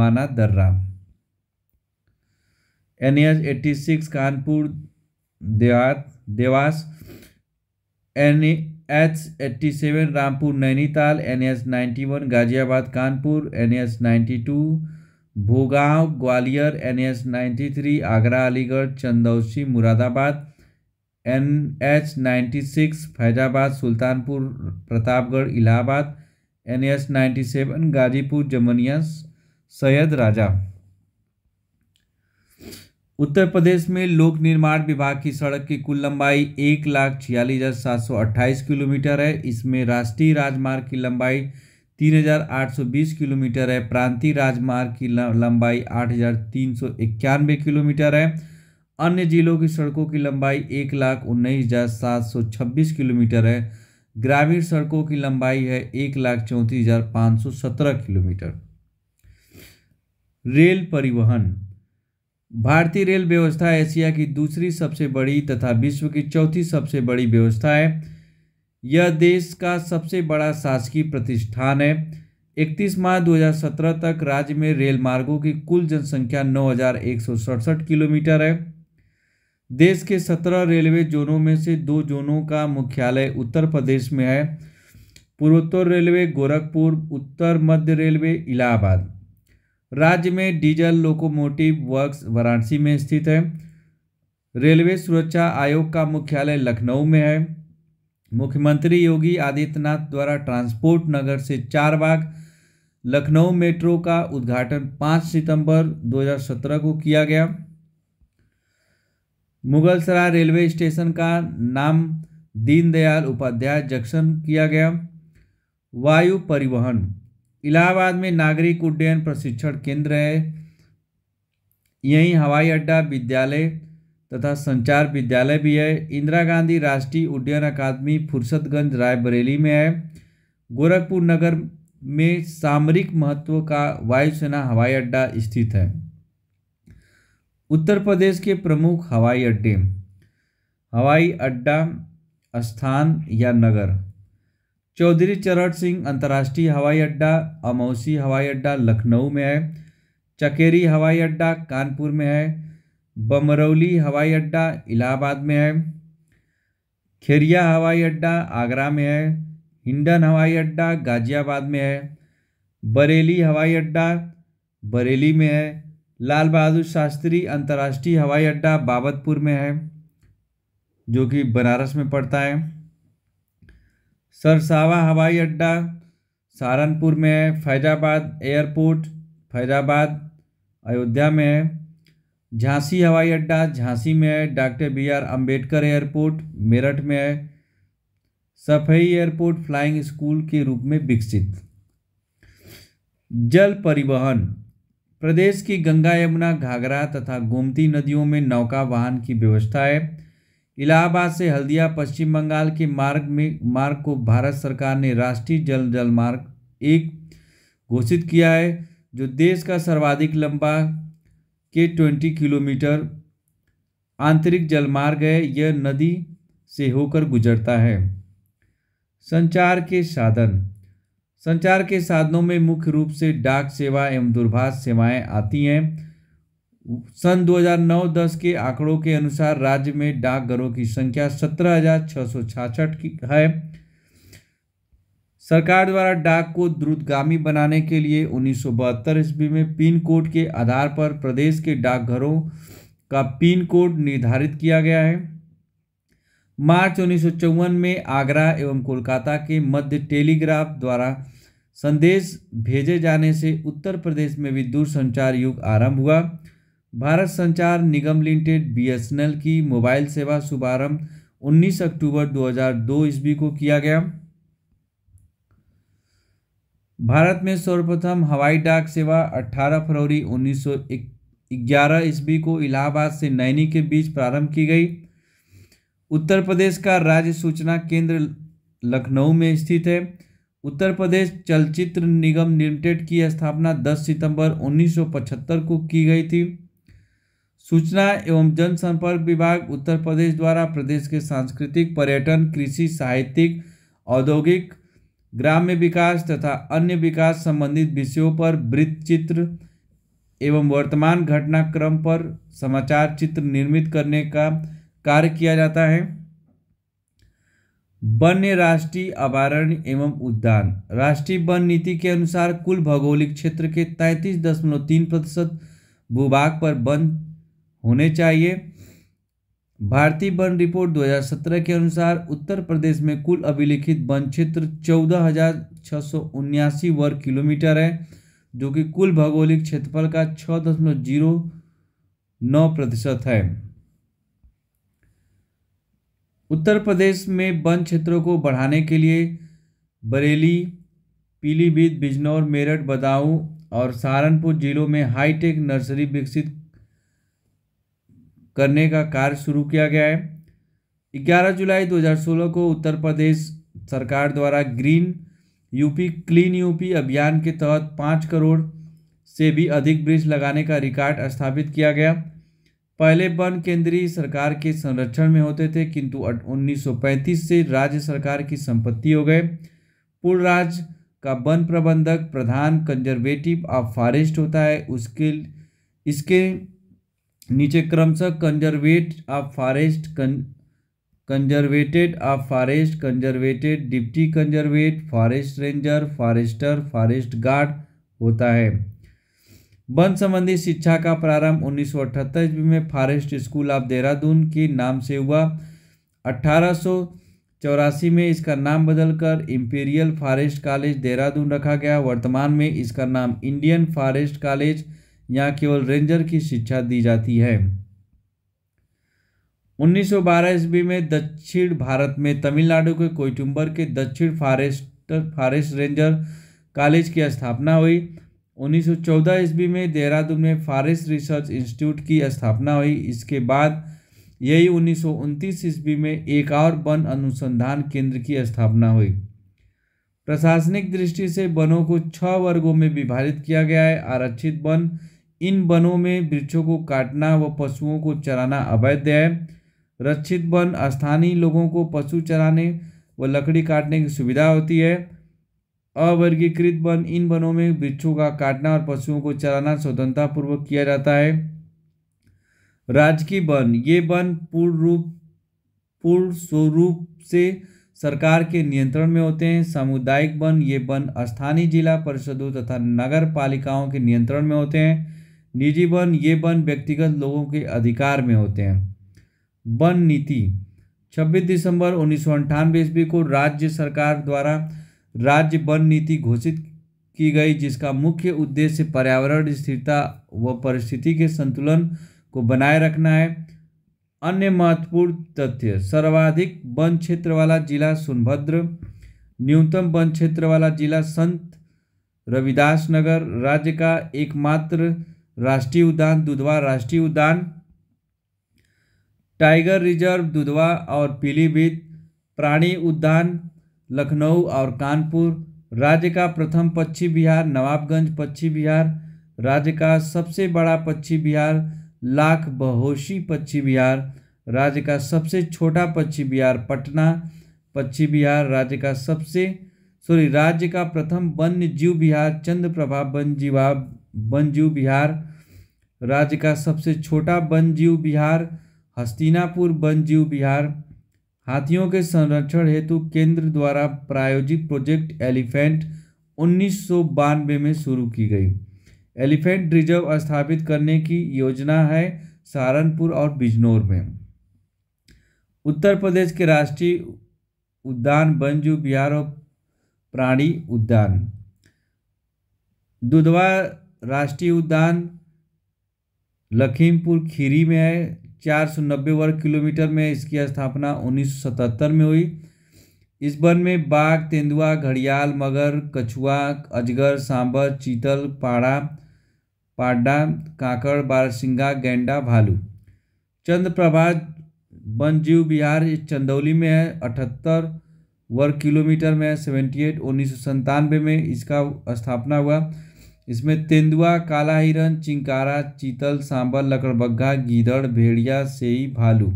Mana दर्रा N S eighty six Kanpur Dehat Dewas N H eighty seven Rampur Nainital N S ninety one Ghaziabad Kanpur N S ninety two Bhugaon Gwalior N S ninety three Agra Aligarh Chandausi Moradabad N H ninety six Faizabad Sultanpur Pratapgarh Allahabad N S ninety seven Ghazipur Zamania Saiyad Raja Uttar Pradesh में लोक निर्माण विभाग की सड़क की कुल लंबाई एक लाख छियालीस हज़ार सात सौ अट्ठाईस किलोमीटर है इसमें राष्ट्रीय राजमार्ग की लंबाई तीन हज़ार आठ सौ बीस किलोमीटर है प्रांतीय राजमार्ग की लंबाई आठ हज़ार तीन सौ इक्यानवे किलोमीटर है अन्य जिलों की सड़कों की लंबाई एक लाख उन्नीस हज़ार सात सौ छब्बीस किलोमीटर है ग्रामीण सड़कों की लंबाई है एक लाख चौंतीस हज़ार पाँच सौ सत्रह किलोमीटर रेल परिवहन भारतीय रेल व्यवस्था एशिया की दूसरी सबसे बड़ी तथा विश्व की चौथी सबसे बड़ी व्यवस्था है यह देश का सबसे बड़ा शासकीय प्रतिष्ठान है 31 मार्च 2017 तक राज्य में रेल मार्गों की कुल जनसंख्या नौ किलोमीटर है देश के 17 रेलवे जोनों में से दो जोनों का मुख्यालय उत्तर प्रदेश में है पूर्वोत्तर रेलवे गोरखपुर उत्तर मध्य रेलवे इलाहाबाद राज्य में डीजल लोकोमोटिव वर्क्स वाराणसी में स्थित है रेलवे सुरक्षा आयोग का मुख्यालय लखनऊ में है मुख्यमंत्री योगी आदित्यनाथ द्वारा ट्रांसपोर्ट नगर से चार बाग लखनऊ मेट्रो का उद्घाटन 5 सितंबर 2017 को किया गया मुगलसराय रेलवे स्टेशन का नाम दीनदयाल उपाध्याय जंक्शन किया गया वायु परिवहन इलाहाबाद में नागरिक उड्डयन प्रशिक्षण केंद्र है यहीं हवाई अड्डा विद्यालय तथा संचार विद्यालय भी है इंदिरा गांधी राष्ट्रीय उड्डयन अकादमी फुर्सतगंज रायबरेली में है गोरखपुर नगर में सामरिक महत्व का वायुसेना हवाई अड्डा स्थित है उत्तर प्रदेश के प्रमुख हवाई अड्डे हवाई अड्डा स्थान या नगर चौधरी चरण सिंह अंतर्राष्ट्रीय हवाई अड्डा अमौसी हवाई अड्डा लखनऊ में है चकेरी हवाई अड्डा कानपुर में है बमरौली हवाई अड्डा इलाहाबाद में है खेरिया हवाई अड्डा आगरा में है हिंडन हवाई अड्डा गाजियाबाद में है बरेली हवाई अड्डा बरेली में है लाल बहादुर शास्त्री अंतर्राष्ट्रीय हवाई अड्डा बाबतपुर में है जो कि बनारस में पड़ता है सरसावा हवाई अड्डा सहारनपुर में है फैजाबाद एयरपोर्ट फैजाबाद अयोध्या में है झांसी हवाई अड्डा झांसी में है doctor B R Ambedkar airport Meerut में है सफई एयरपोर्ट फ्लाइंग स्कूल के रूप में विकसित जल परिवहन प्रदेश की गंगा यमुना घाघरा तथा गोमती नदियों में नौका वाहन की व्यवस्था है इलाहाबाद से हल्दिया पश्चिम बंगाल के मार्ग में मार्ग को भारत सरकार ने राष्ट्रीय जल जल मार्ग एक घोषित किया है जो देश का सर्वाधिक लंबा के ट्वेंटी किलोमीटर आंतरिक जलमार्ग है यह नदी से होकर गुजरता है संचार के साधन संचार के साधनों में मुख्य रूप से डाक सेवा एवं दूरभाष सेवाएं आती हैं सन 2009-10 के आंकड़ों के अनुसार राज्य में डाकघरों की संख्या सत्रह की है सरकार द्वारा डाक को द्रुतगामी बनाने के लिए उन्नीस ईस्वी में पिन कोड के आधार पर प्रदेश के डाकघरों का पिन कोड निर्धारित किया गया है मार्च उन्नीस में आगरा एवं कोलकाता के मध्य टेलीग्राफ द्वारा संदेश भेजे जाने से उत्तर प्रदेश में भी दूरसंचार युग आरंभ हुआ भारत संचार निगम लिमिटेड बी की मोबाइल सेवा शुभारंभ 19 अक्टूबर 2002 ईस्वी को किया गया भारत में सर्वप्रथम हवाई डाक सेवा 18 फरवरी 1911 ईस्वी को इलाहाबाद से नैनी के बीच प्रारंभ की गई उत्तर प्रदेश का राज्य सूचना केंद्र लखनऊ में स्थित है उत्तर प्रदेश चलचित्र निगम लिमिटेड की स्थापना 10 सितंबर 1975 को की गई थी सूचना एवं जनसंपर्क विभाग उत्तर प्रदेश द्वारा प्रदेश के सांस्कृतिक पर्यटन कृषि साहित्यिक औद्योगिक ग्राम्य विकास तथा अन्य विकास संबंधित विषयों पर वृत्तचित्र एवं वर्तमान घटनाक्रम पर समाचार चित्र निर्मित करने का कार्य किया जाता है वन्य राष्ट्रीय अभयारण्य एवं उद्यान राष्ट्रीय वन नीति के अनुसार कुल भौगोलिक क्षेत्र के तैंतीस दशमलव तीन प्रतिशत भूभाग पर वन होने चाहिए भारतीय वन रिपोर्ट 2017 के अनुसार उत्तर प्रदेश में कुल अभिलिखित वन क्षेत्र चौदह वर्ग किलोमीटर है जो कि कुल भौगोलिक क्षेत्रफल का छः दशमलव जीरो नौ प्रतिशत है उत्तर प्रदेश में वन क्षेत्रों को बढ़ाने के लिए बरेली पीलीभीत बिजनौर मेरठ बदाऊ और सहारनपुर जिलों में हाईटेक नर्सरी विकसित करने का कार्य शुरू किया गया है 11 जुलाई 2016 को उत्तर प्रदेश सरकार द्वारा ग्रीन यूपी क्लीन यूपी अभियान के तहत पाँच करोड़ से भी अधिक वृक्ष लगाने का रिकॉर्ड स्थापित किया गया पहले वन केंद्रीय सरकार के संरक्षण में होते थे किंतु 1935 से राज्य सरकार की संपत्ति हो गए पूर्ण राज्य का वन प्रबंधक प्रधान कंजर्वेटिव ऑफ फॉरेस्ट होता है उसके इसके नीचे क्रमशः conservator of forest conservator of forest conservator deputy conservator forest ranger forester forest guard होता है वन संबंधी शिक्षा का प्रारंभ उन्नीस सौ ईस्वी में फॉरेस्ट स्कूल ऑफ देहरादून के नाम से हुआ अट्ठारह में इसका नाम बदलकर इंपीरियल फॉरेस्ट कॉलेज देहरादून रखा गया वर्तमान में इसका नाम इंडियन फॉरेस्ट कॉलेज यहाँ केवल रेंजर की शिक्षा दी जाती है 1912 ईस्वी में दक्षिण भारत में तमिलनाडु के कोयटुम्बर के दक्षिण फॉरेस्ट फॉरेस्ट रेंजर कॉलेज की स्थापना हुई 1914 ईस्वी में देहरादून में फॉरेस्ट रिसर्च इंस्टीट्यूट की स्थापना हुई इसके बाद यही उन्नीस ईस्वी में एक और वन अनुसंधान केंद्र की स्थापना हुई प्रशासनिक दृष्टि से वनों को छह वर्गों में विभाजित किया गया है आरक्षित वन इन वनों में वृक्षों को काटना व पशुओं को चराना अवैध है रक्षित वन स्थानीय लोगों को पशु चराने व लकड़ी काटने की सुविधा होती है अवर्गीकृत वन इन वनों में वृक्षों का काटना और पशुओं को चराना स्वतंत्रतापूर्वक किया जाता है राजकीय वन ये वन पूर्ण रूप पूर्ण स्वरूप से सरकार के नियंत्रण में होते हैं सामुदायिक वन ये वन स्थानीय जिला परिषदों तथा नगर पालिकाओं के नियंत्रण में होते हैं निजी वन ये वन व्यक्तिगत लोगों के अधिकार में होते हैं वन नीति 26 दिसंबर उन्नीस सौ ईस्वी को राज्य सरकार द्वारा राज्य वन नीति घोषित की गई जिसका मुख्य उद्देश्य पर्यावरण स्थिरता व परिस्थिति के संतुलन को बनाए रखना है अन्य महत्वपूर्ण तथ्य सर्वाधिक वन क्षेत्र वाला जिला सोनभद्र न्यूनतम वन क्षेत्र वाला जिला संत रविदास नगर राज्य का एकमात्र राष्ट्रीय उद्यान दुधवा राष्ट्रीय उद्यान टाइगर रिजर्व दुधवा और पीलीभीत प्राणी उद्यान लखनऊ और कानपुर राज्य का प्रथम पक्षी बिहार नवाबगंज पक्षी बिहार राज्य का सबसे बड़ा पक्षी बिहार लाख बहोशी पक्षी बिहार राज्य का सबसे छोटा पक्षी बिहार पटना पक्षी बिहार राज्य का सबसे सॉरी राज्य का प्रथम वन्य जीव बिहार चंद्र प्रभा वन जीवा वन जीव विहार राज्य का सबसे छोटा वन जीव विहार हस्तिनापुर वन जीव विहार हाथियों के संरक्षण हेतु केंद्र द्वारा प्रायोजित प्रोजेक्ट एलिफेंट उन्नीस में शुरू की गई एलिफेंट रिजर्व स्थापित करने की योजना है सहारनपुर और बिजनौर में उत्तर प्रदेश के राष्ट्रीय उद्यान वन्यजीव बिहार और प्राणी उद्यान दुधवा राष्ट्रीय उद्यान लखीमपुर खीरी में है चार सौ नब्बे वर्ग किलोमीटर में इसकी स्थापना 1977 में हुई इस वन में बाघ तेंदुआ घड़ियाल मगर कछुआ अजगर सांबर चीतल पाड़ा पाडा काकड़ बारसिंगा गेंडा भालू चंद्रप्रभा वन जीव बिहार चंदौली में है अठहत्तर वर्ग किलोमीटर में सेवेंटी एट उन्नीस सौ संतानवे में इसका स्थापना हुआ इसमें तेंदुआ काला हिरन चिंकारा चीतल सांबर लकड़बग्घा गीदड़ भेड़िया सेई भालू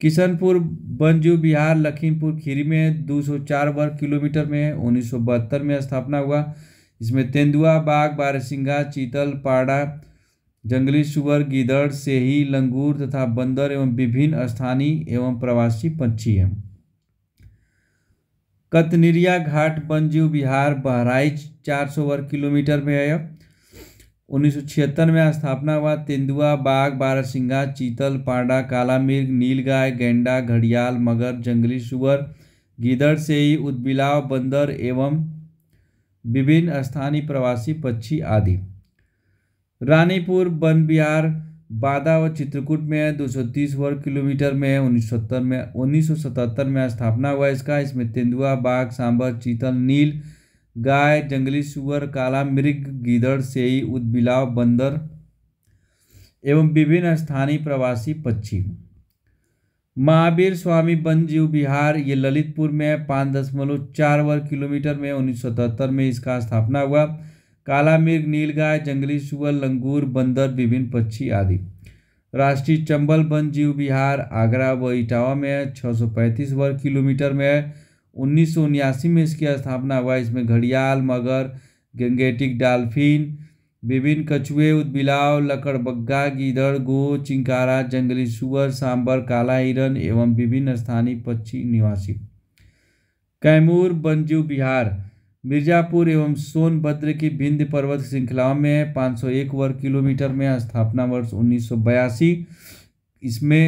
किशनपुर बंजू बिहार लखीमपुर खीरी में 204 वर्ग किलोमीटर में उन्नीस में स्थापना हुआ इसमें तेंदुआ बाघ बारसिंघा चीतल पाड़ा जंगली सुअर गीदड़ सेही लंगूर तथा बंदर एवं विभिन्न स्थानीय एवं प्रवासी पंछी हैं कतनिरिया घाट वन्यजीव बिहार बहराइच चार सौ वर्ग किलोमीटर में है उन्नीस सौ छिहत्तर में स्थापना हुआ तेंदुआ बाघ बारहसिंगा चीतल पांडा काला मिर्ग नीलगाय गेंडा घड़ियाल मगर जंगली सुअर गिदड़ से ही उदबिलाव बंदर एवं विभिन्न स्थानीय प्रवासी पक्षी आदि रानीपुर वन बिहार बादा व चित्रकूट में है 230 वर्ग किलोमीटर में सौ उन्नीस में उन्नीस में स्थापना हुआ इसका इसमें तेंदुआ बाघ सांबर चीतल नील गाय जंगली सुअर काला मृग गीदड़ सेई उदबिलाव बंदर एवं विभिन्न स्थानीय प्रवासी पक्षी महावीर स्वामी बनजीव बिहार ये ललितपुर में है पाँच दशमलव चार वर्ग किलोमीटर में उन्नीस में इसका स्थापना हुआ काला मिर्ग नीलगाय जंगली सुअर लंगूर बंदर विभिन्न पक्षी आदि राष्ट्रीय चंबल वन जीव विहार आगरा व इटावा में पैंतीस वर्ग किलोमीटर में उन्नीस में इसकी स्थापना हुआ इसमें घड़ियाल मगर गंगेटिक डाल्फिन विभिन्न कछुए उदबिलाव लकड़बग्गा गीदड़ गो चिंकारा जंगली सुअर सांबर काला हिरन एवं विभिन्न स्थानीय पक्षी निवासी कैमूर वनजीव विहार मिर्जापुर एवं सोनभद्र की बिंद पर्वत श्रृंखलाओं में 501 वर्ग किलोमीटर में स्थापना वर्ष उन्नीस इसमें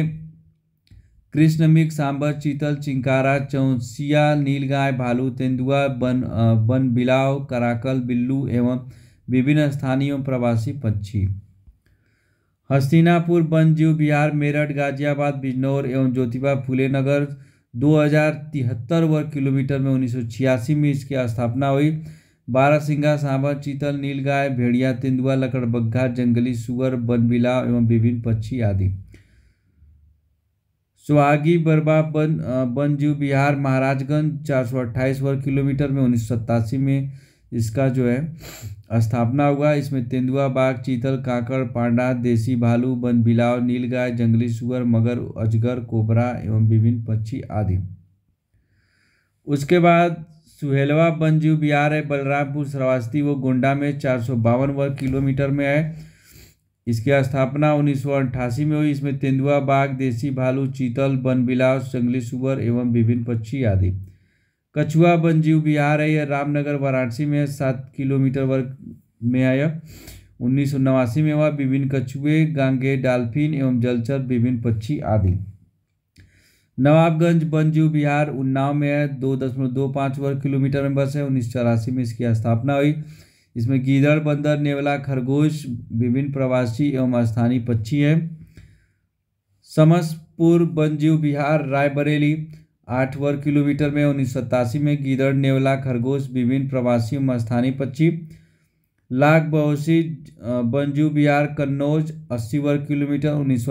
कृष्णमिक सांबर चीतल चिंकारा चौंसिया नीलगाय भालू तेंदुआ बन बन बिलाव कराकल बिल्लू एवं विभिन्न स्थानीय प्रवासी पक्षी हस्तिनापुर वन जीव बिहार मेरठ गाजियाबाद बिजनौर एवं ज्योतिबा फुले नगर दो वर्ग किलोमीटर में उन्नीस में इसकी स्थापना हुई सिंघा सांभर चीतल नीलगाय भेड़िया तेंदुआ लकड़बग्घा जंगली सुअर बनबिला एवं विभिन्न पक्षी आदि सुहागी बरबा बन बनजीव बिहार महाराजगंज चार सौ अट्ठाईस वर्ग किलोमीटर में उन्नीस में इसका जो है स्थापना हुआ इसमें तेंदुआ बाघ चीतल काकड़ पांडा देसी भालू बन बिलाव नीलगाय जंगली सुअर मगर अजगर कोबरा एवं विभिन्न पक्षी आदि उसके बाद सुहेलवा वन्यजीव बिहार है बलरामपुर श्रावस्ती वो गोंडा में चार सौ बावन वर्ग किलोमीटर में है इसकी स्थापना उन्नीस सौ अट्ठासी में हुई इसमें तेंदुआ बाघ देसी भालू चीतल बन बिलाव जंगली सुअर एवं विभिन्न पक्षी आदि कछुआ वन्यजीव बिहार है यह रामनगर वाराणसी में सात किलोमीटर वर्ग में आया उन्नीस सौ नवासी में हुआ विभिन्न कछुए गांगे डाल्फिन एवं जलचर विभिन्न पक्षी आदि नवाबगंज वनजीव बिहार उन्नाव में है दो दशमलव दो पाँच वर्ग किलोमीटर में बस है उन्नीस चौरासी में इसकी स्थापना हुई इसमें गीदड़ बंदर नेवला खरगोश विभिन्न प्रवासी एवं स्थानीय पक्षी हैं समसपुर वनजीव बिहार रायबरेली आठ वर्ग किलोमीटर में उन्नीस में गीदड़ नेवला खरगोश विभिन्न प्रवासी स्थानीय पक्षी लाख बहुसी बंजू बिहार कन्नौज अस्सी वर्ग किलोमीटर उन्नीस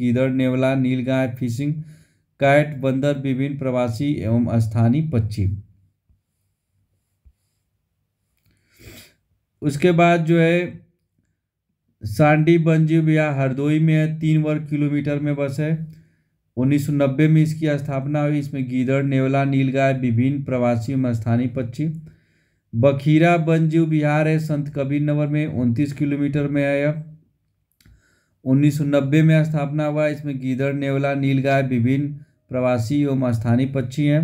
गीदड़ नेवला नीलगाय फिशिंग कैट बंदर विभिन्न प्रवासी एवं स्थानीय पक्षी उसके बाद जो है सांडी बंजू बिहार हरदोई में तीन वर्ग किलोमीटर में बस है 1990 में इसकी स्थापना हुई इसमें गीदड़ नेवला नीलगाय विभिन्न प्रवासी एवं स्थानीय पक्षी बखीरा वन्यजीव बिहार है संत कबीर नगर में उनतीस किलोमीटर में उन्नीस सौ 1990 में स्थापना हुआ इसमें गीदड़ नेवला नीलगाय विभिन्न प्रवासी एवं स्थानीय पक्षी हैं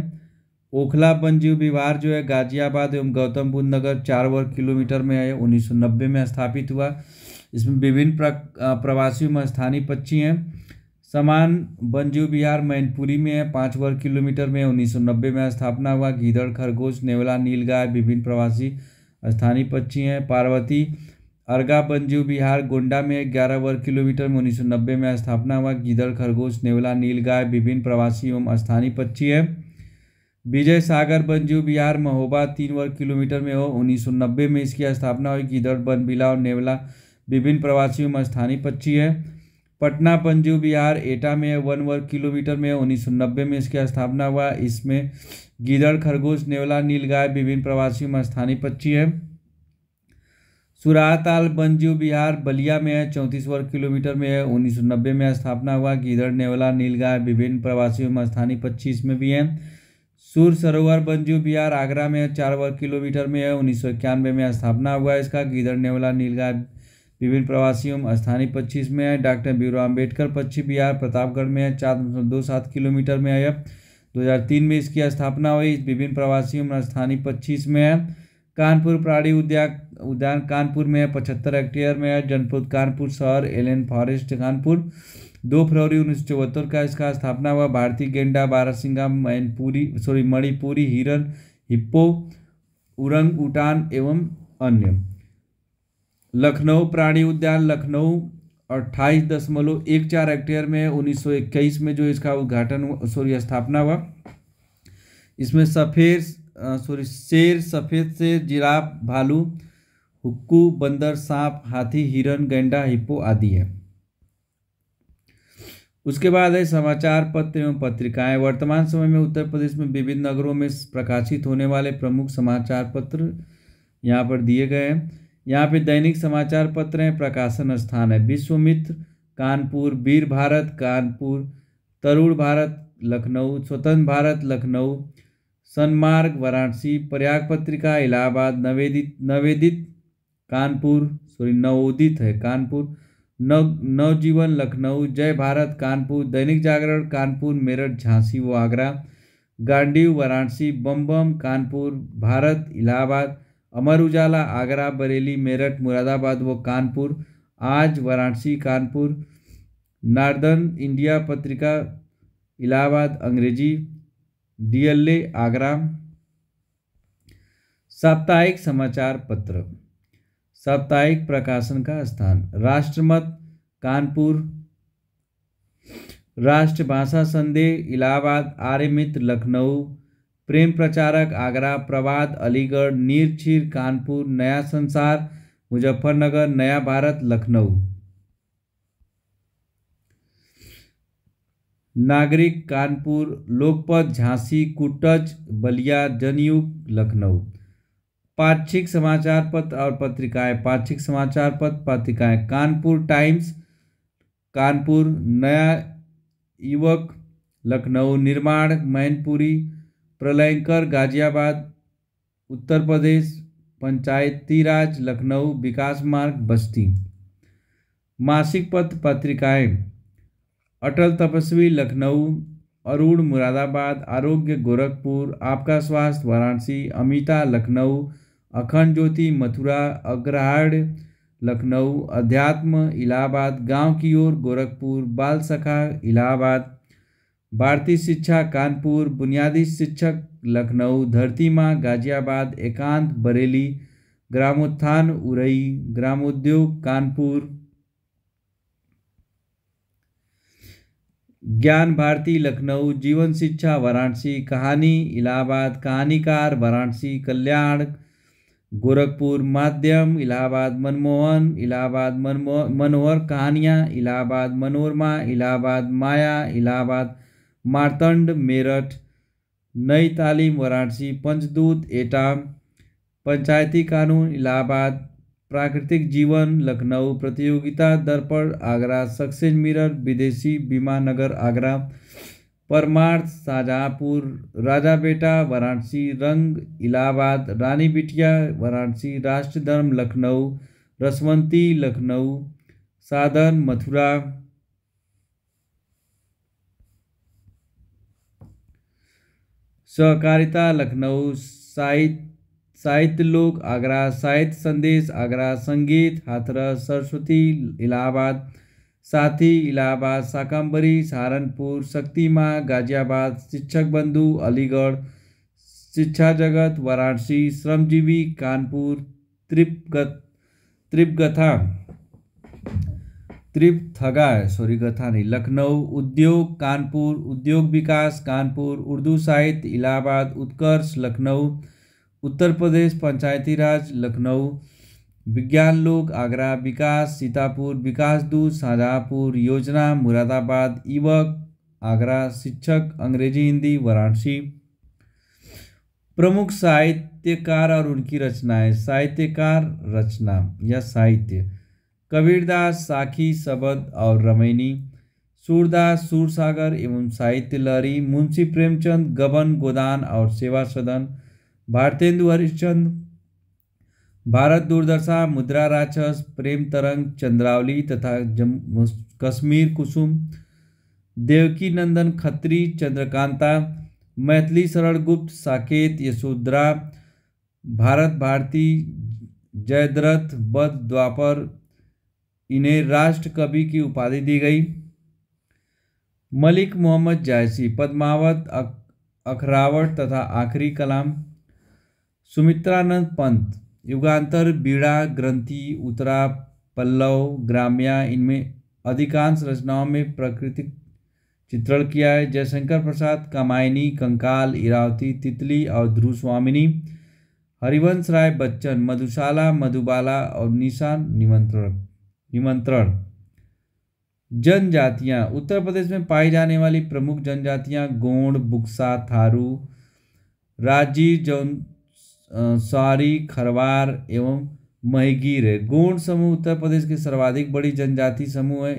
ओखला वन्यजीव विहार जो है गाजियाबाद एवं गौतम बुद्ध नगर चार वर्ग किलोमीटर में सौ नब्बे में स्थापित हुआ इसमें विभिन्न प्रवासी एवं स्थानीय पक्षी हैं समान बंजू बिहार मैनपुरी में है पाँच वर्ग किलोमीटर में उन्नीस सौ नब्बे में स्थापना हुआ गीदड़ खरगोश नेवला नीलगाय विभिन्न प्रवासी स्थानीय पक्षी हैं पार्वती अर्गा बंजू बिहार गोंडा में ग्यारह वर्ग किलोमीटर में उन्नीस सौ नब्बे में स्थापना हुआ गीदड़ खरगोश नेवला नीलगाय विभिन्न प्रवासी एवं स्थानीय पक्षी है विजय सागर बंजू बिहार महोबा तीन वर्ग किलोमीटर में हो उन्नीस में इसकी स्थापना हुई गीदड़ बनबिला और नेवला विभिन्न प्रवासी एवं स्थानीय पक्षी है पटना पंजू बिहार एटा में वन वर्ग किलोमीटर में उन्नीस सौ नब्बे में इसकी स्थापना हुआ इसमें गिदड़ खरगोश नेवला नीलगाय विभिन्न प्रवासी स्थानीय पक्षी है सुराताल बंजू बिहार बलिया में है चौंतीस वर्ग किलोमीटर में है उन्नीस सौ नब्बे में स्थापना हुआ गिदड़ नेवला नीलगाय विभिन्न प्रवासी स्थानीय पक्षी इसमें भी हैं सूर सरोवर बंजू बिहार आगरा में चार वर्ग किलोमीटर में है उन्नीस सौ इक्यानवे में स्थापना हुआ इसका गिदड़ नेवला नीलगाय विभिन्न प्रवासियों में स्थानीय पच्चीस में है डॉक्टर बीरो अम्बेडकर पश्चिम बिहार प्रतापगढ़ में है चार दो सात किलोमीटर में है 2003 में इसकी स्थापना हुई विभिन्न प्रवासियों में स्थानीय पच्चीस में है कानपुर प्राणी उद्यान उद्यान कानपुर में है पचहत्तर हेक्टेयर में है जनपद कानपुर शहर एलेन फॉरेस्ट कानपुर दो फरवरी उन्नीस का इसका स्थापना हुआ भारतीय गेंडा बारासिंगा मैनपुरी सॉरी मणिपुरी हिरन हिप्पो उरंग उटान एवं अन्य लखनऊ प्राणी उद्यान लखनऊ अट्ठाईस दशमलव एक चार हेक्टेयर में इक्कीस में जो इसका उद्घाटन सॉरी स्थापना हुआ इसमें सफ़ेद सॉरी शेर सफ़ेद से जिराफ भालू हुक्कू बंदर सांप हाथी हिरन गेंडा हिप्पो आदि है उसके बाद है समाचार पत्र एवं पत्रिकाएं वर्तमान समय में उत्तर प्रदेश में विभिन्न नगरों में प्रकाशित होने वाले प्रमुख समाचार पत्र यहाँ पर दिए गए हैं यहाँ पे दैनिक समाचार पत्र हैं प्रकाशन स्थान है विश्वमित्र कानपुर वीर भारत कानपुर तरुण भारत लखनऊ स्वतंत्र भारत लखनऊ सनमार्ग वाराणसी प्रयाग पत्रिका इलाहाबाद नवेदित नवेदित कानपुर सॉरी नवोदित है कानपुर नव नवजीवन लखनऊ जय भारत कानपुर दैनिक जागरण कानपुर मेरठ झांसी व आगरा गांडीव वाराणसी बम बम कानपुर भारत इलाहाबाद अमर उजाला आगरा बरेली मेरठ मुरादाबाद व कानपुर आज वाराणसी कानपुर नार्दर्न इंडिया पत्रिका इलाहाबाद अंग्रेजी डीएलए आगरा साप्ताहिक समाचार पत्र साप्ताहिक प्रकाशन का स्थान राष्ट्रमत कानपुर राष्ट्रभाषा संदेह इलाहाबाद आर्यमित्र लखनऊ प्रेम प्रचारक आगरा प्रवाद अलीगढ़ नीरछीर कानपुर नया संसार मुजफ्फरनगर नया भारत लखनऊ नागरिक कानपुर लोकपत झांसी कुटच बलिया जनयुग लखनऊ पाक्षिक समाचार पत्र और पत्रिकाएं पाक्षिक समाचार पत्र पत्रिकाएं कानपुर टाइम्स कानपुर नया युवक लखनऊ निर्माण मैनपुरी प्रलयंकर गाजियाबाद उत्तर प्रदेश पंचायती राज लखनऊ विकास मार्ग बस्ती मासिक पत्र पत्रिकाएं अटल तपस्वी लखनऊ अरुण मुरादाबाद आरोग्य गोरखपुर आपका स्वास्थ्य वाराणसी अमिता लखनऊ अखंड ज्योति मथुरा अग्रहार्ड लखनऊ अध्यात्म इलाहाबाद गांव की ओर गोरखपुर बाल सखा इलाहाबाद भारतीय शिक्षा कानपुर बुनियादी शिक्षक लखनऊ धरती माँ गाजियाबाद एकांत बरेली ग्रामोत्थान उरई ग्रामोद्योग कानपुर ज्ञान भारती लखनऊ जीवन शिक्षा वाराणसी कहानी इलाहाबाद कहानीकार वाराणसी कल्याण गोरखपुर माध्यम इलाहाबाद मनमोहन इलाहाबाद मनमोह मनोहर कहानियाँ इलाहाबाद मनोरमा इलाहाबाद माया इलाहाबाद मारतंड मेरठ नई तालीम वाराणसी पंचदूत एटाम पंचायती कानून इलाहाबाद प्राकृतिक जीवन लखनऊ प्रतियोगिता दर्पण आगरा सक्सेस मिरर विदेशी बीमा नगर आगरा परमार्थ शाहजहाँपुर राजा बेटा वाराणसी रंग इलाहाबाद रानी बिटिया वाराणसी राष्ट्रधर्म लखनऊ रसवंती लखनऊ साधन मथुरा सहकारिता लखनऊ साहित्य साहित्य लोक आगरा साहित्य संदेश आगरा संगीत हाथरस सरस्वती इलाहाबाद साथी इलाहाबाद शाकम्बरी सहारनपुर शक्तिमा गाजियाबाद शिक्षक बंधु अलीगढ़ शिक्षा जगत वाराणसी श्रमजीवी कानपुर त्रिपगत त्रिपगथा त्रिप थगाए नहीं लखनऊ उद्योग कानपुर उद्योग विकास कानपुर उर्दू साहित्य इलाहाबाद उत्कर्ष लखनऊ उत्तर प्रदेश पंचायती राज लखनऊ विज्ञान लोक आगरा विकास सीतापुर विकास दूत शाहजहाँपुर योजना मुरादाबाद युवक आगरा शिक्षक अंग्रेजी हिंदी वाराणसी प्रमुख साहित्यकार और उनकी रचनाएं साहित्यकार रचना या साहित्य कबीरदास साखी सबद और रमैनी सूरदास सूरसागर एवं साहित्य लहरी मुंशी प्रेमचंद गबन गोदान और सेवा सदन भारतेंदु हरिश्चंद भारत दूरदर्शा मुद्रा राक्षस प्रेम तरंग चंद्रावली तथा जम कश्मीर कुसुम देवकी नंदन खत्री चंद्रकांता मैथिली शरण गुप्त साकेत यशोद्रा भारत भारती जयद्रथ बद द्वापर इन्हें राष्ट्र कवि की उपाधि दी गई मलिक मोहम्मद जायसी पद्मावत अखरावट तथा आखिरी कलाम सुमित्रानंद पंत युगांतर बीड़ा ग्रंथि उत्तरा पल्लव ग्राम्या इनमें अधिकांश रचनाओं में प्राकृतिक चित्रण किया है जयशंकर प्रसाद कामायनी कंकाल इरावती तितली और ध्रुस्वामिनी हरिवंश राय बच्चन मधुशाला मधुबाला और निशान निमंत्रक निमंत्रण जनजातियाँ उत्तर प्रदेश में पाई जाने वाली प्रमुख जनजातियाँ गोंड बुक्सा थारू राजी जौन सारी खरवार एवं महगीर है गोंड समूह उत्तर प्रदेश की सर्वाधिक बड़ी जनजाति समूह है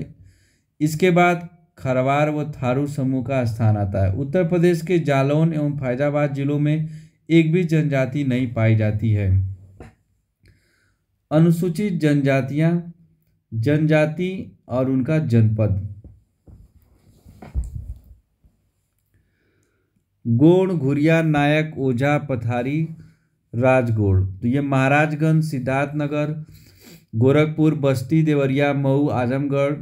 इसके बाद खरवार व थारू समूह का स्थान आता है उत्तर प्रदेश के जालौन एवं फैजाबाद जिलों में एक भी जनजाति नहीं पाई जाती है अनुसूचित जनजातियाँ जनजाति और उनका जनपद गोण घुरिया नायक ओझा पथारी राजगोड़ तो ये महाराजगंज सिद्धार्थनगर गोरखपुर बस्ती देवरिया मऊ आजमगढ़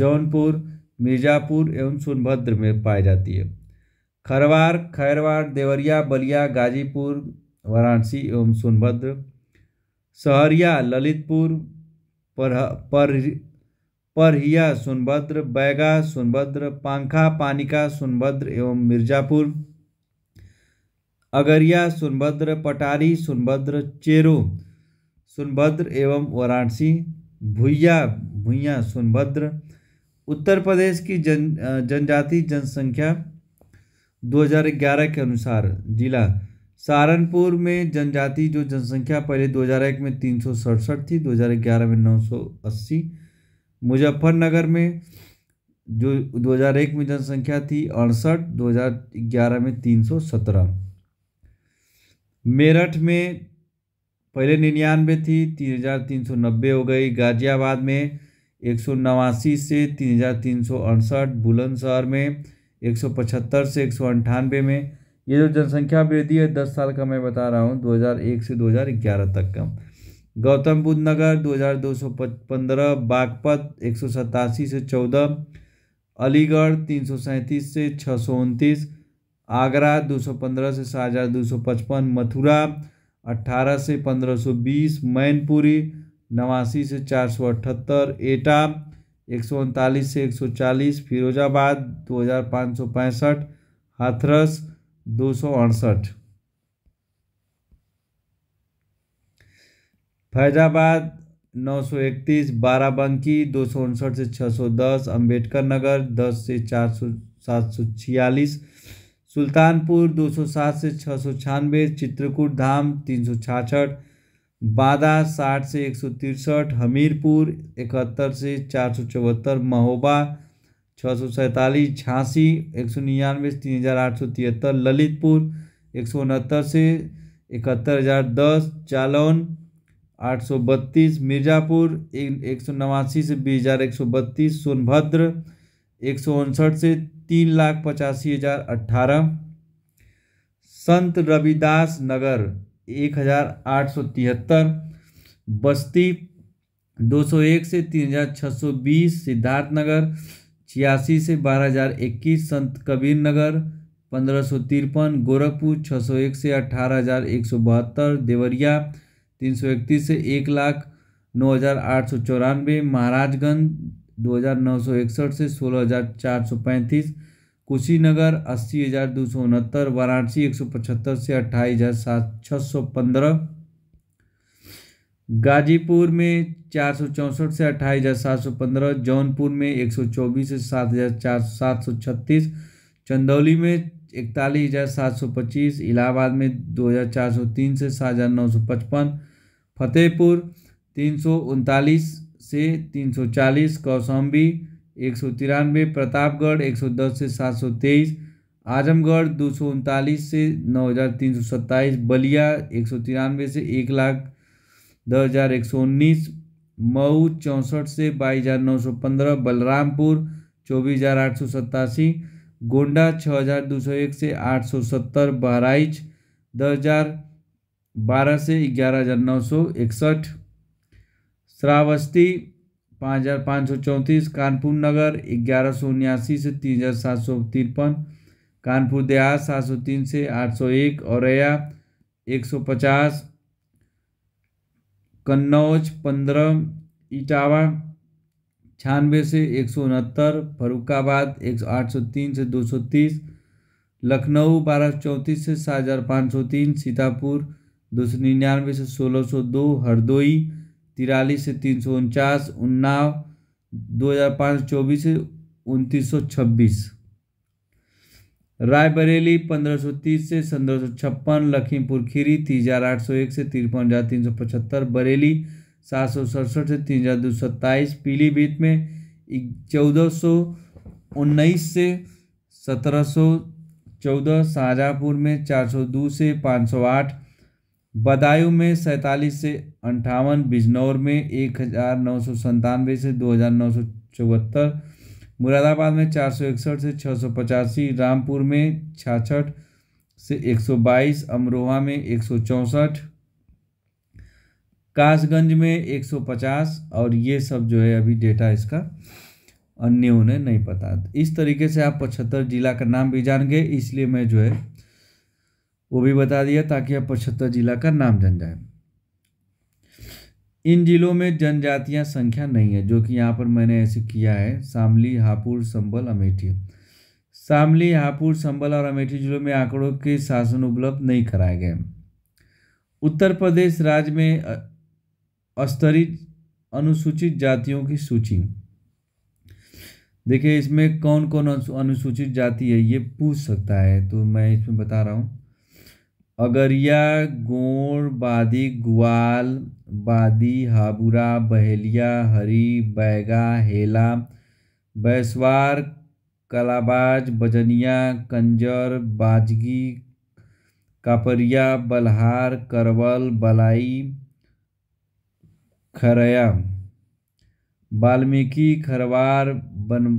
जौनपुर मिर्जापुर एवं सोनभद्र में पाई जाती है खरवार खैरवाड़ देवरिया बलिया गाजीपुर वाराणसी एवं सोनभद्र सहरिया ललितपुर पर पर परहिया सोनभद्र बैगा सोनभद्र पांखा पानिका सोनभद्र एवं मिर्जापुर अगरिया सोनभद्र पटारी सोनभद्र चेरो सोनभद्र एवं वाराणसी भुइया भुइया सोनभद्र उत्तर प्रदेश की जन जनजाति जनसंख्या 2011 के अनुसार जिला सहारनपुर में जनजाति जो जनसंख्या पहले 2001 में तीन थी 2011 में 980 मुजफ्फरनगर में जो 2001 में जनसंख्या थी अड़सठ 2011 में 317 मेरठ में पहले निन्यानवे थी 3390 हो गई गाजियाबाद में एक से तीन बुलंदशहर में एक से एक में ये जो जनसंख्या वृद्धि है दस साल का मैं बता रहा हूँ 2001 से 2011 तक का गौतम बुद्ध नगर पंद्रह बागपत एक से 14 अलीगढ़ तीन से छः आगरा 215 से सात मथुरा 18 से 1520 मैनपुरी नवासी से चार सौ अठहत्तर एटा एक सौ उनतालीस से 140 फिरोजाबाद पैंसठ हाथरस दो सौ अड़सठ फैजाबाद नौ सौ इकतीस बाराबंकी दो सौ उनसठ से सौ दस अम्बेडकर नगर दस से चार सौ सात सौ छियालीस सुल्तानपुर दो सौ सात से छः सौ छियानवे चित्रकूट धाम तीन सौ छाछठ बादा साठ से एक सौ तिरसठ हमीरपुर इकहत्तर से चार सौ चौहत्तर महोबा छः सौ सैंतालीस झांसी एक सौ निन्यानवे से तीन हज़ार आठ सौ तिहत्तर ललितपुर एक सौ उनहत्तर से इकहत्तर हज़ार दस चालौन आठ सौ बत्तीस मिर्ज़ापुर एक सौ नवासी से बीस हज़ार एक सौ बत्तीस सोनभद्र एक सौ उनसठ से तीन लाख पचासी हज़ार अट्ठारह संत रविदास नगर एक हज़ार आठ सौ तिहत्तर बस्ती दो सौ एक से तीन हज़ार छः सौ बीस सिद्धार्थनगर छियासी से बारह हजार इक्कीस संत कबीर नगर पंद्रह सौ तिरपन गोरखपुर छः सौ एक से अठारह हजार एक सौ बहत्तर देवरिया तीन सौ इकतीस से एक लाख नौ हजार आठ सौ चौरानवे महाराजगंज दो हजार नौ सौ इकसठ से सोलह हजार चार सौ पैंतीस कुशीनगर अस्सी हज़ार दो सौ उनहत्तर वाराणसी एक सौ पचहत्तर से अट्ठाईस हज़ार सात छः सौ पंद्रह गाजीपुर में चार सौ चौंसठ से अट्ठाईस हज़ार सात सौ पंद्रह जौनपुर में एक सौ चौबीस से सात हज़ार चार सात सौ छत्तीस चंदौली में इकतालीस हज़ार सात सौ पच्चीस इलाहाबाद में दो हज़ार चार सौ तीन से सात हज़ार नौ सौ पचपन फतेहपुर तीन सौ उनतालीस से तीन सौ चालीस कौशाम्बी एक सौ तिरानवे प्रतापगढ़ एक सौ दस से सात सौ तेईस आजमगढ़ दो सौ उनतालीस से नौ हज़ार तीन सौ सत्ताईस बलिया एक सौ तिरानवे से एक लाख दस मऊ चौंसठ से बाईस हज़ार नौ सौ पंद्रह बलरामपुर चौबीस हज़ार आठ सौ सतासी गोंडा छः हज़ार दो सौ एक से आठ सौ सत्तर बहराइच दस हज़ार बारह से ग्यारह हज़ार नौ सौ इकसठ श्रावस्ती पाँच हज़ार पाँच सौ चौंतीस कानपुर नगर ग्यारह सौ उन्यासी से तीन हज़ार सात सौ तिरपन कानपुर देहात सात सौ तीन से आठ सौ एक औरैया एक सौ पचास कन्नौज पंद्रह इटावा छियानवे से एक सौ उनहत्तर फरुखाबाद एक आठ सौ तीन से दो सौ तीस लखनऊ बारह सौ चौंतीस से सात हज़ार पाँच सौ तीन सीतापुर दो सौ निन्यानवे से सोलह सौ दो हरदोई तिरालीस से तीन सौ उनचास उन्नाव दो हज़ार पाँच सौ चौबीस से उनतीस सौ छब्बीस रायबरेली 1530 से छप्पन लखीमपुर खीरी तीन हजार आठ सौ एक से तिरपन हजार तीन सौ पचहत्तर बरेली सात सौ सड़सठ से तीन हजार दो सौ सत्ताईस पीलीभीत में चौदह सौ उन्नीस से सत्रह सौ चौदह शाहजहाँपुर में चार सौ दो से पाँच सौ आठ बदायूं में सैंतालीस से अंठावन बिजनौर में एक हज़ार नौ सौ संतानवे से दो हज़ार नौ सौ चौहत्तर मुरादाबाद में चार सौ इकसठ से छः सौ पचासी रामपुर में छाछठ से एक सौ बाईस अमरोहा में एक सौ चौंसठ कासगंज में एक सौ पचास और ये सब जो है अभी डेटा इसका अन्य उन्हें नहीं पता इस तरीके से आप पचहत्तर जिला का नाम भी जान गए इसलिए मैं जो है वो भी बता दिया ताकि आप पचहत्तर जिला का नाम जान जाए इन जिलों में जनजातियां संख्या नहीं है जो कि यहाँ पर मैंने ऐसे किया है शामली हापुड़ संबल अमेठी शामली हापुड़ संबल और अमेठी जिलों में आंकड़ों के शासन उपलब्ध नहीं कराए गए उत्तर प्रदेश राज्य में स्तरीय अनुसूचित जातियों की सूची देखिए इसमें कौन कौन अनुसूचित जाति है ये पूछ सकता है तो मैं इसमें बता रहा हूँ अगरिया गोड़ बादी ग्वाल बादी हाबुरा बहेलिया हरी बैगा हेला बैसवार कलाबाज बजनिया कंजर बाजगी कापरिया बलहार करवल बलाई खरया वाल्मीकि खरवार बन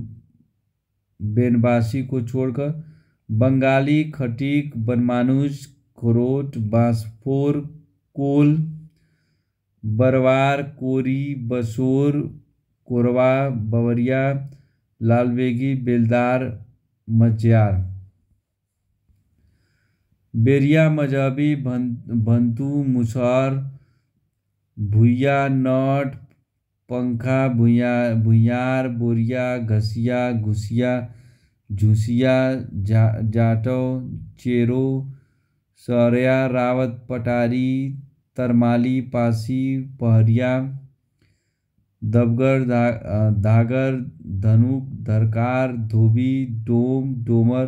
बेनबासी को छोड़कर बंगाली खटीक बनमानुष करोट बासफोर कोल बरवार कोरी बसोर कोरवा बवरिया लालबेगी बेलदार मचियार बेरिया मजहबी भंतु मुसहर भुया नट पंखा भुया भुयार बोरिया घसिया घुसिया झुसिया जा जाटो चेरो सौरया रावत पटारी तरमाली पासी पहरिया दबगर धा धागर धनुक धरकार धोबी डोम डोमर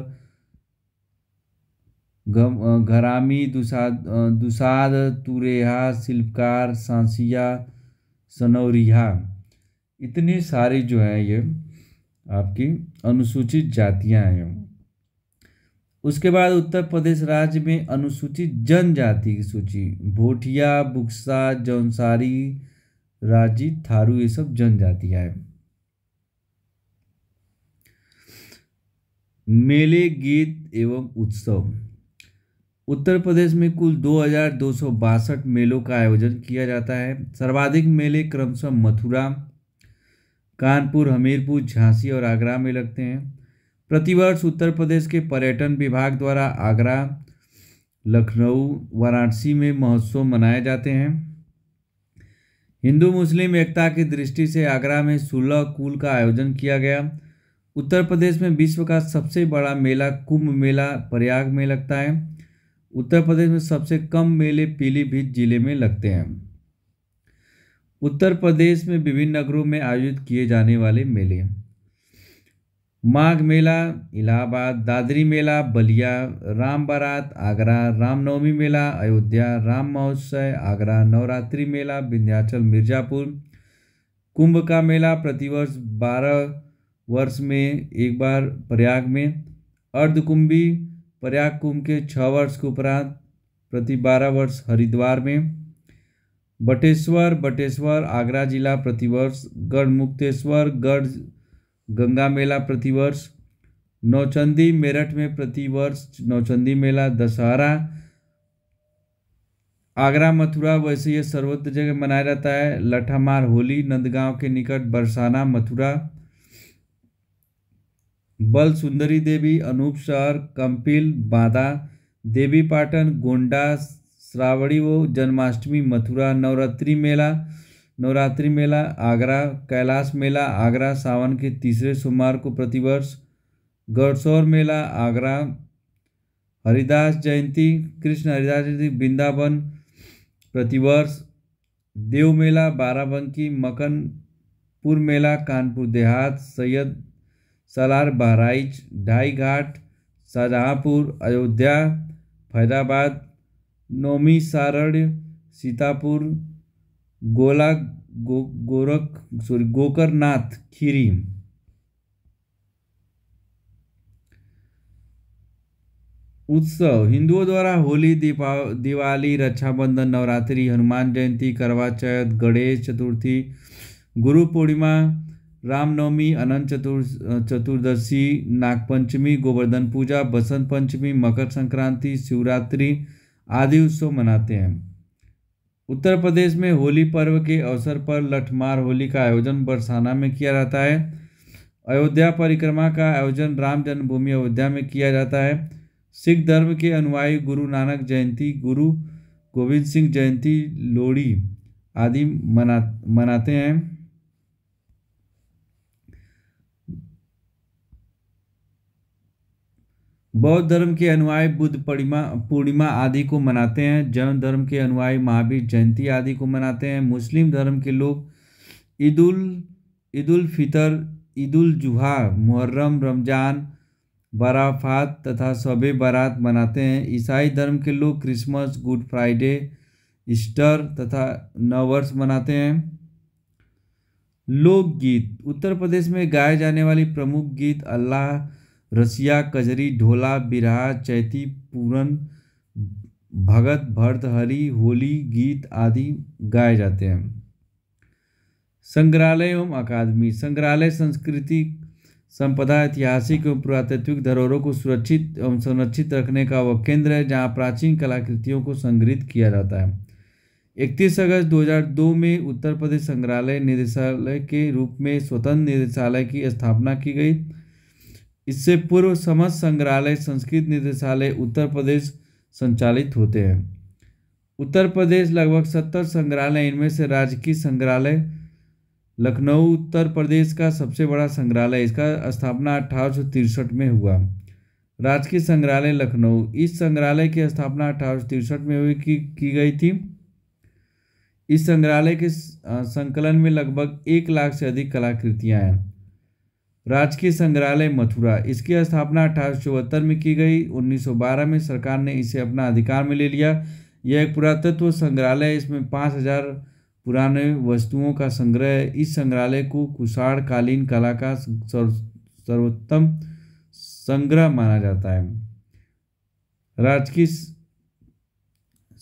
गम घरामी दुसाद दुसाद तुरेहा शिल्पकार सांसिया सनौरिया इतनी सारी जो है ये आपकी अनुसूचित जातियां हैं उसके बाद उत्तर प्रदेश राज्य में अनुसूचित जनजाति की सूची भोटिया बुक्सा जौनसारी राजी थारू ये सब जनजातियाँ हैं मेले गीत एवं उत्सव उत्तर प्रदेश में कुल दो मेलों का आयोजन किया जाता है सर्वाधिक मेले क्रमशः मथुरा कानपुर हमीरपुर झांसी और आगरा में लगते हैं प्रतिवर्ष उत्तर प्रदेश के पर्यटन विभाग द्वारा आगरा लखनऊ वाराणसी में महोत्सव मनाए जाते हैं हिंदू मुस्लिम एकता की दृष्टि से आगरा में सुलह कुल का आयोजन किया गया उत्तर प्रदेश में विश्व का सबसे बड़ा मेला कुंभ मेला प्रयाग में लगता है उत्तर प्रदेश में सबसे कम मेले पीलीभीत जिले में लगते हैं उत्तर प्रदेश में विभिन्न नगरों में आयोजित किए जाने वाले मेले माघ मेला इलाहाबाद दादरी मेला बलिया राम बारात आगरा रामनवमी मेला अयोध्या राम महोत्सव आगरा नवरात्रि मेला विंध्याचल मिर्ज़ापुर कुंभ का मेला प्रतिवर्ष बारह वर्ष में एक बार प्रयाग में अर्धकुंभी प्रयाग कुंभ के छः वर्ष के उपरांत प्रति बारह वर्ष हरिद्वार में बटेश्वर बटेश्वर आगरा जिला प्रतिवर्ष गढ़ मुक्तेश्वर गढ़ गंगा मेला प्रतिवर्ष नौचंदी मेरठ में प्रतिवर्ष नौचंदी मेला दशहरा आगरा मथुरा वैसे ये सर्वत्र जगह मनाया जाता है लठामार होली नंदगांव के निकट बरसाना मथुरा बल सुंदरी देवी अनूप शहर कंपिल बादा देवी पाटन गोंडा श्रावणी व जन्माष्टमी मथुरा नवरात्रि मेला नवरात्रि मेला आगरा कैलाश मेला आगरा सावन के तीसरे सोमवार को प्रतिवर्ष गढ़सौर मेला आगरा हरिदास जयंती कृष्ण हरिदास जयंती वृंदावन प्रतिवर्ष देव मेला बाराबंकी मकनपुर मेला कानपुर देहात सैयद सलार बहराइच ढाई घाट शाहजहाँपुर अयोध्या फैदाबाद नौमी सारण्य सीतापुर गोला गो गोरख सॉरी गोकरनाथ खीरी उत्सव हिंदुओं द्वारा होली दीपा दिवाली रक्षाबंधन नवरात्रि हनुमान जयंती करवा चौथ गणेश चतुर्थी गुरु पूर्णिमा रामनवमी अनंत चतुर् चतुर्दशी नागपंचमी गोवर्धन पूजा बसंत पंचमी मकर संक्रांति शिवरात्रि आदि उत्सव मनाते हैं उत्तर प्रदेश में होली पर्व के अवसर पर लठमार होली का आयोजन बरसाना में किया जाता है अयोध्या परिक्रमा का आयोजन राम जन्मभूमि अयोध्या में किया जाता है सिख धर्म के अनुयायी गुरु नानक जयंती गुरु गोविंद सिंह जयंती लोहड़ी आदि मना मनाते हैं बौद्ध धर्म के अनुयायी बुद्ध पूर्णिमा पूर्णिमा आदि को मनाते हैं जैन धर्म के अनुयायी महावीर जयंती आदि को मनाते हैं मुस्लिम धर्म के लोग ईद उल ईद उल फितर ईद उल जुहा मुहर्रम रमजान बराफात तथा शब बारात मनाते हैं ईसाई धर्म के लोग क्रिसमस गुड फ्राइडे ईस्टर तथा नववर्ष मनाते हैं लोकगीत उत्तर प्रदेश में गाए जाने वाली प्रमुख गीत अल्लाह रसिया कजरी ढोला बिरहा चैती पूरन भगत हरि होली गीत आदि गाए जाते हैं संग्रहालय एवं अकादमी संग्रहालय संस्कृति संपदा ऐतिहासिक एवं पुरातत्विक धरोहरों को सुरक्षित एवं संरक्षित रखने का वह केंद्र है जहाँ प्राचीन कलाकृतियों को संग्रहित किया जाता है 31 अगस्त 2002 में उत्तर प्रदेश संग्रहालय निदेशालय के रूप में स्वतंत्र निदेशालय की स्थापना की गई इससे पूर्व समस्त संग्रहालय संस्कृत निदेशालय उत्तर प्रदेश संचालित होते हैं उत्तर प्रदेश लगभग सत्तर संग्रहालय इनमें से राजकीय संग्रहालय लखनऊ उत्तर प्रदेश का सबसे बड़ा संग्रहालय इसका स्थापना अठारह में हुआ राजकीय संग्रहालय लखनऊ इस संग्रहालय की स्थापना अठारह में हुई की, की गई थी इस संग्रहालय के संकलन में लगभग एक लाख से अधिक कलाकृतियाँ हैं राजकीय संग्रहालय मथुरा इसकी स्थापना अठारह में की गई 1912 में सरकार ने इसे अपना अधिकार में ले लिया यह एक पुरातत्व संग्रहालय है इसमें 5000 पुराने वस्तुओं का संग्रह है इस संग्रहालय को कुषाण कालीन कला का सर्वोत्तम संग्रह माना जाता है राजकीय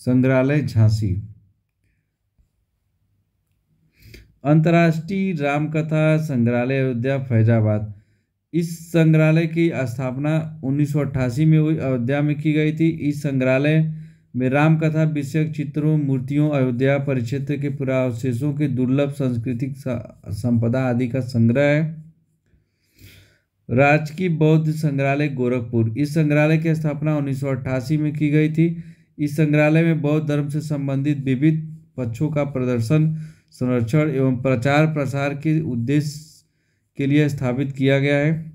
संग्रहालय झांसी अंतर्राष्ट्रीय रामकथा संग्रहालय अयोध्या फैजाबाद इस संग्रहालय की स्थापना 1988 में हुई अयोध्या में की गई थी इस संग्रहालय में रामकथा विषय चित्रों मूर्तियों अयोध्या परिक्षेत्र के पुरावशेषों के दुर्लभ सांस्कृतिक संपदा आदि का संग्रह है राजकीय बौद्ध संग्रहालय गोरखपुर इस संग्रहालय की स्थापना 1988 में की गई थी इस संग्रहालय में बौद्ध धर्म से संबंधित विविध पक्षों का प्रदर्शन संरक्षण एवं प्रचार प्रसार के उद्देश्य के लिए स्थापित किया गया है